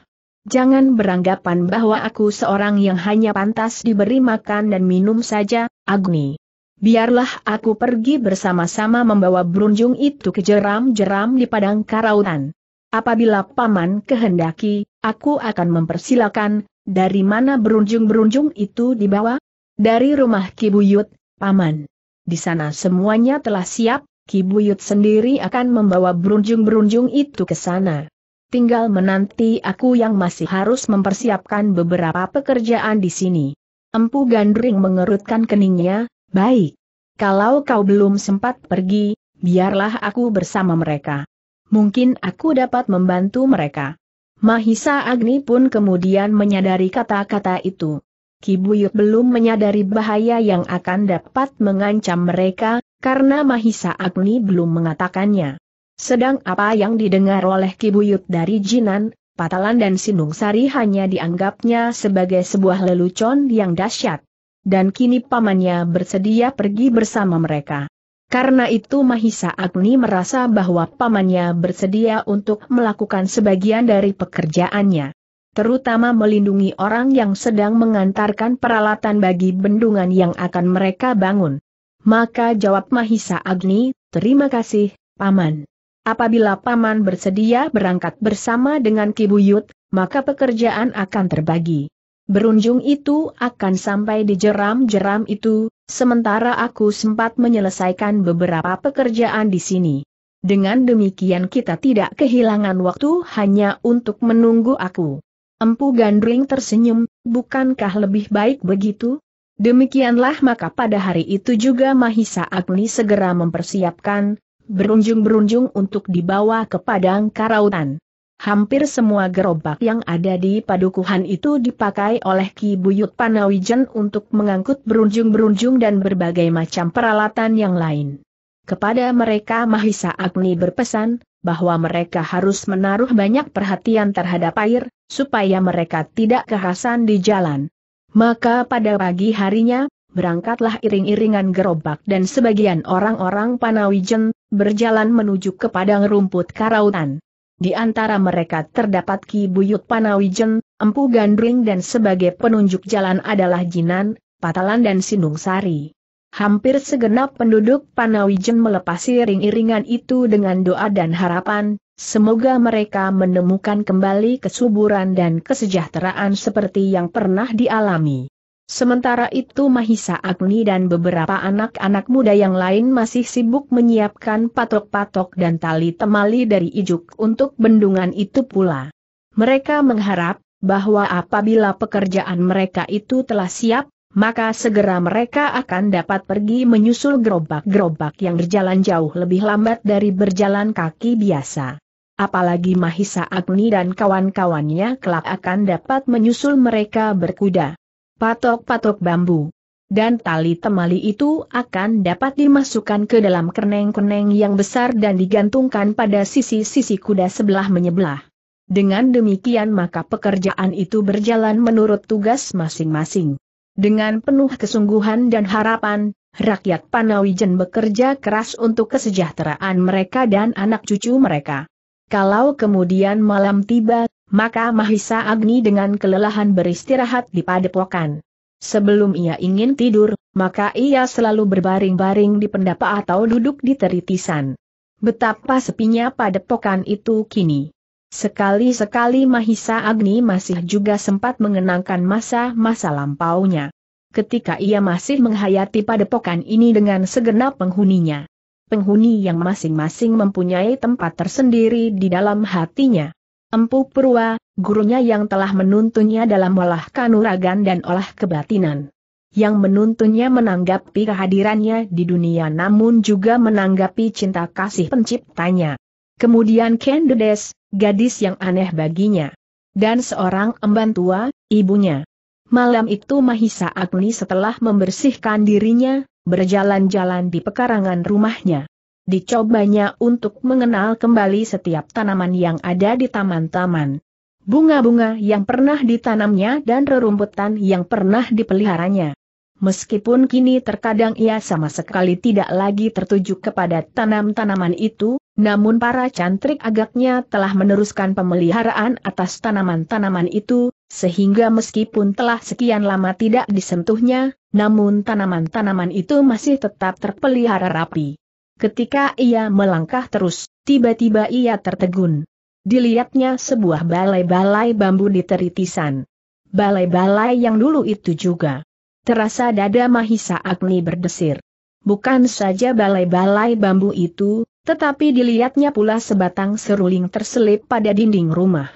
Jangan beranggapan bahwa aku seorang yang hanya pantas diberi makan dan minum saja, Agni. Biarlah aku pergi bersama-sama membawa berunjung itu ke jeram-jeram di padang karautan. Apabila paman kehendaki, aku akan mempersilakan, dari mana berunjung-berunjung itu dibawa? Dari rumah Kibuyut, paman. Di sana semuanya telah siap, Kibuyut sendiri akan membawa berunjung-berunjung itu ke sana. Tinggal menanti aku yang masih harus mempersiapkan beberapa pekerjaan di sini. Empu Gandring mengerutkan keningnya, baik. Kalau kau belum sempat pergi, biarlah aku bersama mereka. Mungkin aku dapat membantu mereka. Mahisa Agni pun kemudian menyadari kata-kata itu. Kibuyut belum menyadari bahaya yang akan dapat mengancam mereka, karena Mahisa Agni belum mengatakannya. Sedang apa yang didengar oleh Kibuyut dari Jinan, Patalan dan Sinung Sari hanya dianggapnya sebagai sebuah lelucon yang dahsyat. Dan kini pamannya bersedia pergi bersama mereka. Karena itu Mahisa Agni merasa bahwa pamannya bersedia untuk melakukan sebagian dari pekerjaannya terutama melindungi orang yang sedang mengantarkan peralatan bagi bendungan yang akan mereka bangun. Maka jawab Mahisa Agni, terima kasih, Paman. Apabila Paman bersedia berangkat bersama dengan Kibuyut, maka pekerjaan akan terbagi. Berunjung itu akan sampai di jeram-jeram itu, sementara aku sempat menyelesaikan beberapa pekerjaan di sini. Dengan demikian kita tidak kehilangan waktu hanya untuk menunggu aku. Empu Gandring tersenyum, bukankah lebih baik begitu? Demikianlah maka pada hari itu juga Mahisa Agni segera mempersiapkan, berunjung-berunjung untuk dibawa ke Padang Karautan. Hampir semua gerobak yang ada di padukuhan itu dipakai oleh Ki Buyut Panawijen untuk mengangkut berunjung-berunjung dan berbagai macam peralatan yang lain. Kepada mereka Mahisa Agni berpesan, bahwa mereka harus menaruh banyak perhatian terhadap air, supaya mereka tidak kehasan di jalan. Maka pada pagi harinya, berangkatlah iring-iringan gerobak dan sebagian orang-orang Panawijen, berjalan menuju ke padang rumput karautan. Di antara mereka terdapat Ki Buyut Panawijen, Empu Gandring dan sebagai penunjuk jalan adalah Jinan, Patalan dan Sari. Hampir segenap penduduk Panawijen melepasi ring-iringan itu dengan doa dan harapan, semoga mereka menemukan kembali kesuburan dan kesejahteraan seperti yang pernah dialami. Sementara itu Mahisa Agni dan beberapa anak-anak muda yang lain masih sibuk menyiapkan patok-patok dan tali temali dari ijuk untuk bendungan itu pula. Mereka mengharap, bahwa apabila pekerjaan mereka itu telah siap, maka segera mereka akan dapat pergi menyusul gerobak-gerobak yang berjalan jauh lebih lambat dari berjalan kaki biasa. Apalagi Mahisa Agni dan kawan-kawannya kelak akan dapat menyusul mereka berkuda. Patok-patok bambu dan tali temali itu akan dapat dimasukkan ke dalam keneng-keneng yang besar dan digantungkan pada sisi-sisi kuda sebelah menyebelah. Dengan demikian maka pekerjaan itu berjalan menurut tugas masing-masing. Dengan penuh kesungguhan dan harapan, rakyat Panawijen bekerja keras untuk kesejahteraan mereka dan anak cucu mereka. Kalau kemudian malam tiba, maka Mahisa Agni dengan kelelahan beristirahat di padepokan. Sebelum ia ingin tidur, maka ia selalu berbaring-baring di pendapa atau duduk di teritisan. Betapa sepinya padepokan itu kini. Sekali-sekali Mahisa Agni masih juga sempat mengenangkan masa-masa lampaunya. Ketika ia masih menghayati padepokan ini dengan segenap penghuninya. Penghuni yang masing-masing mempunyai tempat tersendiri di dalam hatinya. Empu Purwa, gurunya yang telah menuntunnya dalam olah kanuragan dan olah kebatinan. Yang menuntunnya menanggapi kehadirannya di dunia namun juga menanggapi cinta kasih penciptanya. Kemudian Kendedes, gadis yang aneh baginya. Dan seorang emban tua, ibunya. Malam itu Mahisa Agni setelah membersihkan dirinya, berjalan-jalan di pekarangan rumahnya. Dicobanya untuk mengenal kembali setiap tanaman yang ada di taman-taman. Bunga-bunga yang pernah ditanamnya dan rerumputan yang pernah dipeliharanya. Meskipun kini terkadang ia sama sekali tidak lagi tertuju kepada tanam-tanaman itu, namun para cantrik agaknya telah meneruskan pemeliharaan atas tanaman-tanaman itu, sehingga meskipun telah sekian lama tidak disentuhnya, namun tanaman-tanaman itu masih tetap terpelihara rapi. Ketika ia melangkah terus, tiba-tiba ia tertegun. Dilihatnya sebuah balai-balai bambu di teritisan. Balai-balai yang dulu itu juga. Terasa dada Mahisa Agni berdesir. Bukan saja balai-balai bambu itu, tetapi dilihatnya pula sebatang seruling terselip pada dinding rumah.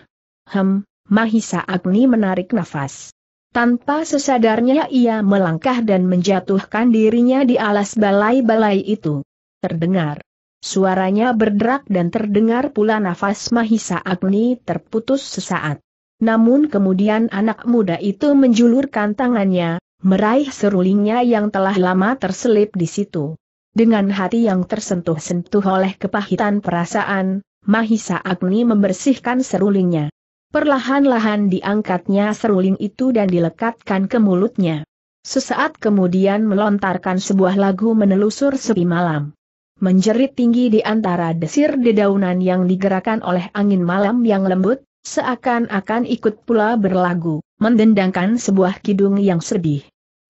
Hem, Mahisa Agni menarik nafas. Tanpa sesadarnya ia melangkah dan menjatuhkan dirinya di alas balai-balai itu. Terdengar. Suaranya berderak dan terdengar pula nafas Mahisa Agni terputus sesaat. Namun kemudian anak muda itu menjulurkan tangannya, meraih serulingnya yang telah lama terselip di situ. Dengan hati yang tersentuh-sentuh oleh kepahitan perasaan, Mahisa Agni membersihkan serulingnya. Perlahan-lahan diangkatnya seruling itu dan dilekatkan ke mulutnya. Sesaat kemudian melontarkan sebuah lagu menelusur sepi malam. Menjerit tinggi di antara desir dedaunan yang digerakkan oleh angin malam yang lembut, seakan-akan ikut pula berlagu, mendendangkan sebuah kidung yang sedih.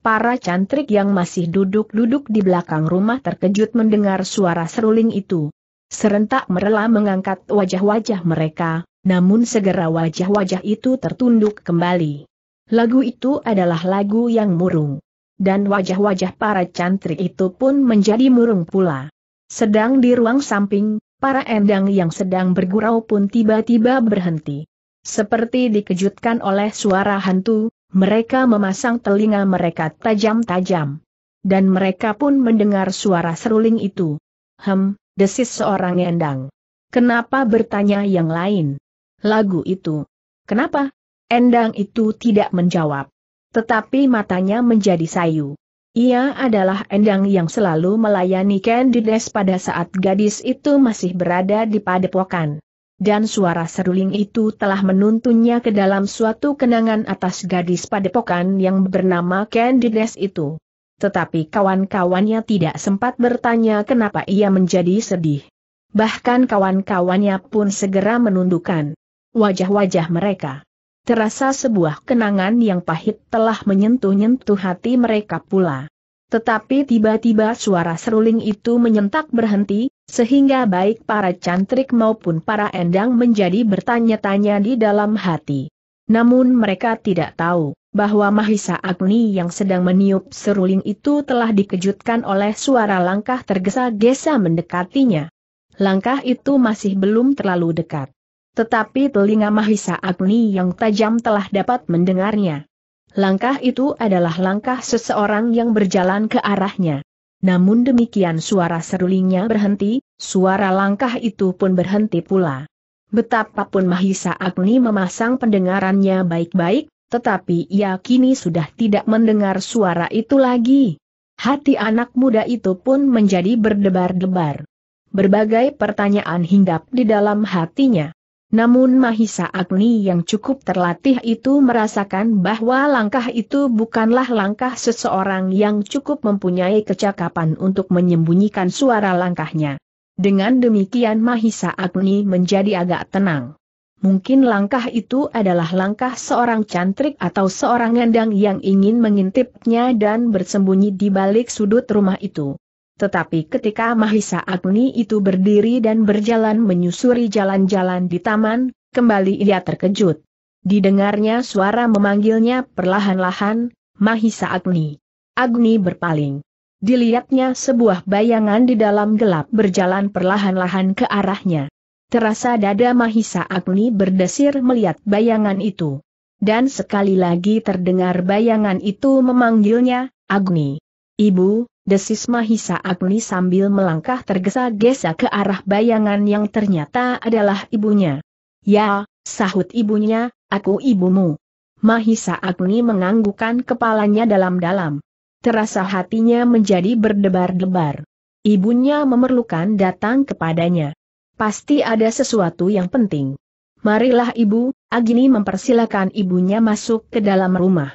Para cantrik yang masih duduk-duduk di belakang rumah terkejut mendengar suara seruling itu. Serentak merela mengangkat wajah-wajah mereka, namun segera wajah-wajah itu tertunduk kembali. Lagu itu adalah lagu yang murung. Dan wajah-wajah para cantrik itu pun menjadi murung pula. Sedang di ruang samping, para endang yang sedang bergurau pun tiba-tiba berhenti. Seperti dikejutkan oleh suara hantu, mereka memasang telinga mereka tajam-tajam. Dan mereka pun mendengar suara seruling itu. Hem, desis seorang endang. Kenapa bertanya yang lain? Lagu itu. Kenapa? Endang itu tidak menjawab. Tetapi matanya menjadi sayu. Ia adalah endang yang selalu melayani Candides pada saat gadis itu masih berada di padepokan dan suara seruling itu telah menuntunnya ke dalam suatu kenangan atas gadis padepokan yang bernama Candides itu. Tetapi kawan-kawannya tidak sempat bertanya kenapa ia menjadi sedih. Bahkan kawan-kawannya pun segera menundukkan wajah-wajah mereka. Terasa sebuah kenangan yang pahit telah menyentuh-nyentuh hati mereka pula. Tetapi tiba-tiba suara seruling itu menyentak berhenti, sehingga baik para cantrik maupun para endang menjadi bertanya-tanya di dalam hati. Namun mereka tidak tahu bahwa Mahisa Agni yang sedang meniup seruling itu telah dikejutkan oleh suara langkah tergesa-gesa mendekatinya. Langkah itu masih belum terlalu dekat. Tetapi telinga Mahisa Agni yang tajam telah dapat mendengarnya. Langkah itu adalah langkah seseorang yang berjalan ke arahnya. Namun demikian suara serulingnya berhenti, suara langkah itu pun berhenti pula. Betapapun Mahisa Agni memasang pendengarannya baik-baik, tetapi ia kini sudah tidak mendengar suara itu lagi. Hati anak muda itu pun menjadi berdebar-debar. Berbagai pertanyaan hinggap di dalam hatinya. Namun Mahisa Agni yang cukup terlatih itu merasakan bahwa langkah itu bukanlah langkah seseorang yang cukup mempunyai kecakapan untuk menyembunyikan suara langkahnya. Dengan demikian Mahisa Agni menjadi agak tenang. Mungkin langkah itu adalah langkah seorang cantrik atau seorang gendang yang ingin mengintipnya dan bersembunyi di balik sudut rumah itu. Tetapi ketika Mahisa Agni itu berdiri dan berjalan menyusuri jalan-jalan di taman, kembali ia terkejut. Didengarnya suara memanggilnya perlahan-lahan, Mahisa Agni. Agni berpaling. Dilihatnya sebuah bayangan di dalam gelap berjalan perlahan-lahan ke arahnya. Terasa dada Mahisa Agni berdesir melihat bayangan itu. Dan sekali lagi terdengar bayangan itu memanggilnya, Agni. Ibu, Desis Mahisa Agni sambil melangkah tergesa-gesa ke arah bayangan yang ternyata adalah ibunya. Ya, sahut ibunya, aku ibumu. Mahisa Agni menganggukkan kepalanya dalam-dalam. Terasa hatinya menjadi berdebar-debar. Ibunya memerlukan datang kepadanya. Pasti ada sesuatu yang penting. Marilah ibu, Agni mempersilakan ibunya masuk ke dalam rumah.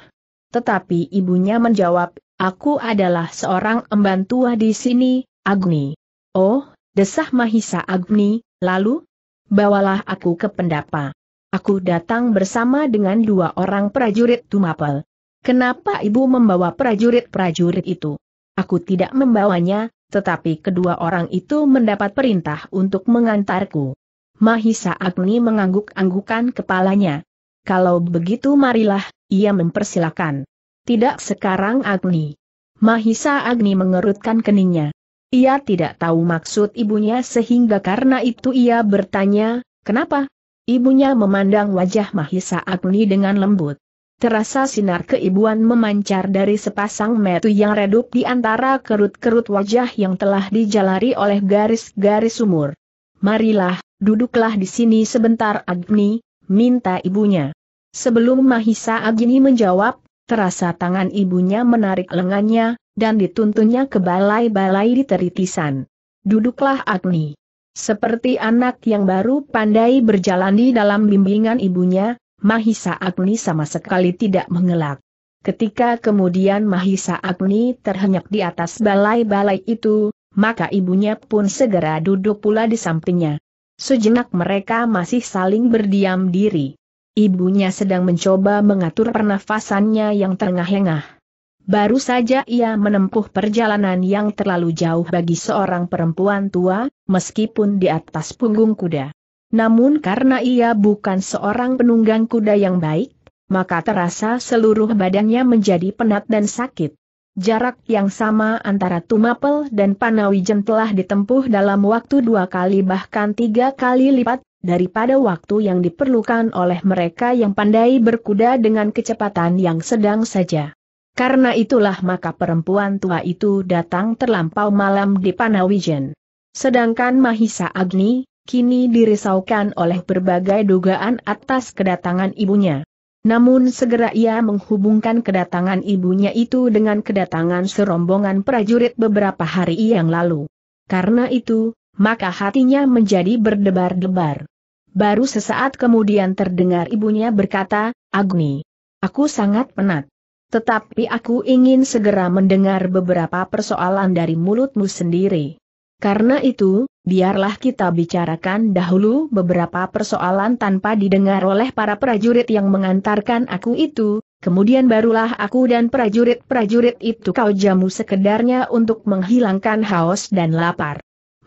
Tetapi ibunya menjawab, Aku adalah seorang emban tua di sini, Agni. Oh, desah Mahisa Agni, lalu? Bawalah aku ke pendapa. Aku datang bersama dengan dua orang prajurit Tumapel. Kenapa ibu membawa prajurit-prajurit itu? Aku tidak membawanya, tetapi kedua orang itu mendapat perintah untuk mengantarku. Mahisa Agni mengangguk-anggukan kepalanya. Kalau begitu marilah, ia mempersilakan. Tidak sekarang Agni. Mahisa Agni mengerutkan keningnya. Ia tidak tahu maksud ibunya sehingga karena itu ia bertanya, kenapa? Ibunya memandang wajah Mahisa Agni dengan lembut. Terasa sinar keibuan memancar dari sepasang metu yang redup di antara kerut-kerut wajah yang telah dijalari oleh garis-garis umur. Marilah, duduklah di sini sebentar Agni, minta ibunya. Sebelum Mahisa Agni menjawab, terasa tangan ibunya menarik lengannya, dan dituntunnya ke balai-balai di teritisan. Duduklah Agni. Seperti anak yang baru pandai berjalan di dalam bimbingan ibunya, Mahisa Agni sama sekali tidak mengelak. Ketika kemudian Mahisa Agni terhenyak di atas balai-balai itu, maka ibunya pun segera duduk pula di sampingnya. Sejenak mereka masih saling berdiam diri. Ibunya sedang mencoba mengatur pernafasannya yang terengah-engah. Baru saja ia menempuh perjalanan yang terlalu jauh bagi seorang perempuan tua, meskipun di atas punggung kuda. Namun karena ia bukan seorang penunggang kuda yang baik, maka terasa seluruh badannya menjadi penat dan sakit. Jarak yang sama antara Tumapel dan Panawijen telah ditempuh dalam waktu dua kali bahkan tiga kali lipat, daripada waktu yang diperlukan oleh mereka yang pandai berkuda dengan kecepatan yang sedang saja. Karena itulah maka perempuan tua itu datang terlampau malam di Panawijen. Sedangkan Mahisa Agni, kini dirisaukan oleh berbagai dugaan atas kedatangan ibunya. Namun segera ia menghubungkan kedatangan ibunya itu dengan kedatangan serombongan prajurit beberapa hari yang lalu. Karena itu, maka hatinya menjadi berdebar-debar. Baru sesaat kemudian terdengar ibunya berkata, Agni, aku sangat penat. Tetapi aku ingin segera mendengar beberapa persoalan dari mulutmu sendiri. Karena itu, biarlah kita bicarakan dahulu beberapa persoalan tanpa didengar oleh para prajurit yang mengantarkan aku itu, kemudian barulah aku dan prajurit-prajurit itu kau jamu sekedarnya untuk menghilangkan haus dan lapar.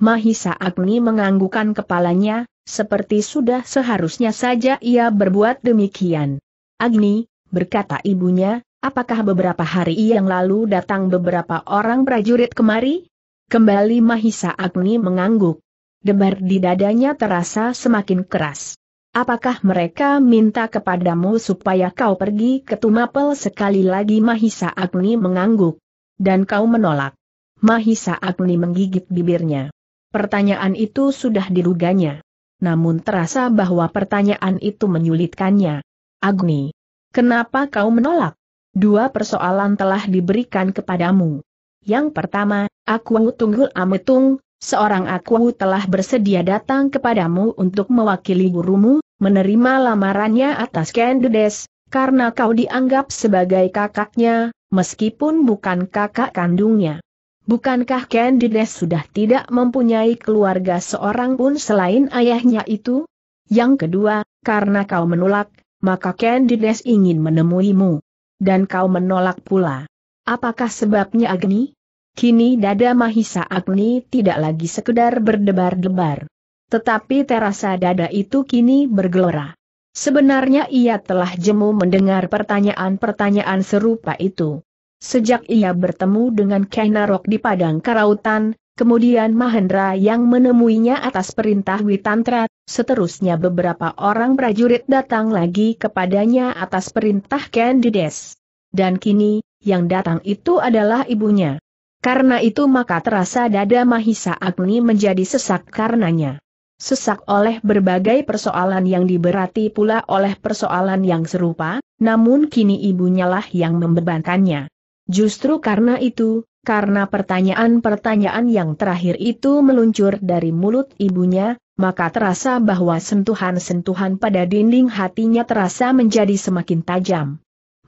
Mahisa Agni menganggukan kepalanya, seperti sudah seharusnya saja ia berbuat demikian. Agni, berkata ibunya, apakah beberapa hari yang lalu datang beberapa orang prajurit kemari? Kembali Mahisa Agni mengangguk. Debar di dadanya terasa semakin keras. Apakah mereka minta kepadamu supaya kau pergi ke Tumapel sekali lagi Mahisa Agni mengangguk. Dan kau menolak. Mahisa Agni menggigit bibirnya. Pertanyaan itu sudah diruganya. Namun terasa bahwa pertanyaan itu menyulitkannya. Agni, kenapa kau menolak? Dua persoalan telah diberikan kepadamu. Yang pertama, aku tunggul ametung, seorang aku telah bersedia datang kepadamu untuk mewakili gurumu, menerima lamarannya atas Kendedes, karena kau dianggap sebagai kakaknya, meskipun bukan kakak kandungnya. Bukankah Candides sudah tidak mempunyai keluarga seorang pun selain ayahnya itu? Yang kedua, karena kau menolak, maka Candides ingin menemuimu. Dan kau menolak pula. Apakah sebabnya Agni? Kini dada Mahisa Agni tidak lagi sekedar berdebar-debar. Tetapi terasa dada itu kini bergelora. Sebenarnya ia telah jemu mendengar pertanyaan-pertanyaan serupa itu. Sejak ia bertemu dengan Kainarok di Padang Karautan, kemudian Mahendra yang menemuinya atas perintah Witantra, seterusnya beberapa orang prajurit datang lagi kepadanya atas perintah Candides. Dan kini, yang datang itu adalah ibunya. Karena itu maka terasa dada Mahisa Agni menjadi sesak karenanya. Sesak oleh berbagai persoalan yang diberati pula oleh persoalan yang serupa, namun kini ibunya lah yang membebankannya. Justru karena itu, karena pertanyaan-pertanyaan yang terakhir itu meluncur dari mulut ibunya, maka terasa bahwa sentuhan-sentuhan pada dinding hatinya terasa menjadi semakin tajam.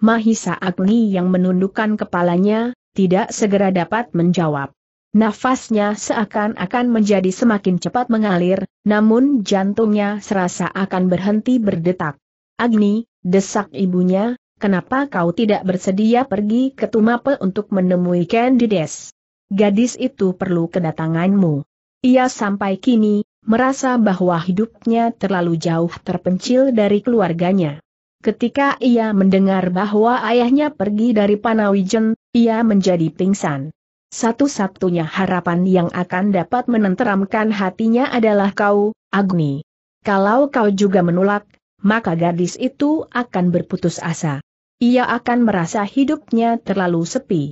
Mahisa Agni yang menundukkan kepalanya, tidak segera dapat menjawab. Nafasnya seakan-akan menjadi semakin cepat mengalir, namun jantungnya serasa akan berhenti berdetak. Agni, desak ibunya, kenapa kau tidak bersedia pergi ke Tumape untuk menemui Candides? Gadis itu perlu kedatanganmu. Ia sampai kini, merasa bahwa hidupnya terlalu jauh terpencil dari keluarganya. Ketika ia mendengar bahwa ayahnya pergi dari Panawijen, ia menjadi pingsan. Satu-satunya harapan yang akan dapat menenteramkan hatinya adalah kau, Agni. Kalau kau juga menolak, maka gadis itu akan berputus asa ia akan merasa hidupnya terlalu sepi.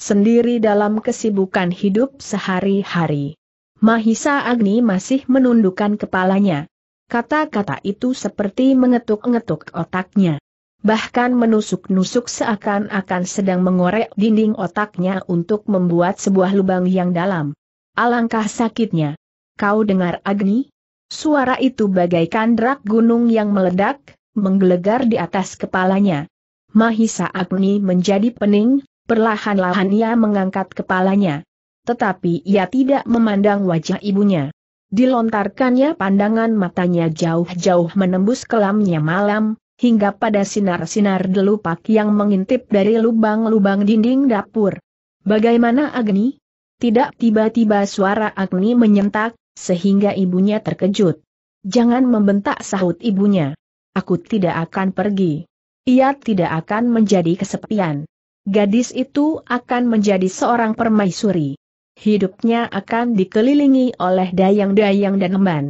Sendiri dalam kesibukan hidup sehari-hari. Mahisa Agni masih menundukkan kepalanya. Kata-kata itu seperti mengetuk-ngetuk otaknya. Bahkan menusuk-nusuk seakan-akan sedang mengorek dinding otaknya untuk membuat sebuah lubang yang dalam. Alangkah sakitnya. Kau dengar Agni? Suara itu bagaikan drak gunung yang meledak, menggelegar di atas kepalanya. Mahisa Agni menjadi pening, perlahan-lahan ia mengangkat kepalanya. Tetapi ia tidak memandang wajah ibunya. Dilontarkannya pandangan matanya jauh-jauh menembus kelamnya malam, hingga pada sinar-sinar delupak yang mengintip dari lubang-lubang dinding dapur. Bagaimana Agni? Tidak tiba-tiba suara Agni menyentak, sehingga ibunya terkejut. Jangan membentak sahut ibunya. Aku tidak akan pergi ia tidak akan menjadi kesepian. Gadis itu akan menjadi seorang permaisuri. Hidupnya akan dikelilingi oleh dayang-dayang dan emban.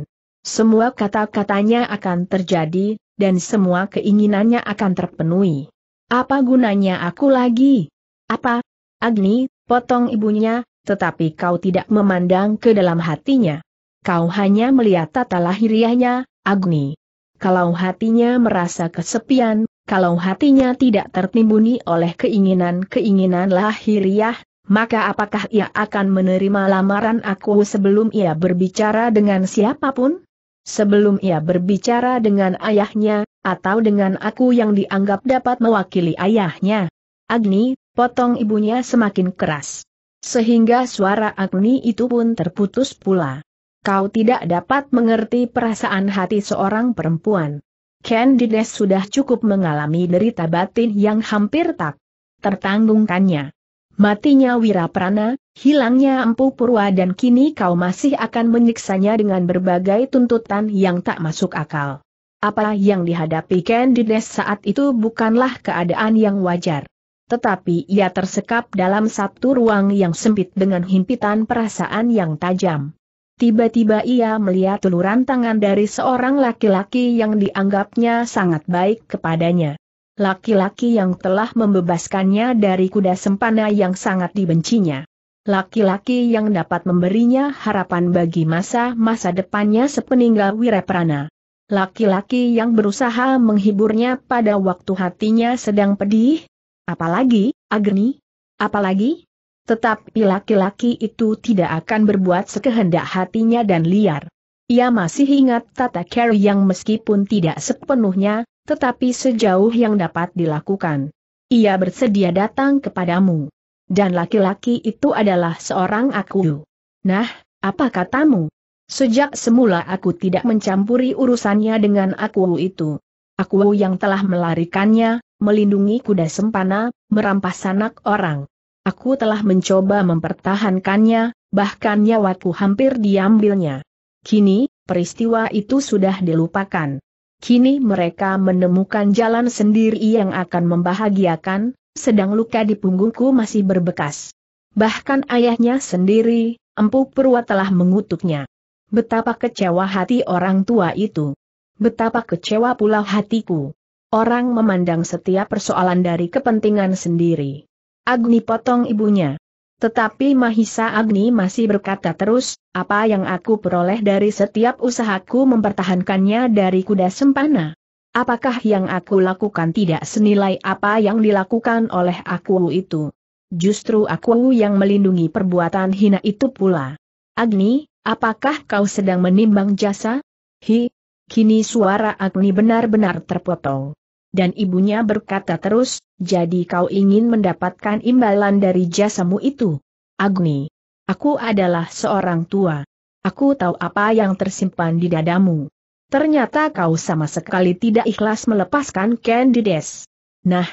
Semua kata-katanya akan terjadi, dan semua keinginannya akan terpenuhi. Apa gunanya aku lagi? Apa? Agni, potong ibunya, tetapi kau tidak memandang ke dalam hatinya. Kau hanya melihat tata lahiriahnya, Agni. Kalau hatinya merasa kesepian, kalau hatinya tidak tertimbuni oleh keinginan-keinginan lahiriah, maka apakah ia akan menerima lamaran aku sebelum ia berbicara dengan siapapun? Sebelum ia berbicara dengan ayahnya, atau dengan aku yang dianggap dapat mewakili ayahnya. Agni, potong ibunya semakin keras. Sehingga suara Agni itu pun terputus pula. Kau tidak dapat mengerti perasaan hati seorang perempuan. Candides sudah cukup mengalami derita batin yang hampir tak tertanggungkannya. Matinya Wiraprana, hilangnya Empu Purwa dan kini kau masih akan menyiksanya dengan berbagai tuntutan yang tak masuk akal. Apa yang dihadapi Candides saat itu bukanlah keadaan yang wajar. Tetapi ia tersekap dalam satu ruang yang sempit dengan himpitan perasaan yang tajam. Tiba-tiba ia melihat uluran tangan dari seorang laki-laki yang dianggapnya sangat baik kepadanya. Laki-laki yang telah membebaskannya dari kuda sempana yang sangat dibencinya. Laki-laki yang dapat memberinya harapan bagi masa-masa depannya sepeninggal Wiraprana, Laki-laki yang berusaha menghiburnya pada waktu hatinya sedang pedih. Apalagi, Agni? Apalagi? tetapi laki-laki itu tidak akan berbuat sekehendak hatinya dan liar. Ia masih ingat tata care yang meskipun tidak sepenuhnya, tetapi sejauh yang dapat dilakukan. Ia bersedia datang kepadamu. Dan laki-laki itu adalah seorang aku. Nah, apa katamu? Sejak semula aku tidak mencampuri urusannya dengan aku itu. Aku yang telah melarikannya, melindungi kuda sempana, merampas anak orang. Aku telah mencoba mempertahankannya, bahkan nyawaku hampir diambilnya. Kini, peristiwa itu sudah dilupakan. Kini mereka menemukan jalan sendiri yang akan membahagiakan, sedang luka di punggungku masih berbekas. Bahkan ayahnya sendiri, Empu Purwa telah mengutuknya. Betapa kecewa hati orang tua itu. Betapa kecewa pula hatiku. Orang memandang setiap persoalan dari kepentingan sendiri. Agni potong ibunya. Tetapi Mahisa Agni masih berkata terus, apa yang aku peroleh dari setiap usahaku mempertahankannya dari kuda sempana? Apakah yang aku lakukan tidak senilai apa yang dilakukan oleh aku itu? Justru aku yang melindungi perbuatan hina itu pula. Agni, apakah kau sedang menimbang jasa? Hi, kini suara Agni benar-benar terpotong dan ibunya berkata terus, jadi kau ingin mendapatkan imbalan dari jasamu itu. Agni, aku adalah seorang tua. Aku tahu apa yang tersimpan di dadamu. Ternyata kau sama sekali tidak ikhlas melepaskan Candides. Nah,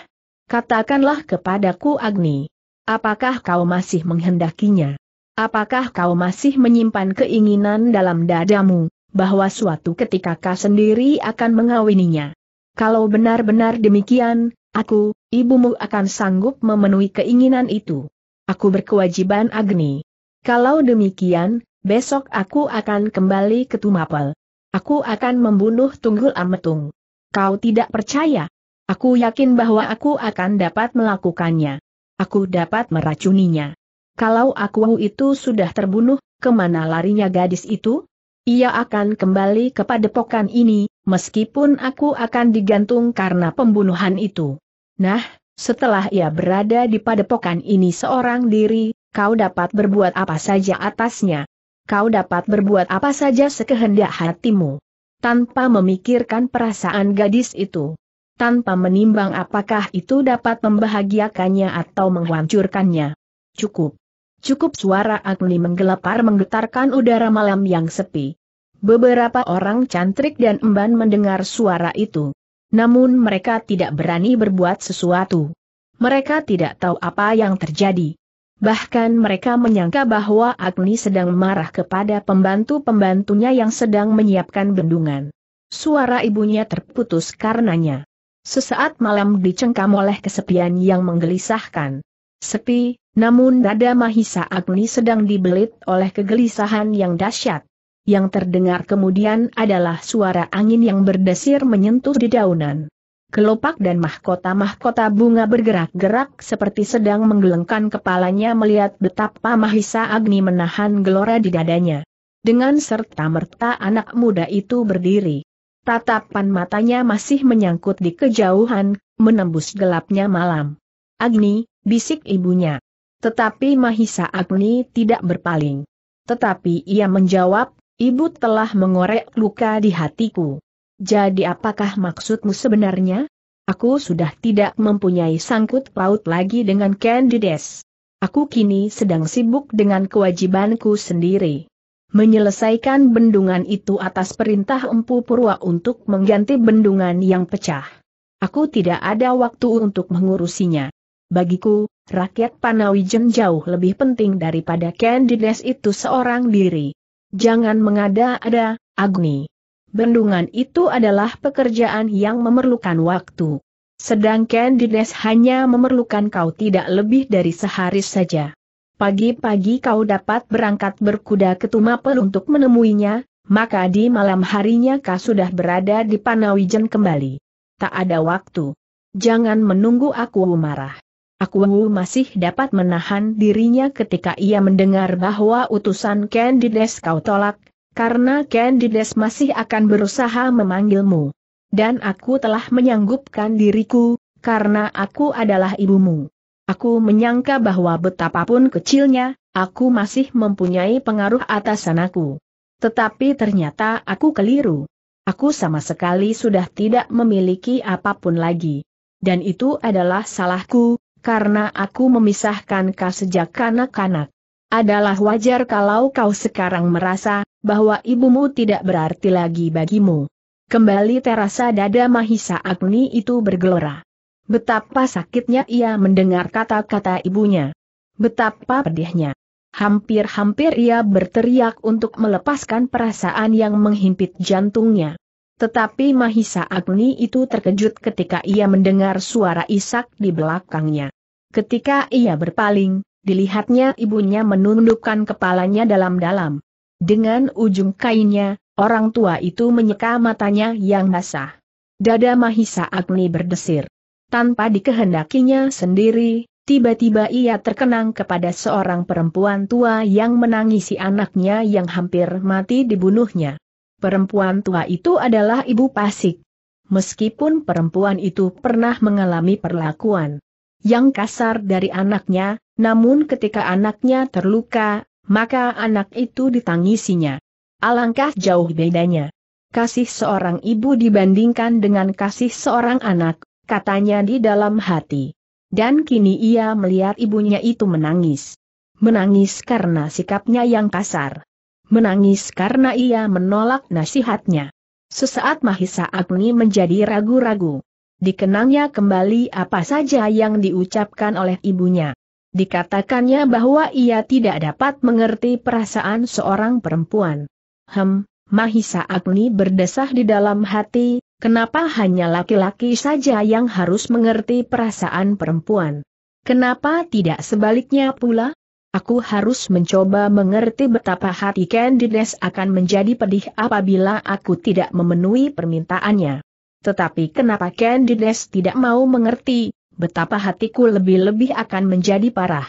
katakanlah kepadaku Agni. Apakah kau masih menghendakinya? Apakah kau masih menyimpan keinginan dalam dadamu, bahwa suatu ketika kau sendiri akan mengawininya? Kalau benar-benar demikian, aku, ibumu akan sanggup memenuhi keinginan itu. Aku berkewajiban Agni. Kalau demikian, besok aku akan kembali ke Tumapel. Aku akan membunuh Tunggul Ametung. Kau tidak percaya? Aku yakin bahwa aku akan dapat melakukannya. Aku dapat meracuninya. Kalau aku itu sudah terbunuh, kemana larinya gadis itu? Ia akan kembali ke padepokan ini, meskipun aku akan digantung karena pembunuhan itu. Nah, setelah ia berada di padepokan ini seorang diri, kau dapat berbuat apa saja atasnya. Kau dapat berbuat apa saja sekehendak hatimu. Tanpa memikirkan perasaan gadis itu. Tanpa menimbang apakah itu dapat membahagiakannya atau menghancurkannya. Cukup. Cukup suara Agni menggelepar menggetarkan udara malam yang sepi. Beberapa orang cantrik dan emban mendengar suara itu. Namun mereka tidak berani berbuat sesuatu. Mereka tidak tahu apa yang terjadi. Bahkan mereka menyangka bahwa Agni sedang marah kepada pembantu-pembantunya yang sedang menyiapkan bendungan. Suara ibunya terputus karenanya. Sesaat malam dicengkam oleh kesepian yang menggelisahkan. Sepi, namun nada Mahisa Agni sedang dibelit oleh kegelisahan yang dahsyat yang terdengar kemudian adalah suara angin yang berdesir menyentuh di daunan. Kelopak dan mahkota-mahkota bunga bergerak-gerak seperti sedang menggelengkan kepalanya melihat betapa Mahisa Agni menahan gelora di dadanya. Dengan serta merta anak muda itu berdiri. Tatapan matanya masih menyangkut di kejauhan, menembus gelapnya malam. Agni, bisik ibunya. Tetapi Mahisa Agni tidak berpaling. Tetapi ia menjawab, Ibu telah mengorek luka di hatiku. Jadi apakah maksudmu sebenarnya? Aku sudah tidak mempunyai sangkut paut lagi dengan Candides. Aku kini sedang sibuk dengan kewajibanku sendiri. Menyelesaikan bendungan itu atas perintah Empu Purwa untuk mengganti bendungan yang pecah. Aku tidak ada waktu untuk mengurusinya. Bagiku, rakyat Panawijen jauh lebih penting daripada Candides itu seorang diri. Jangan mengada-ada, Agni. Bendungan itu adalah pekerjaan yang memerlukan waktu. Sedangkan Dines hanya memerlukan kau tidak lebih dari sehari saja. Pagi-pagi kau dapat berangkat berkuda ke Tumapel untuk menemuinya, maka di malam harinya kau sudah berada di Panawijen kembali. Tak ada waktu. Jangan menunggu aku marah. Aku masih dapat menahan dirinya ketika ia mendengar bahwa utusan Candides kau tolak, karena Candides masih akan berusaha memanggilmu. Dan aku telah menyanggupkan diriku, karena aku adalah ibumu. Aku menyangka bahwa betapapun kecilnya, aku masih mempunyai pengaruh atas anakku. Tetapi ternyata aku keliru. Aku sama sekali sudah tidak memiliki apapun lagi. Dan itu adalah salahku, karena aku memisahkan kau sejak kanak-kanak. Adalah wajar kalau kau sekarang merasa, bahwa ibumu tidak berarti lagi bagimu. Kembali terasa dada Mahisa Agni itu bergelora. Betapa sakitnya ia mendengar kata-kata ibunya. Betapa pedihnya. Hampir-hampir ia berteriak untuk melepaskan perasaan yang menghimpit jantungnya. Tetapi Mahisa Agni itu terkejut ketika ia mendengar suara isak di belakangnya. Ketika ia berpaling, dilihatnya ibunya menundukkan kepalanya dalam-dalam. Dengan ujung kainnya, orang tua itu menyeka matanya yang basah. Dada Mahisa Agni berdesir. Tanpa dikehendakinya sendiri, tiba-tiba ia terkenang kepada seorang perempuan tua yang menangisi anaknya yang hampir mati dibunuhnya. Perempuan tua itu adalah ibu Pasik. Meskipun perempuan itu pernah mengalami perlakuan yang kasar dari anaknya, namun ketika anaknya terluka, maka anak itu ditangisinya. Alangkah jauh bedanya. Kasih seorang ibu dibandingkan dengan kasih seorang anak, katanya di dalam hati. Dan kini ia melihat ibunya itu menangis. Menangis karena sikapnya yang kasar. Menangis karena ia menolak nasihatnya. Sesaat Mahisa Agni menjadi ragu-ragu dikenangnya kembali apa saja yang diucapkan oleh ibunya. Dikatakannya bahwa ia tidak dapat mengerti perasaan seorang perempuan. Hem, Mahisa Agni berdesah di dalam hati, kenapa hanya laki-laki saja yang harus mengerti perasaan perempuan? Kenapa tidak sebaliknya pula? Aku harus mencoba mengerti betapa hati Candides akan menjadi pedih apabila aku tidak memenuhi permintaannya. Tetapi kenapa Candides tidak mau mengerti, betapa hatiku lebih-lebih akan menjadi parah.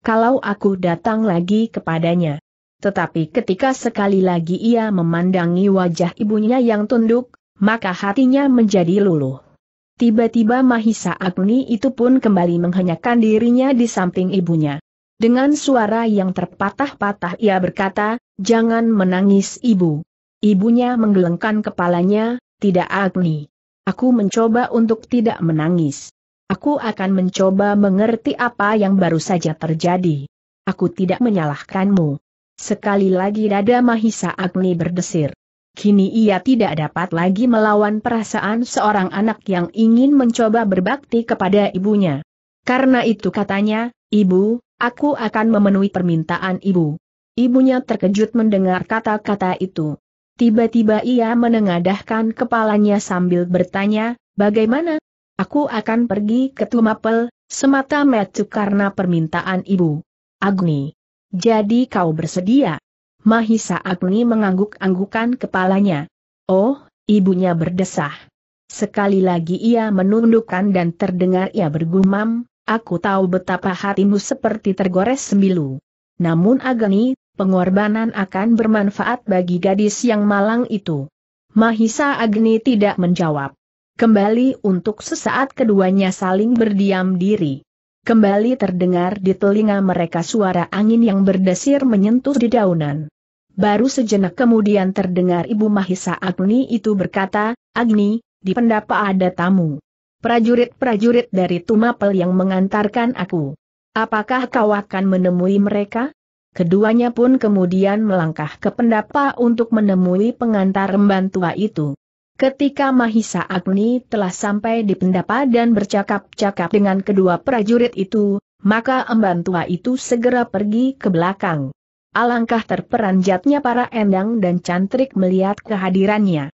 Kalau aku datang lagi kepadanya. Tetapi ketika sekali lagi ia memandangi wajah ibunya yang tunduk, maka hatinya menjadi luluh. Tiba-tiba Mahisa Agni itu pun kembali menghanyakan dirinya di samping ibunya. Dengan suara yang terpatah-patah ia berkata, jangan menangis ibu. Ibunya menggelengkan kepalanya, tidak Agni. Aku mencoba untuk tidak menangis. Aku akan mencoba mengerti apa yang baru saja terjadi. Aku tidak menyalahkanmu. Sekali lagi dada Mahisa Agni berdesir. Kini ia tidak dapat lagi melawan perasaan seorang anak yang ingin mencoba berbakti kepada ibunya. Karena itu katanya, Ibu, aku akan memenuhi permintaan ibu. Ibunya terkejut mendengar kata-kata itu. Tiba-tiba ia menengadahkan kepalanya sambil bertanya, bagaimana? Aku akan pergi ke Tumapel, semata metu karena permintaan ibu. Agni. Jadi kau bersedia? Mahisa Agni mengangguk-anggukan kepalanya. Oh, ibunya berdesah. Sekali lagi ia menundukkan dan terdengar ia bergumam, aku tahu betapa hatimu seperti tergores sembilu. Namun Agni, pengorbanan akan bermanfaat bagi gadis yang malang itu. Mahisa Agni tidak menjawab. Kembali untuk sesaat keduanya saling berdiam diri. Kembali terdengar di telinga mereka suara angin yang berdesir menyentuh di daunan. Baru sejenak kemudian terdengar Ibu Mahisa Agni itu berkata, Agni, di pendapa ada tamu. Prajurit-prajurit dari Tumapel yang mengantarkan aku. Apakah kau akan menemui mereka? Keduanya pun kemudian melangkah ke pendapa untuk menemui pengantar remban tua itu. Ketika Mahisa Agni telah sampai di pendapa dan bercakap-cakap dengan kedua prajurit itu, maka emban tua itu segera pergi ke belakang. Alangkah terperanjatnya para endang dan cantrik melihat kehadirannya.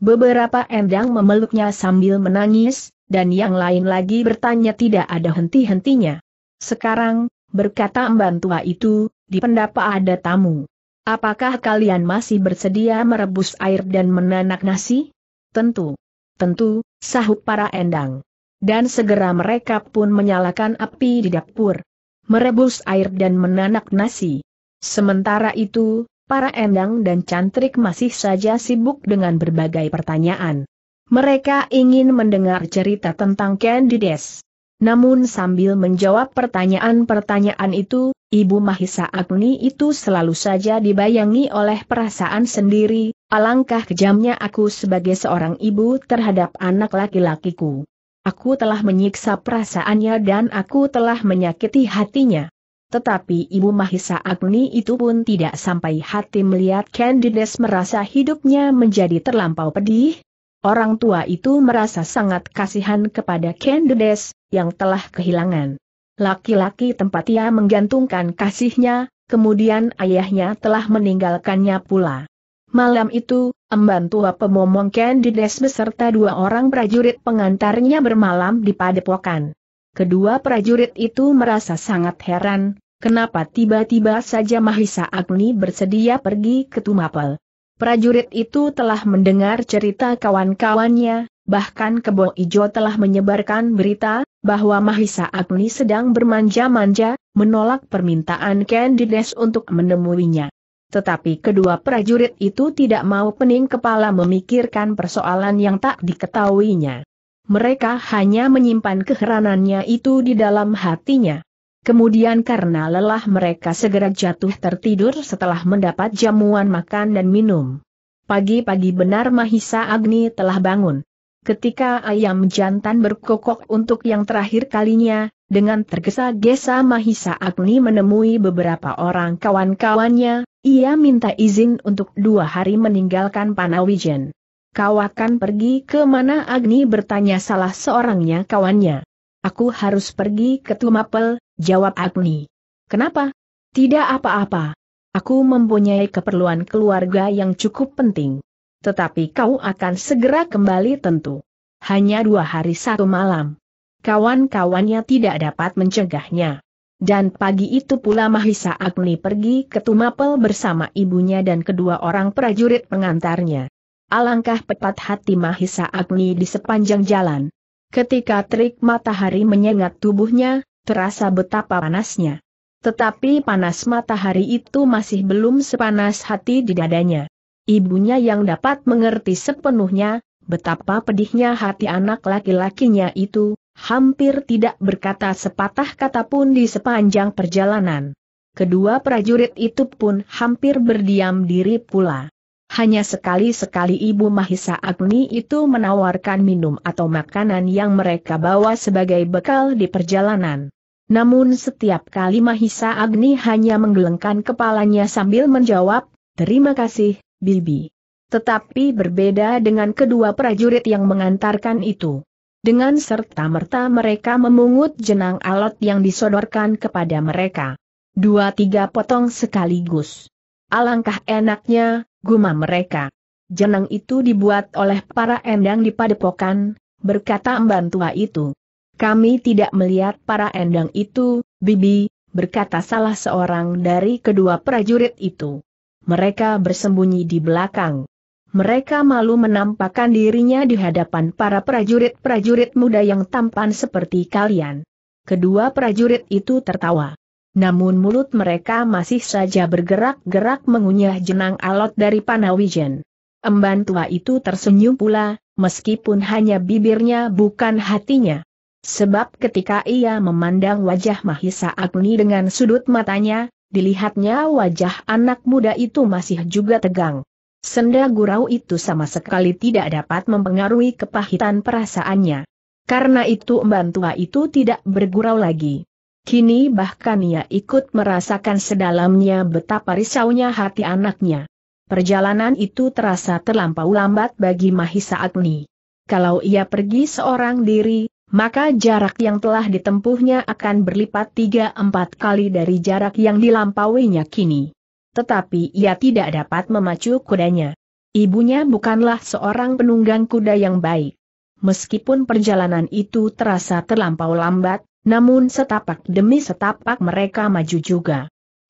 Beberapa endang memeluknya sambil menangis, dan yang lain lagi bertanya tidak ada henti-hentinya. Sekarang, berkata emban tua itu, di pendapa ada tamu. Apakah kalian masih bersedia merebus air dan menanak nasi? Tentu. Tentu, sahut para endang. Dan segera mereka pun menyalakan api di dapur. Merebus air dan menanak nasi. Sementara itu, para endang dan cantrik masih saja sibuk dengan berbagai pertanyaan. Mereka ingin mendengar cerita tentang Candides. Namun sambil menjawab pertanyaan-pertanyaan itu, Ibu Mahisa Agni itu selalu saja dibayangi oleh perasaan sendiri, alangkah kejamnya aku sebagai seorang ibu terhadap anak laki-lakiku. Aku telah menyiksa perasaannya dan aku telah menyakiti hatinya. Tetapi Ibu Mahisa Agni itu pun tidak sampai hati melihat Candides merasa hidupnya menjadi terlampau pedih. Orang tua itu merasa sangat kasihan kepada Candides, yang telah kehilangan laki-laki tempat ia menggantungkan kasihnya, kemudian ayahnya telah meninggalkannya pula. Malam itu, emban tua pemomong Candides beserta dua orang prajurit pengantarnya bermalam di padepokan. Kedua prajurit itu merasa sangat heran, kenapa tiba-tiba saja Mahisa Agni bersedia pergi ke Tumapel. Prajurit itu telah mendengar cerita kawan-kawannya, bahkan Kebo Ijo telah menyebarkan berita, bahwa Mahisa Agni sedang bermanja-manja, menolak permintaan Candides untuk menemuinya. Tetapi kedua prajurit itu tidak mau pening kepala memikirkan persoalan yang tak diketahuinya. Mereka hanya menyimpan keheranannya itu di dalam hatinya. Kemudian karena lelah mereka segera jatuh tertidur setelah mendapat jamuan makan dan minum. Pagi-pagi benar Mahisa Agni telah bangun. Ketika ayam jantan berkokok untuk yang terakhir kalinya, dengan tergesa-gesa Mahisa Agni menemui beberapa orang kawan-kawannya, ia minta izin untuk dua hari meninggalkan Panawijen. Kau akan pergi ke mana Agni bertanya salah seorangnya kawannya. Aku harus pergi ke Tumapel, jawab Agni. Kenapa? Tidak apa-apa. Aku mempunyai keperluan keluarga yang cukup penting tetapi kau akan segera kembali tentu. Hanya dua hari satu malam. Kawan-kawannya tidak dapat mencegahnya. Dan pagi itu pula Mahisa Agni pergi ke Tumapel bersama ibunya dan kedua orang prajurit pengantarnya. Alangkah pepat hati Mahisa Agni di sepanjang jalan. Ketika terik matahari menyengat tubuhnya, terasa betapa panasnya. Tetapi panas matahari itu masih belum sepanas hati di dadanya ibunya yang dapat mengerti sepenuhnya, betapa pedihnya hati anak laki-lakinya itu, hampir tidak berkata sepatah kata pun di sepanjang perjalanan. Kedua prajurit itu pun hampir berdiam diri pula. Hanya sekali-sekali Ibu Mahisa Agni itu menawarkan minum atau makanan yang mereka bawa sebagai bekal di perjalanan. Namun setiap kali Mahisa Agni hanya menggelengkan kepalanya sambil menjawab, Terima kasih, Bibi. Tetapi berbeda dengan kedua prajurit yang mengantarkan itu. Dengan serta-merta mereka memungut jenang alat yang disodorkan kepada mereka. Dua tiga potong sekaligus. Alangkah enaknya, gumam mereka. Jenang itu dibuat oleh para endang di padepokan, berkata emban tua itu. Kami tidak melihat para endang itu, Bibi, berkata salah seorang dari kedua prajurit itu. Mereka bersembunyi di belakang. Mereka malu menampakkan dirinya di hadapan para prajurit-prajurit muda yang tampan seperti kalian. Kedua prajurit itu tertawa. Namun mulut mereka masih saja bergerak-gerak mengunyah jenang alot dari Panawijen. Emban tua itu tersenyum pula, meskipun hanya bibirnya bukan hatinya. Sebab ketika ia memandang wajah Mahisa Agni dengan sudut matanya, dilihatnya wajah anak muda itu masih juga tegang. Senda gurau itu sama sekali tidak dapat mempengaruhi kepahitan perasaannya. Karena itu emban tua itu tidak bergurau lagi. Kini bahkan ia ikut merasakan sedalamnya betapa risaunya hati anaknya. Perjalanan itu terasa terlampau lambat bagi Mahisa Agni. Kalau ia pergi seorang diri, maka jarak yang telah ditempuhnya akan berlipat tiga empat kali dari jarak yang dilampauinya kini. Tetapi ia tidak dapat memacu kudanya. Ibunya bukanlah seorang penunggang kuda yang baik. Meskipun perjalanan itu terasa terlampau lambat, namun setapak demi setapak mereka maju juga.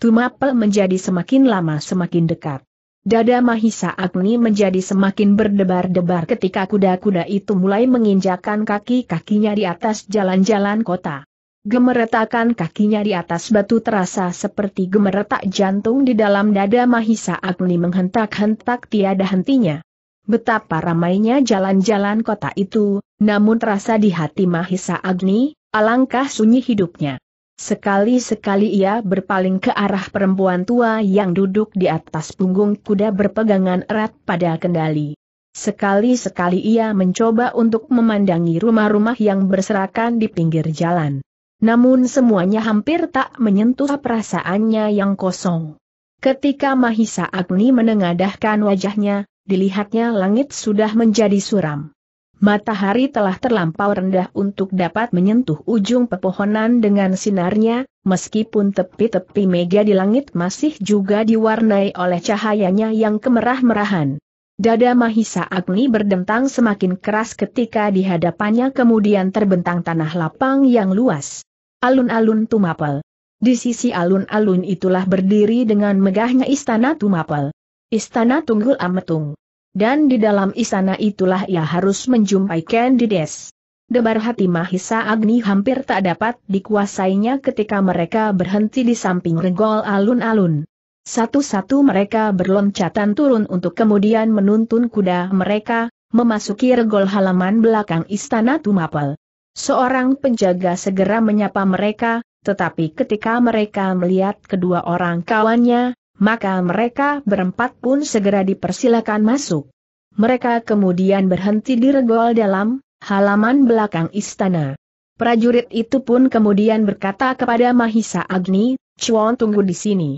Tumapel menjadi semakin lama semakin dekat. Dada Mahisa Agni menjadi semakin berdebar-debar ketika kuda-kuda itu mulai menginjakan kaki-kakinya di atas jalan-jalan kota. Gemeretakan kakinya di atas batu terasa seperti gemeretak jantung di dalam dada Mahisa Agni menghentak-hentak tiada hentinya. Betapa ramainya jalan-jalan kota itu, namun terasa di hati Mahisa Agni, alangkah sunyi hidupnya. Sekali-sekali ia berpaling ke arah perempuan tua yang duduk di atas punggung kuda berpegangan erat pada kendali. Sekali-sekali ia mencoba untuk memandangi rumah-rumah yang berserakan di pinggir jalan. Namun semuanya hampir tak menyentuh perasaannya yang kosong. Ketika Mahisa Agni menengadahkan wajahnya, dilihatnya langit sudah menjadi suram. Matahari telah terlampau rendah untuk dapat menyentuh ujung pepohonan dengan sinarnya, meskipun tepi-tepi mega di langit masih juga diwarnai oleh cahayanya yang kemerah-merahan. Dada Mahisa Agni berdentang semakin keras ketika di hadapannya kemudian terbentang tanah lapang yang luas. Alun-alun Tumapel. Di sisi alun-alun itulah berdiri dengan megahnya Istana Tumapel. Istana Tunggul Ametung dan di dalam istana itulah ia harus menjumpai Candides. Debar hati Mahisa Agni hampir tak dapat dikuasainya ketika mereka berhenti di samping regol alun-alun. Satu-satu mereka berloncatan turun untuk kemudian menuntun kuda mereka, memasuki regol halaman belakang istana Tumapel. Seorang penjaga segera menyapa mereka, tetapi ketika mereka melihat kedua orang kawannya, maka mereka berempat pun segera dipersilakan masuk. Mereka kemudian berhenti di regol dalam, halaman belakang istana. Prajurit itu pun kemudian berkata kepada Mahisa Agni, Chuan tunggu di sini.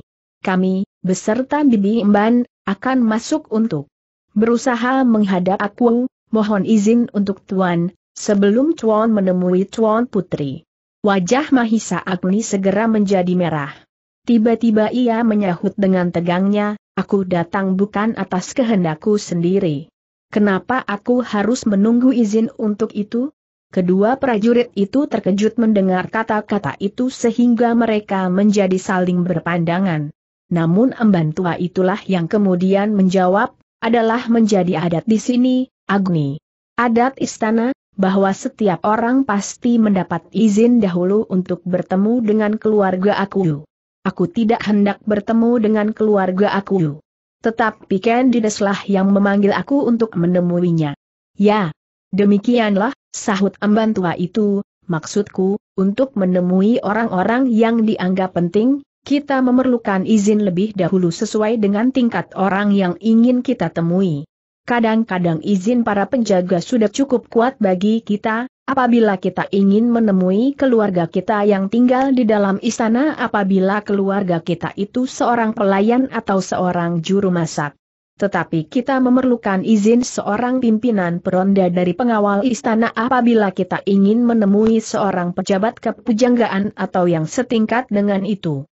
Kami, beserta Bibi Imban, akan masuk untuk berusaha menghadap aku, mohon izin untuk Tuan, sebelum Chuan menemui Chuan Putri. Wajah Mahisa Agni segera menjadi merah. Tiba-tiba ia menyahut dengan tegangnya, aku datang bukan atas kehendakku sendiri. Kenapa aku harus menunggu izin untuk itu? Kedua prajurit itu terkejut mendengar kata-kata itu sehingga mereka menjadi saling berpandangan. Namun emban tua itulah yang kemudian menjawab, adalah menjadi adat di sini, Agni. Adat istana, bahwa setiap orang pasti mendapat izin dahulu untuk bertemu dengan keluarga aku aku tidak hendak bertemu dengan keluarga aku. Tetapi Candides lah yang memanggil aku untuk menemuinya. Ya, demikianlah, sahut emban tua itu, maksudku, untuk menemui orang-orang yang dianggap penting, kita memerlukan izin lebih dahulu sesuai dengan tingkat orang yang ingin kita temui. Kadang-kadang izin para penjaga sudah cukup kuat bagi kita, apabila kita ingin menemui keluarga kita yang tinggal di dalam istana apabila keluarga kita itu seorang pelayan atau seorang juru masak. Tetapi kita memerlukan izin seorang pimpinan peronda dari pengawal istana apabila kita ingin menemui seorang pejabat kepujanggaan atau yang setingkat dengan itu.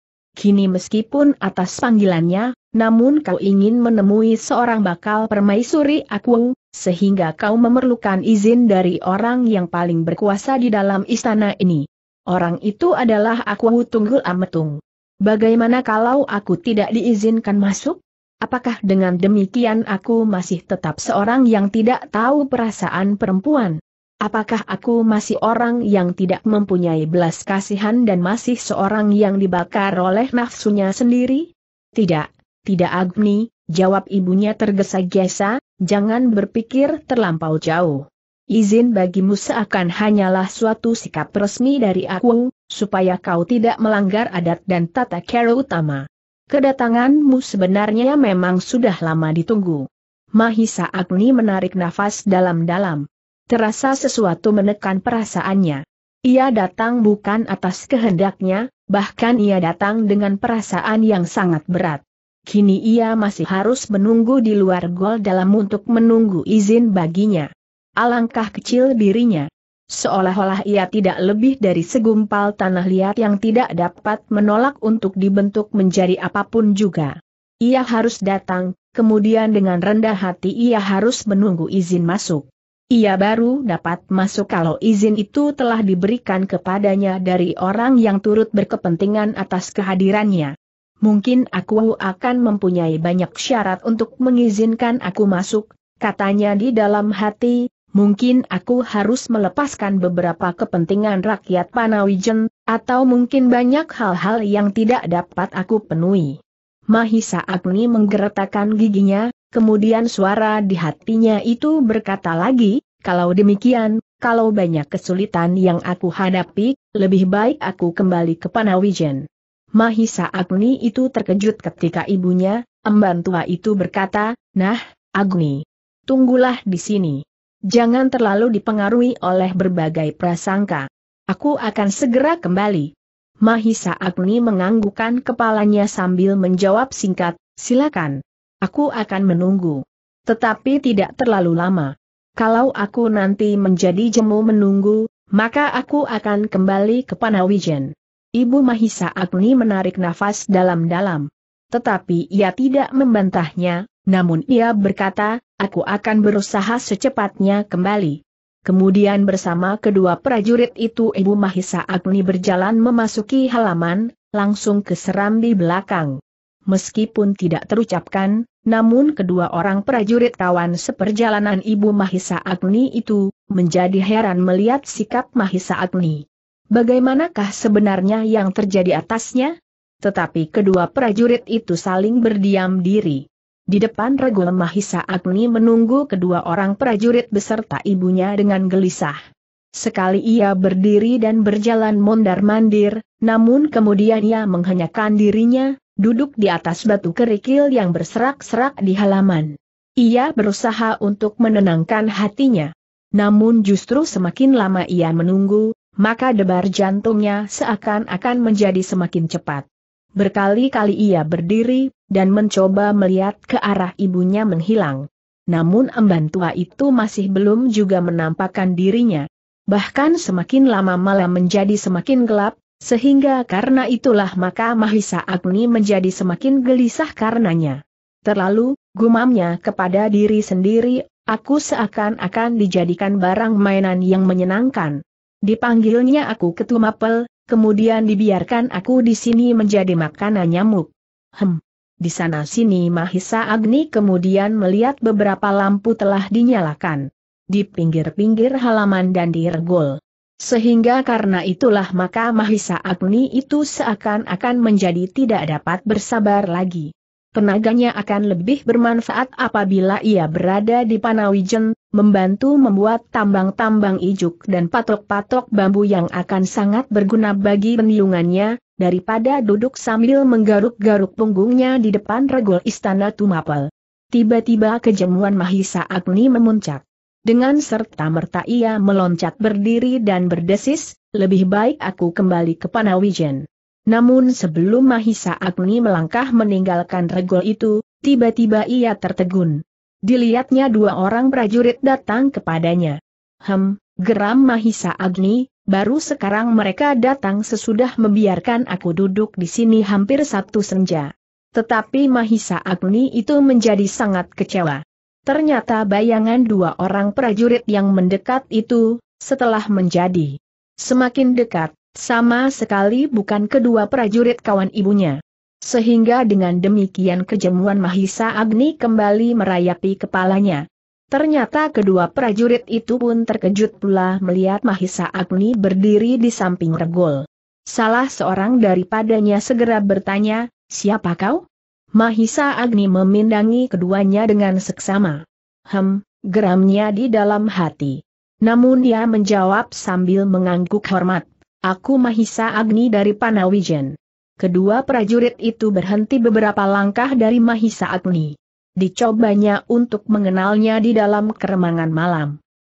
Kini meskipun atas panggilannya, namun kau ingin menemui seorang bakal permaisuri aku, sehingga kau memerlukan izin dari orang yang paling berkuasa di dalam istana ini. Orang itu adalah aku Tunggul Ametung. Bagaimana kalau aku tidak diizinkan masuk? Apakah dengan demikian aku masih tetap seorang yang tidak tahu perasaan perempuan? Apakah aku masih orang yang tidak mempunyai belas kasihan dan masih seorang yang dibakar oleh nafsunya sendiri? Tidak, tidak Agni, jawab ibunya tergesa-gesa, jangan berpikir terlampau jauh. Izin bagimu seakan hanyalah suatu sikap resmi dari aku, supaya kau tidak melanggar adat dan tata cara utama. Kedatanganmu sebenarnya memang sudah lama ditunggu. Mahisa Agni menarik nafas dalam-dalam. Terasa sesuatu menekan perasaannya. Ia datang bukan atas kehendaknya, bahkan ia datang dengan perasaan yang sangat berat. Kini ia masih harus menunggu di luar gol dalam untuk menunggu izin baginya. Alangkah kecil dirinya. Seolah-olah ia tidak lebih dari segumpal tanah liat yang tidak dapat menolak untuk dibentuk menjadi apapun juga. Ia harus datang, kemudian dengan rendah hati ia harus menunggu izin masuk. Ia baru dapat masuk kalau izin itu telah diberikan kepadanya dari orang yang turut berkepentingan atas kehadirannya. Mungkin aku akan mempunyai banyak syarat untuk mengizinkan aku masuk, katanya di dalam hati, mungkin aku harus melepaskan beberapa kepentingan rakyat Panawijen, atau mungkin banyak hal-hal yang tidak dapat aku penuhi. Mahisa Agni menggeretakan giginya, kemudian suara di hatinya itu berkata lagi, kalau demikian, kalau banyak kesulitan yang aku hadapi, lebih baik aku kembali ke Panawijen. Mahisa Agni itu terkejut ketika ibunya, emban tua itu berkata, Nah, Agni, tunggulah di sini. Jangan terlalu dipengaruhi oleh berbagai prasangka. Aku akan segera kembali. Mahisa Agni menganggukkan kepalanya sambil menjawab singkat, silakan. Aku akan menunggu. Tetapi tidak terlalu lama. Kalau aku nanti menjadi jemu menunggu, maka aku akan kembali ke Panawijen. Ibu Mahisa Agni menarik nafas dalam-dalam. Tetapi ia tidak membantahnya, namun ia berkata, aku akan berusaha secepatnya kembali. Kemudian bersama kedua prajurit itu Ibu Mahisa Agni berjalan memasuki halaman, langsung ke serambi belakang. Meskipun tidak terucapkan, namun kedua orang prajurit kawan seperjalanan Ibu Mahisa Agni itu, menjadi heran melihat sikap Mahisa Agni. Bagaimanakah sebenarnya yang terjadi atasnya? Tetapi kedua prajurit itu saling berdiam diri. Di depan regul Mahisa Agni menunggu kedua orang prajurit beserta ibunya dengan gelisah. Sekali ia berdiri dan berjalan mondar-mandir, namun kemudian ia menghanyakan dirinya, duduk di atas batu kerikil yang berserak-serak di halaman. Ia berusaha untuk menenangkan hatinya. Namun justru semakin lama ia menunggu, maka debar jantungnya seakan-akan menjadi semakin cepat. Berkali-kali ia berdiri, dan mencoba melihat ke arah ibunya menghilang. Namun emban tua itu masih belum juga menampakkan dirinya. Bahkan semakin lama malam menjadi semakin gelap, sehingga karena itulah maka Mahisa Agni menjadi semakin gelisah karenanya. Terlalu, gumamnya kepada diri sendiri, aku seakan-akan dijadikan barang mainan yang menyenangkan. Dipanggilnya aku ketumapel, kemudian dibiarkan aku di sini menjadi makanan nyamuk. Hem. Di sana-sini Mahisa Agni kemudian melihat beberapa lampu telah dinyalakan. Di pinggir-pinggir halaman dan di regol. Sehingga karena itulah maka Mahisa Agni itu seakan-akan menjadi tidak dapat bersabar lagi. Tenaganya akan lebih bermanfaat apabila ia berada di Panawijen, membantu membuat tambang-tambang ijuk dan patok-patok bambu yang akan sangat berguna bagi peniungannya, daripada duduk sambil menggaruk-garuk punggungnya di depan regol istana Tumapel. Tiba-tiba kejemuan Mahisa Agni memuncak. Dengan serta merta ia meloncat berdiri dan berdesis, lebih baik aku kembali ke Panawijen. Namun sebelum Mahisa Agni melangkah meninggalkan regol itu, tiba-tiba ia tertegun. Dilihatnya dua orang prajurit datang kepadanya. Hem, geram Mahisa Agni, baru sekarang mereka datang sesudah membiarkan aku duduk di sini hampir satu senja. Tetapi Mahisa Agni itu menjadi sangat kecewa. Ternyata bayangan dua orang prajurit yang mendekat itu, setelah menjadi semakin dekat, sama sekali bukan kedua prajurit kawan ibunya. Sehingga dengan demikian kejemuan Mahisa Agni kembali merayapi kepalanya. Ternyata kedua prajurit itu pun terkejut pula melihat Mahisa Agni berdiri di samping regol. Salah seorang daripadanya segera bertanya, siapa kau? Mahisa Agni memindangi keduanya dengan seksama. Hem, geramnya di dalam hati. Namun dia menjawab sambil mengangguk hormat, Aku Mahisa Agni dari Panawijen. Kedua prajurit itu berhenti beberapa langkah dari Mahisa Agni. Dicobanya untuk mengenalnya di dalam keremangan malam.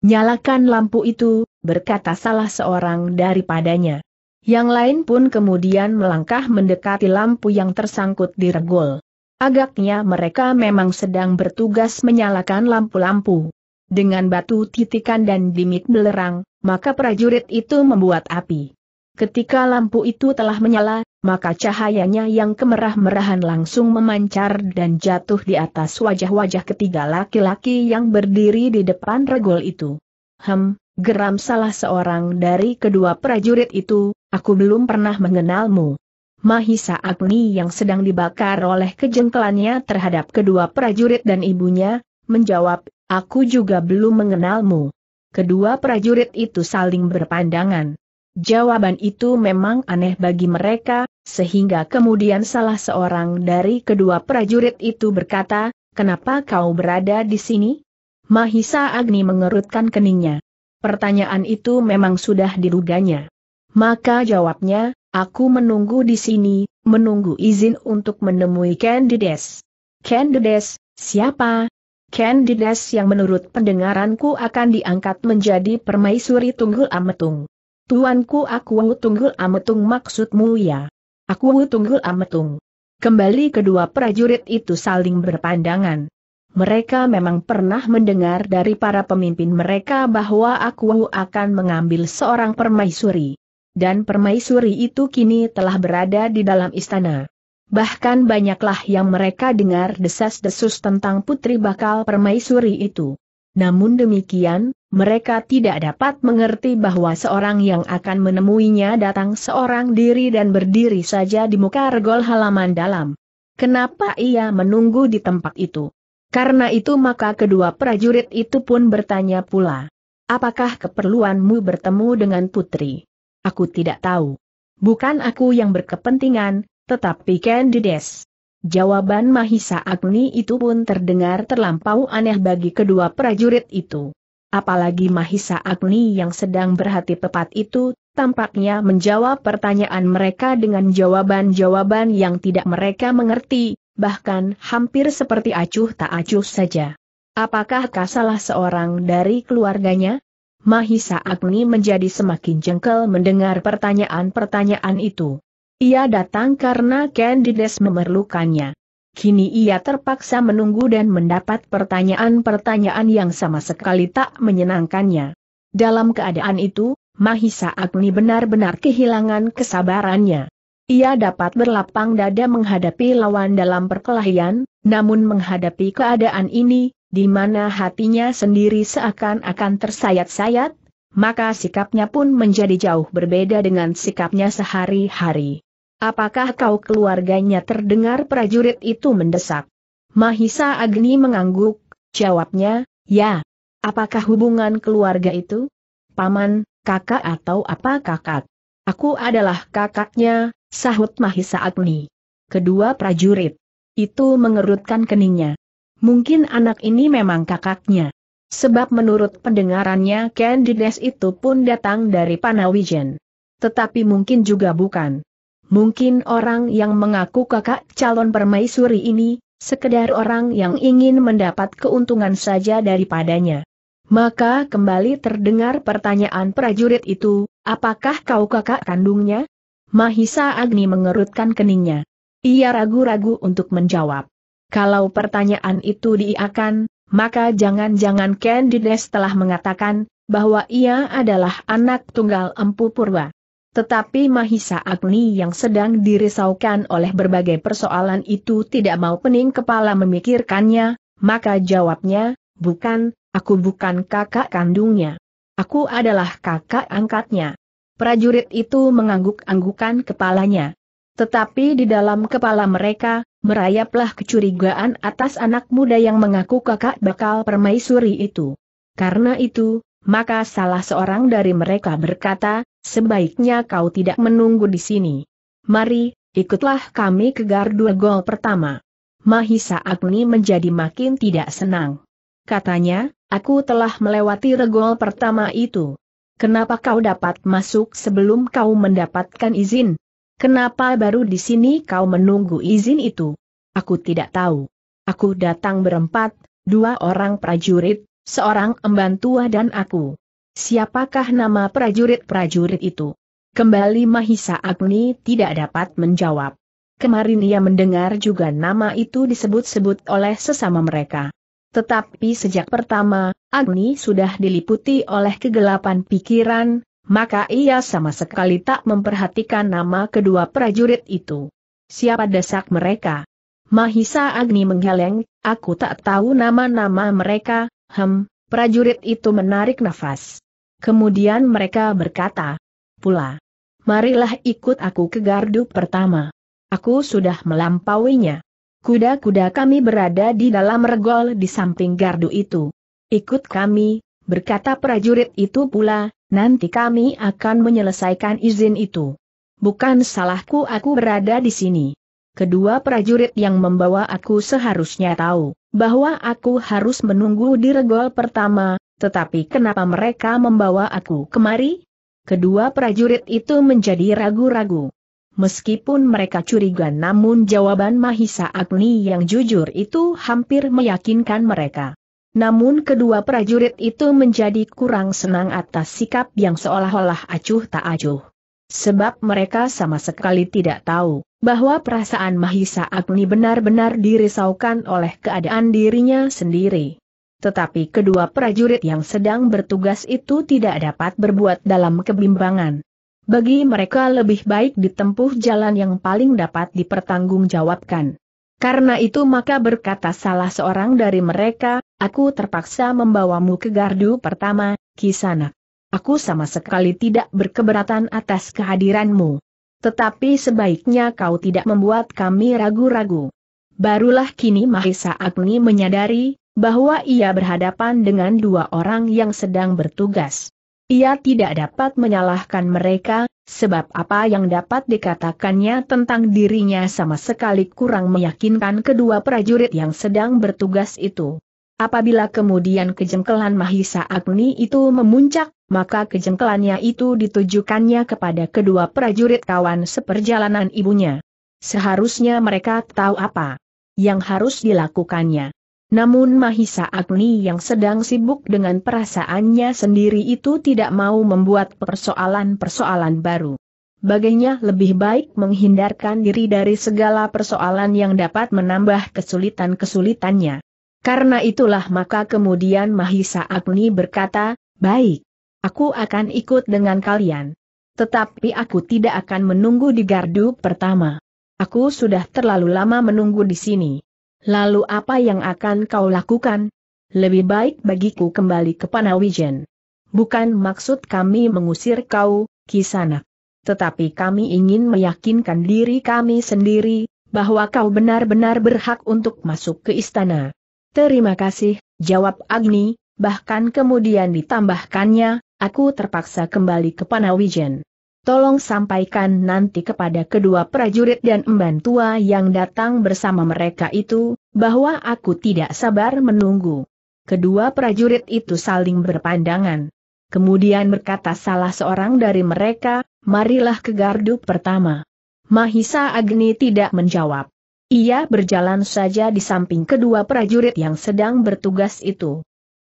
Nyalakan lampu itu, berkata salah seorang daripadanya. Yang lain pun kemudian melangkah mendekati lampu yang tersangkut di regol. Agaknya mereka memang sedang bertugas menyalakan lampu-lampu. Dengan batu titikan dan dimit belerang, maka prajurit itu membuat api. Ketika lampu itu telah menyala, maka cahayanya yang kemerah-merahan langsung memancar dan jatuh di atas wajah-wajah ketiga laki-laki yang berdiri di depan regol itu. Hem, geram salah seorang dari kedua prajurit itu, Aku belum pernah mengenalmu. Mahisa Agni yang sedang dibakar oleh kejengkelannya terhadap kedua prajurit dan ibunya, menjawab, aku juga belum mengenalmu. Kedua prajurit itu saling berpandangan. Jawaban itu memang aneh bagi mereka, sehingga kemudian salah seorang dari kedua prajurit itu berkata, kenapa kau berada di sini? Mahisa Agni mengerutkan keningnya. Pertanyaan itu memang sudah diruganya. Maka jawabnya, aku menunggu di sini, menunggu izin untuk menemui Candides. Candides, siapa? Candides yang menurut pendengaranku akan diangkat menjadi permaisuri Tunggul Ametung. Tuanku aku Tunggul Ametung maksudmu ya? Aku Tunggul Ametung. Kembali kedua prajurit itu saling berpandangan. Mereka memang pernah mendengar dari para pemimpin mereka bahwa aku akan mengambil seorang permaisuri dan permaisuri itu kini telah berada di dalam istana. Bahkan banyaklah yang mereka dengar desas-desus tentang putri bakal permaisuri itu. Namun demikian, mereka tidak dapat mengerti bahwa seorang yang akan menemuinya datang seorang diri dan berdiri saja di muka regol halaman dalam. Kenapa ia menunggu di tempat itu? Karena itu maka kedua prajurit itu pun bertanya pula. Apakah keperluanmu bertemu dengan putri? Aku tidak tahu. Bukan aku yang berkepentingan, tetapi Candides. Jawaban Mahisa Agni itu pun terdengar terlampau aneh bagi kedua prajurit itu. Apalagi Mahisa Agni yang sedang berhati tepat itu, tampaknya menjawab pertanyaan mereka dengan jawaban-jawaban yang tidak mereka mengerti, bahkan hampir seperti acuh tak acuh saja. Apakah salah seorang dari keluarganya? Mahisa Agni menjadi semakin jengkel mendengar pertanyaan-pertanyaan itu. Ia datang karena Candides memerlukannya. Kini ia terpaksa menunggu dan mendapat pertanyaan-pertanyaan yang sama sekali tak menyenangkannya. Dalam keadaan itu, Mahisa Agni benar-benar kehilangan kesabarannya. Ia dapat berlapang dada menghadapi lawan dalam perkelahian, namun menghadapi keadaan ini, di mana hatinya sendiri seakan-akan tersayat-sayat, maka sikapnya pun menjadi jauh berbeda dengan sikapnya sehari-hari. Apakah kau keluarganya terdengar prajurit itu mendesak? Mahisa Agni mengangguk, jawabnya, ya. Apakah hubungan keluarga itu? Paman, kakak atau apa kakak? Aku adalah kakaknya, sahut Mahisa Agni. Kedua prajurit itu mengerutkan keningnya. Mungkin anak ini memang kakaknya. Sebab menurut pendengarannya Candides itu pun datang dari Panawijen. Tetapi mungkin juga bukan. Mungkin orang yang mengaku kakak calon permaisuri ini, sekedar orang yang ingin mendapat keuntungan saja daripadanya. Maka kembali terdengar pertanyaan prajurit itu, apakah kau kakak kandungnya? Mahisa Agni mengerutkan keningnya. Ia ragu-ragu untuk menjawab. Kalau pertanyaan itu diiakan, maka jangan-jangan Candides telah mengatakan bahwa ia adalah anak tunggal Empu Purwa. Tetapi Mahisa Agni yang sedang dirisaukan oleh berbagai persoalan itu tidak mau pening kepala memikirkannya, maka jawabnya, bukan, aku bukan kakak kandungnya. Aku adalah kakak angkatnya. Prajurit itu mengangguk-anggukan kepalanya. Tetapi di dalam kepala mereka, merayaplah kecurigaan atas anak muda yang mengaku kakak bakal permaisuri itu. Karena itu, maka salah seorang dari mereka berkata, sebaiknya kau tidak menunggu di sini. Mari, ikutlah kami ke gardu gol pertama. Mahisa Agni menjadi makin tidak senang. Katanya, aku telah melewati regol pertama itu. Kenapa kau dapat masuk sebelum kau mendapatkan izin? Kenapa baru di sini kau menunggu izin itu? Aku tidak tahu. Aku datang berempat, dua orang prajurit, seorang emban tua dan aku. Siapakah nama prajurit-prajurit itu? Kembali Mahisa Agni tidak dapat menjawab. Kemarin ia mendengar juga nama itu disebut-sebut oleh sesama mereka. Tetapi sejak pertama, Agni sudah diliputi oleh kegelapan pikiran, maka ia sama sekali tak memperhatikan nama kedua prajurit itu. Siapa desak mereka? Mahisa Agni menggeleng, aku tak tahu nama-nama mereka, hem, prajurit itu menarik nafas. Kemudian mereka berkata, pula, marilah ikut aku ke gardu pertama. Aku sudah melampauinya. Kuda-kuda kami berada di dalam regol di samping gardu itu. Ikut kami, berkata prajurit itu pula, Nanti kami akan menyelesaikan izin itu. Bukan salahku aku berada di sini. Kedua prajurit yang membawa aku seharusnya tahu bahwa aku harus menunggu di regol pertama, tetapi kenapa mereka membawa aku kemari? Kedua prajurit itu menjadi ragu-ragu. Meskipun mereka curiga namun jawaban Mahisa Agni yang jujur itu hampir meyakinkan mereka. Namun kedua prajurit itu menjadi kurang senang atas sikap yang seolah-olah acuh tak acuh. Sebab mereka sama sekali tidak tahu bahwa perasaan Mahisa Agni benar-benar dirisaukan oleh keadaan dirinya sendiri. Tetapi kedua prajurit yang sedang bertugas itu tidak dapat berbuat dalam kebimbangan. Bagi mereka lebih baik ditempuh jalan yang paling dapat dipertanggungjawabkan. Karena itu maka berkata salah seorang dari mereka, Aku terpaksa membawamu ke gardu pertama, kisana. Aku sama sekali tidak berkeberatan atas kehadiranmu. Tetapi sebaiknya kau tidak membuat kami ragu-ragu. Barulah kini Mahisa Agni menyadari, bahwa ia berhadapan dengan dua orang yang sedang bertugas. Ia tidak dapat menyalahkan mereka, sebab apa yang dapat dikatakannya tentang dirinya sama sekali kurang meyakinkan kedua prajurit yang sedang bertugas itu. Apabila kemudian kejengkelan Mahisa Agni itu memuncak, maka kejengkelannya itu ditujukannya kepada kedua prajurit kawan seperjalanan ibunya. Seharusnya mereka tahu apa yang harus dilakukannya. Namun Mahisa Agni yang sedang sibuk dengan perasaannya sendiri itu tidak mau membuat persoalan-persoalan baru. Baginya lebih baik menghindarkan diri dari segala persoalan yang dapat menambah kesulitan-kesulitannya. Karena itulah maka kemudian Mahisa Agni berkata, baik, aku akan ikut dengan kalian. Tetapi aku tidak akan menunggu di gardu pertama. Aku sudah terlalu lama menunggu di sini. Lalu apa yang akan kau lakukan? Lebih baik bagiku kembali ke Panawijen. Bukan maksud kami mengusir kau, Kisana. Tetapi kami ingin meyakinkan diri kami sendiri, bahwa kau benar-benar berhak untuk masuk ke istana. Terima kasih, jawab Agni, bahkan kemudian ditambahkannya, aku terpaksa kembali ke Panawijen. Tolong sampaikan nanti kepada kedua prajurit dan emban tua yang datang bersama mereka itu, bahwa aku tidak sabar menunggu. Kedua prajurit itu saling berpandangan. Kemudian berkata salah seorang dari mereka, marilah ke gardu pertama. Mahisa Agni tidak menjawab. Ia berjalan saja di samping kedua prajurit yang sedang bertugas itu.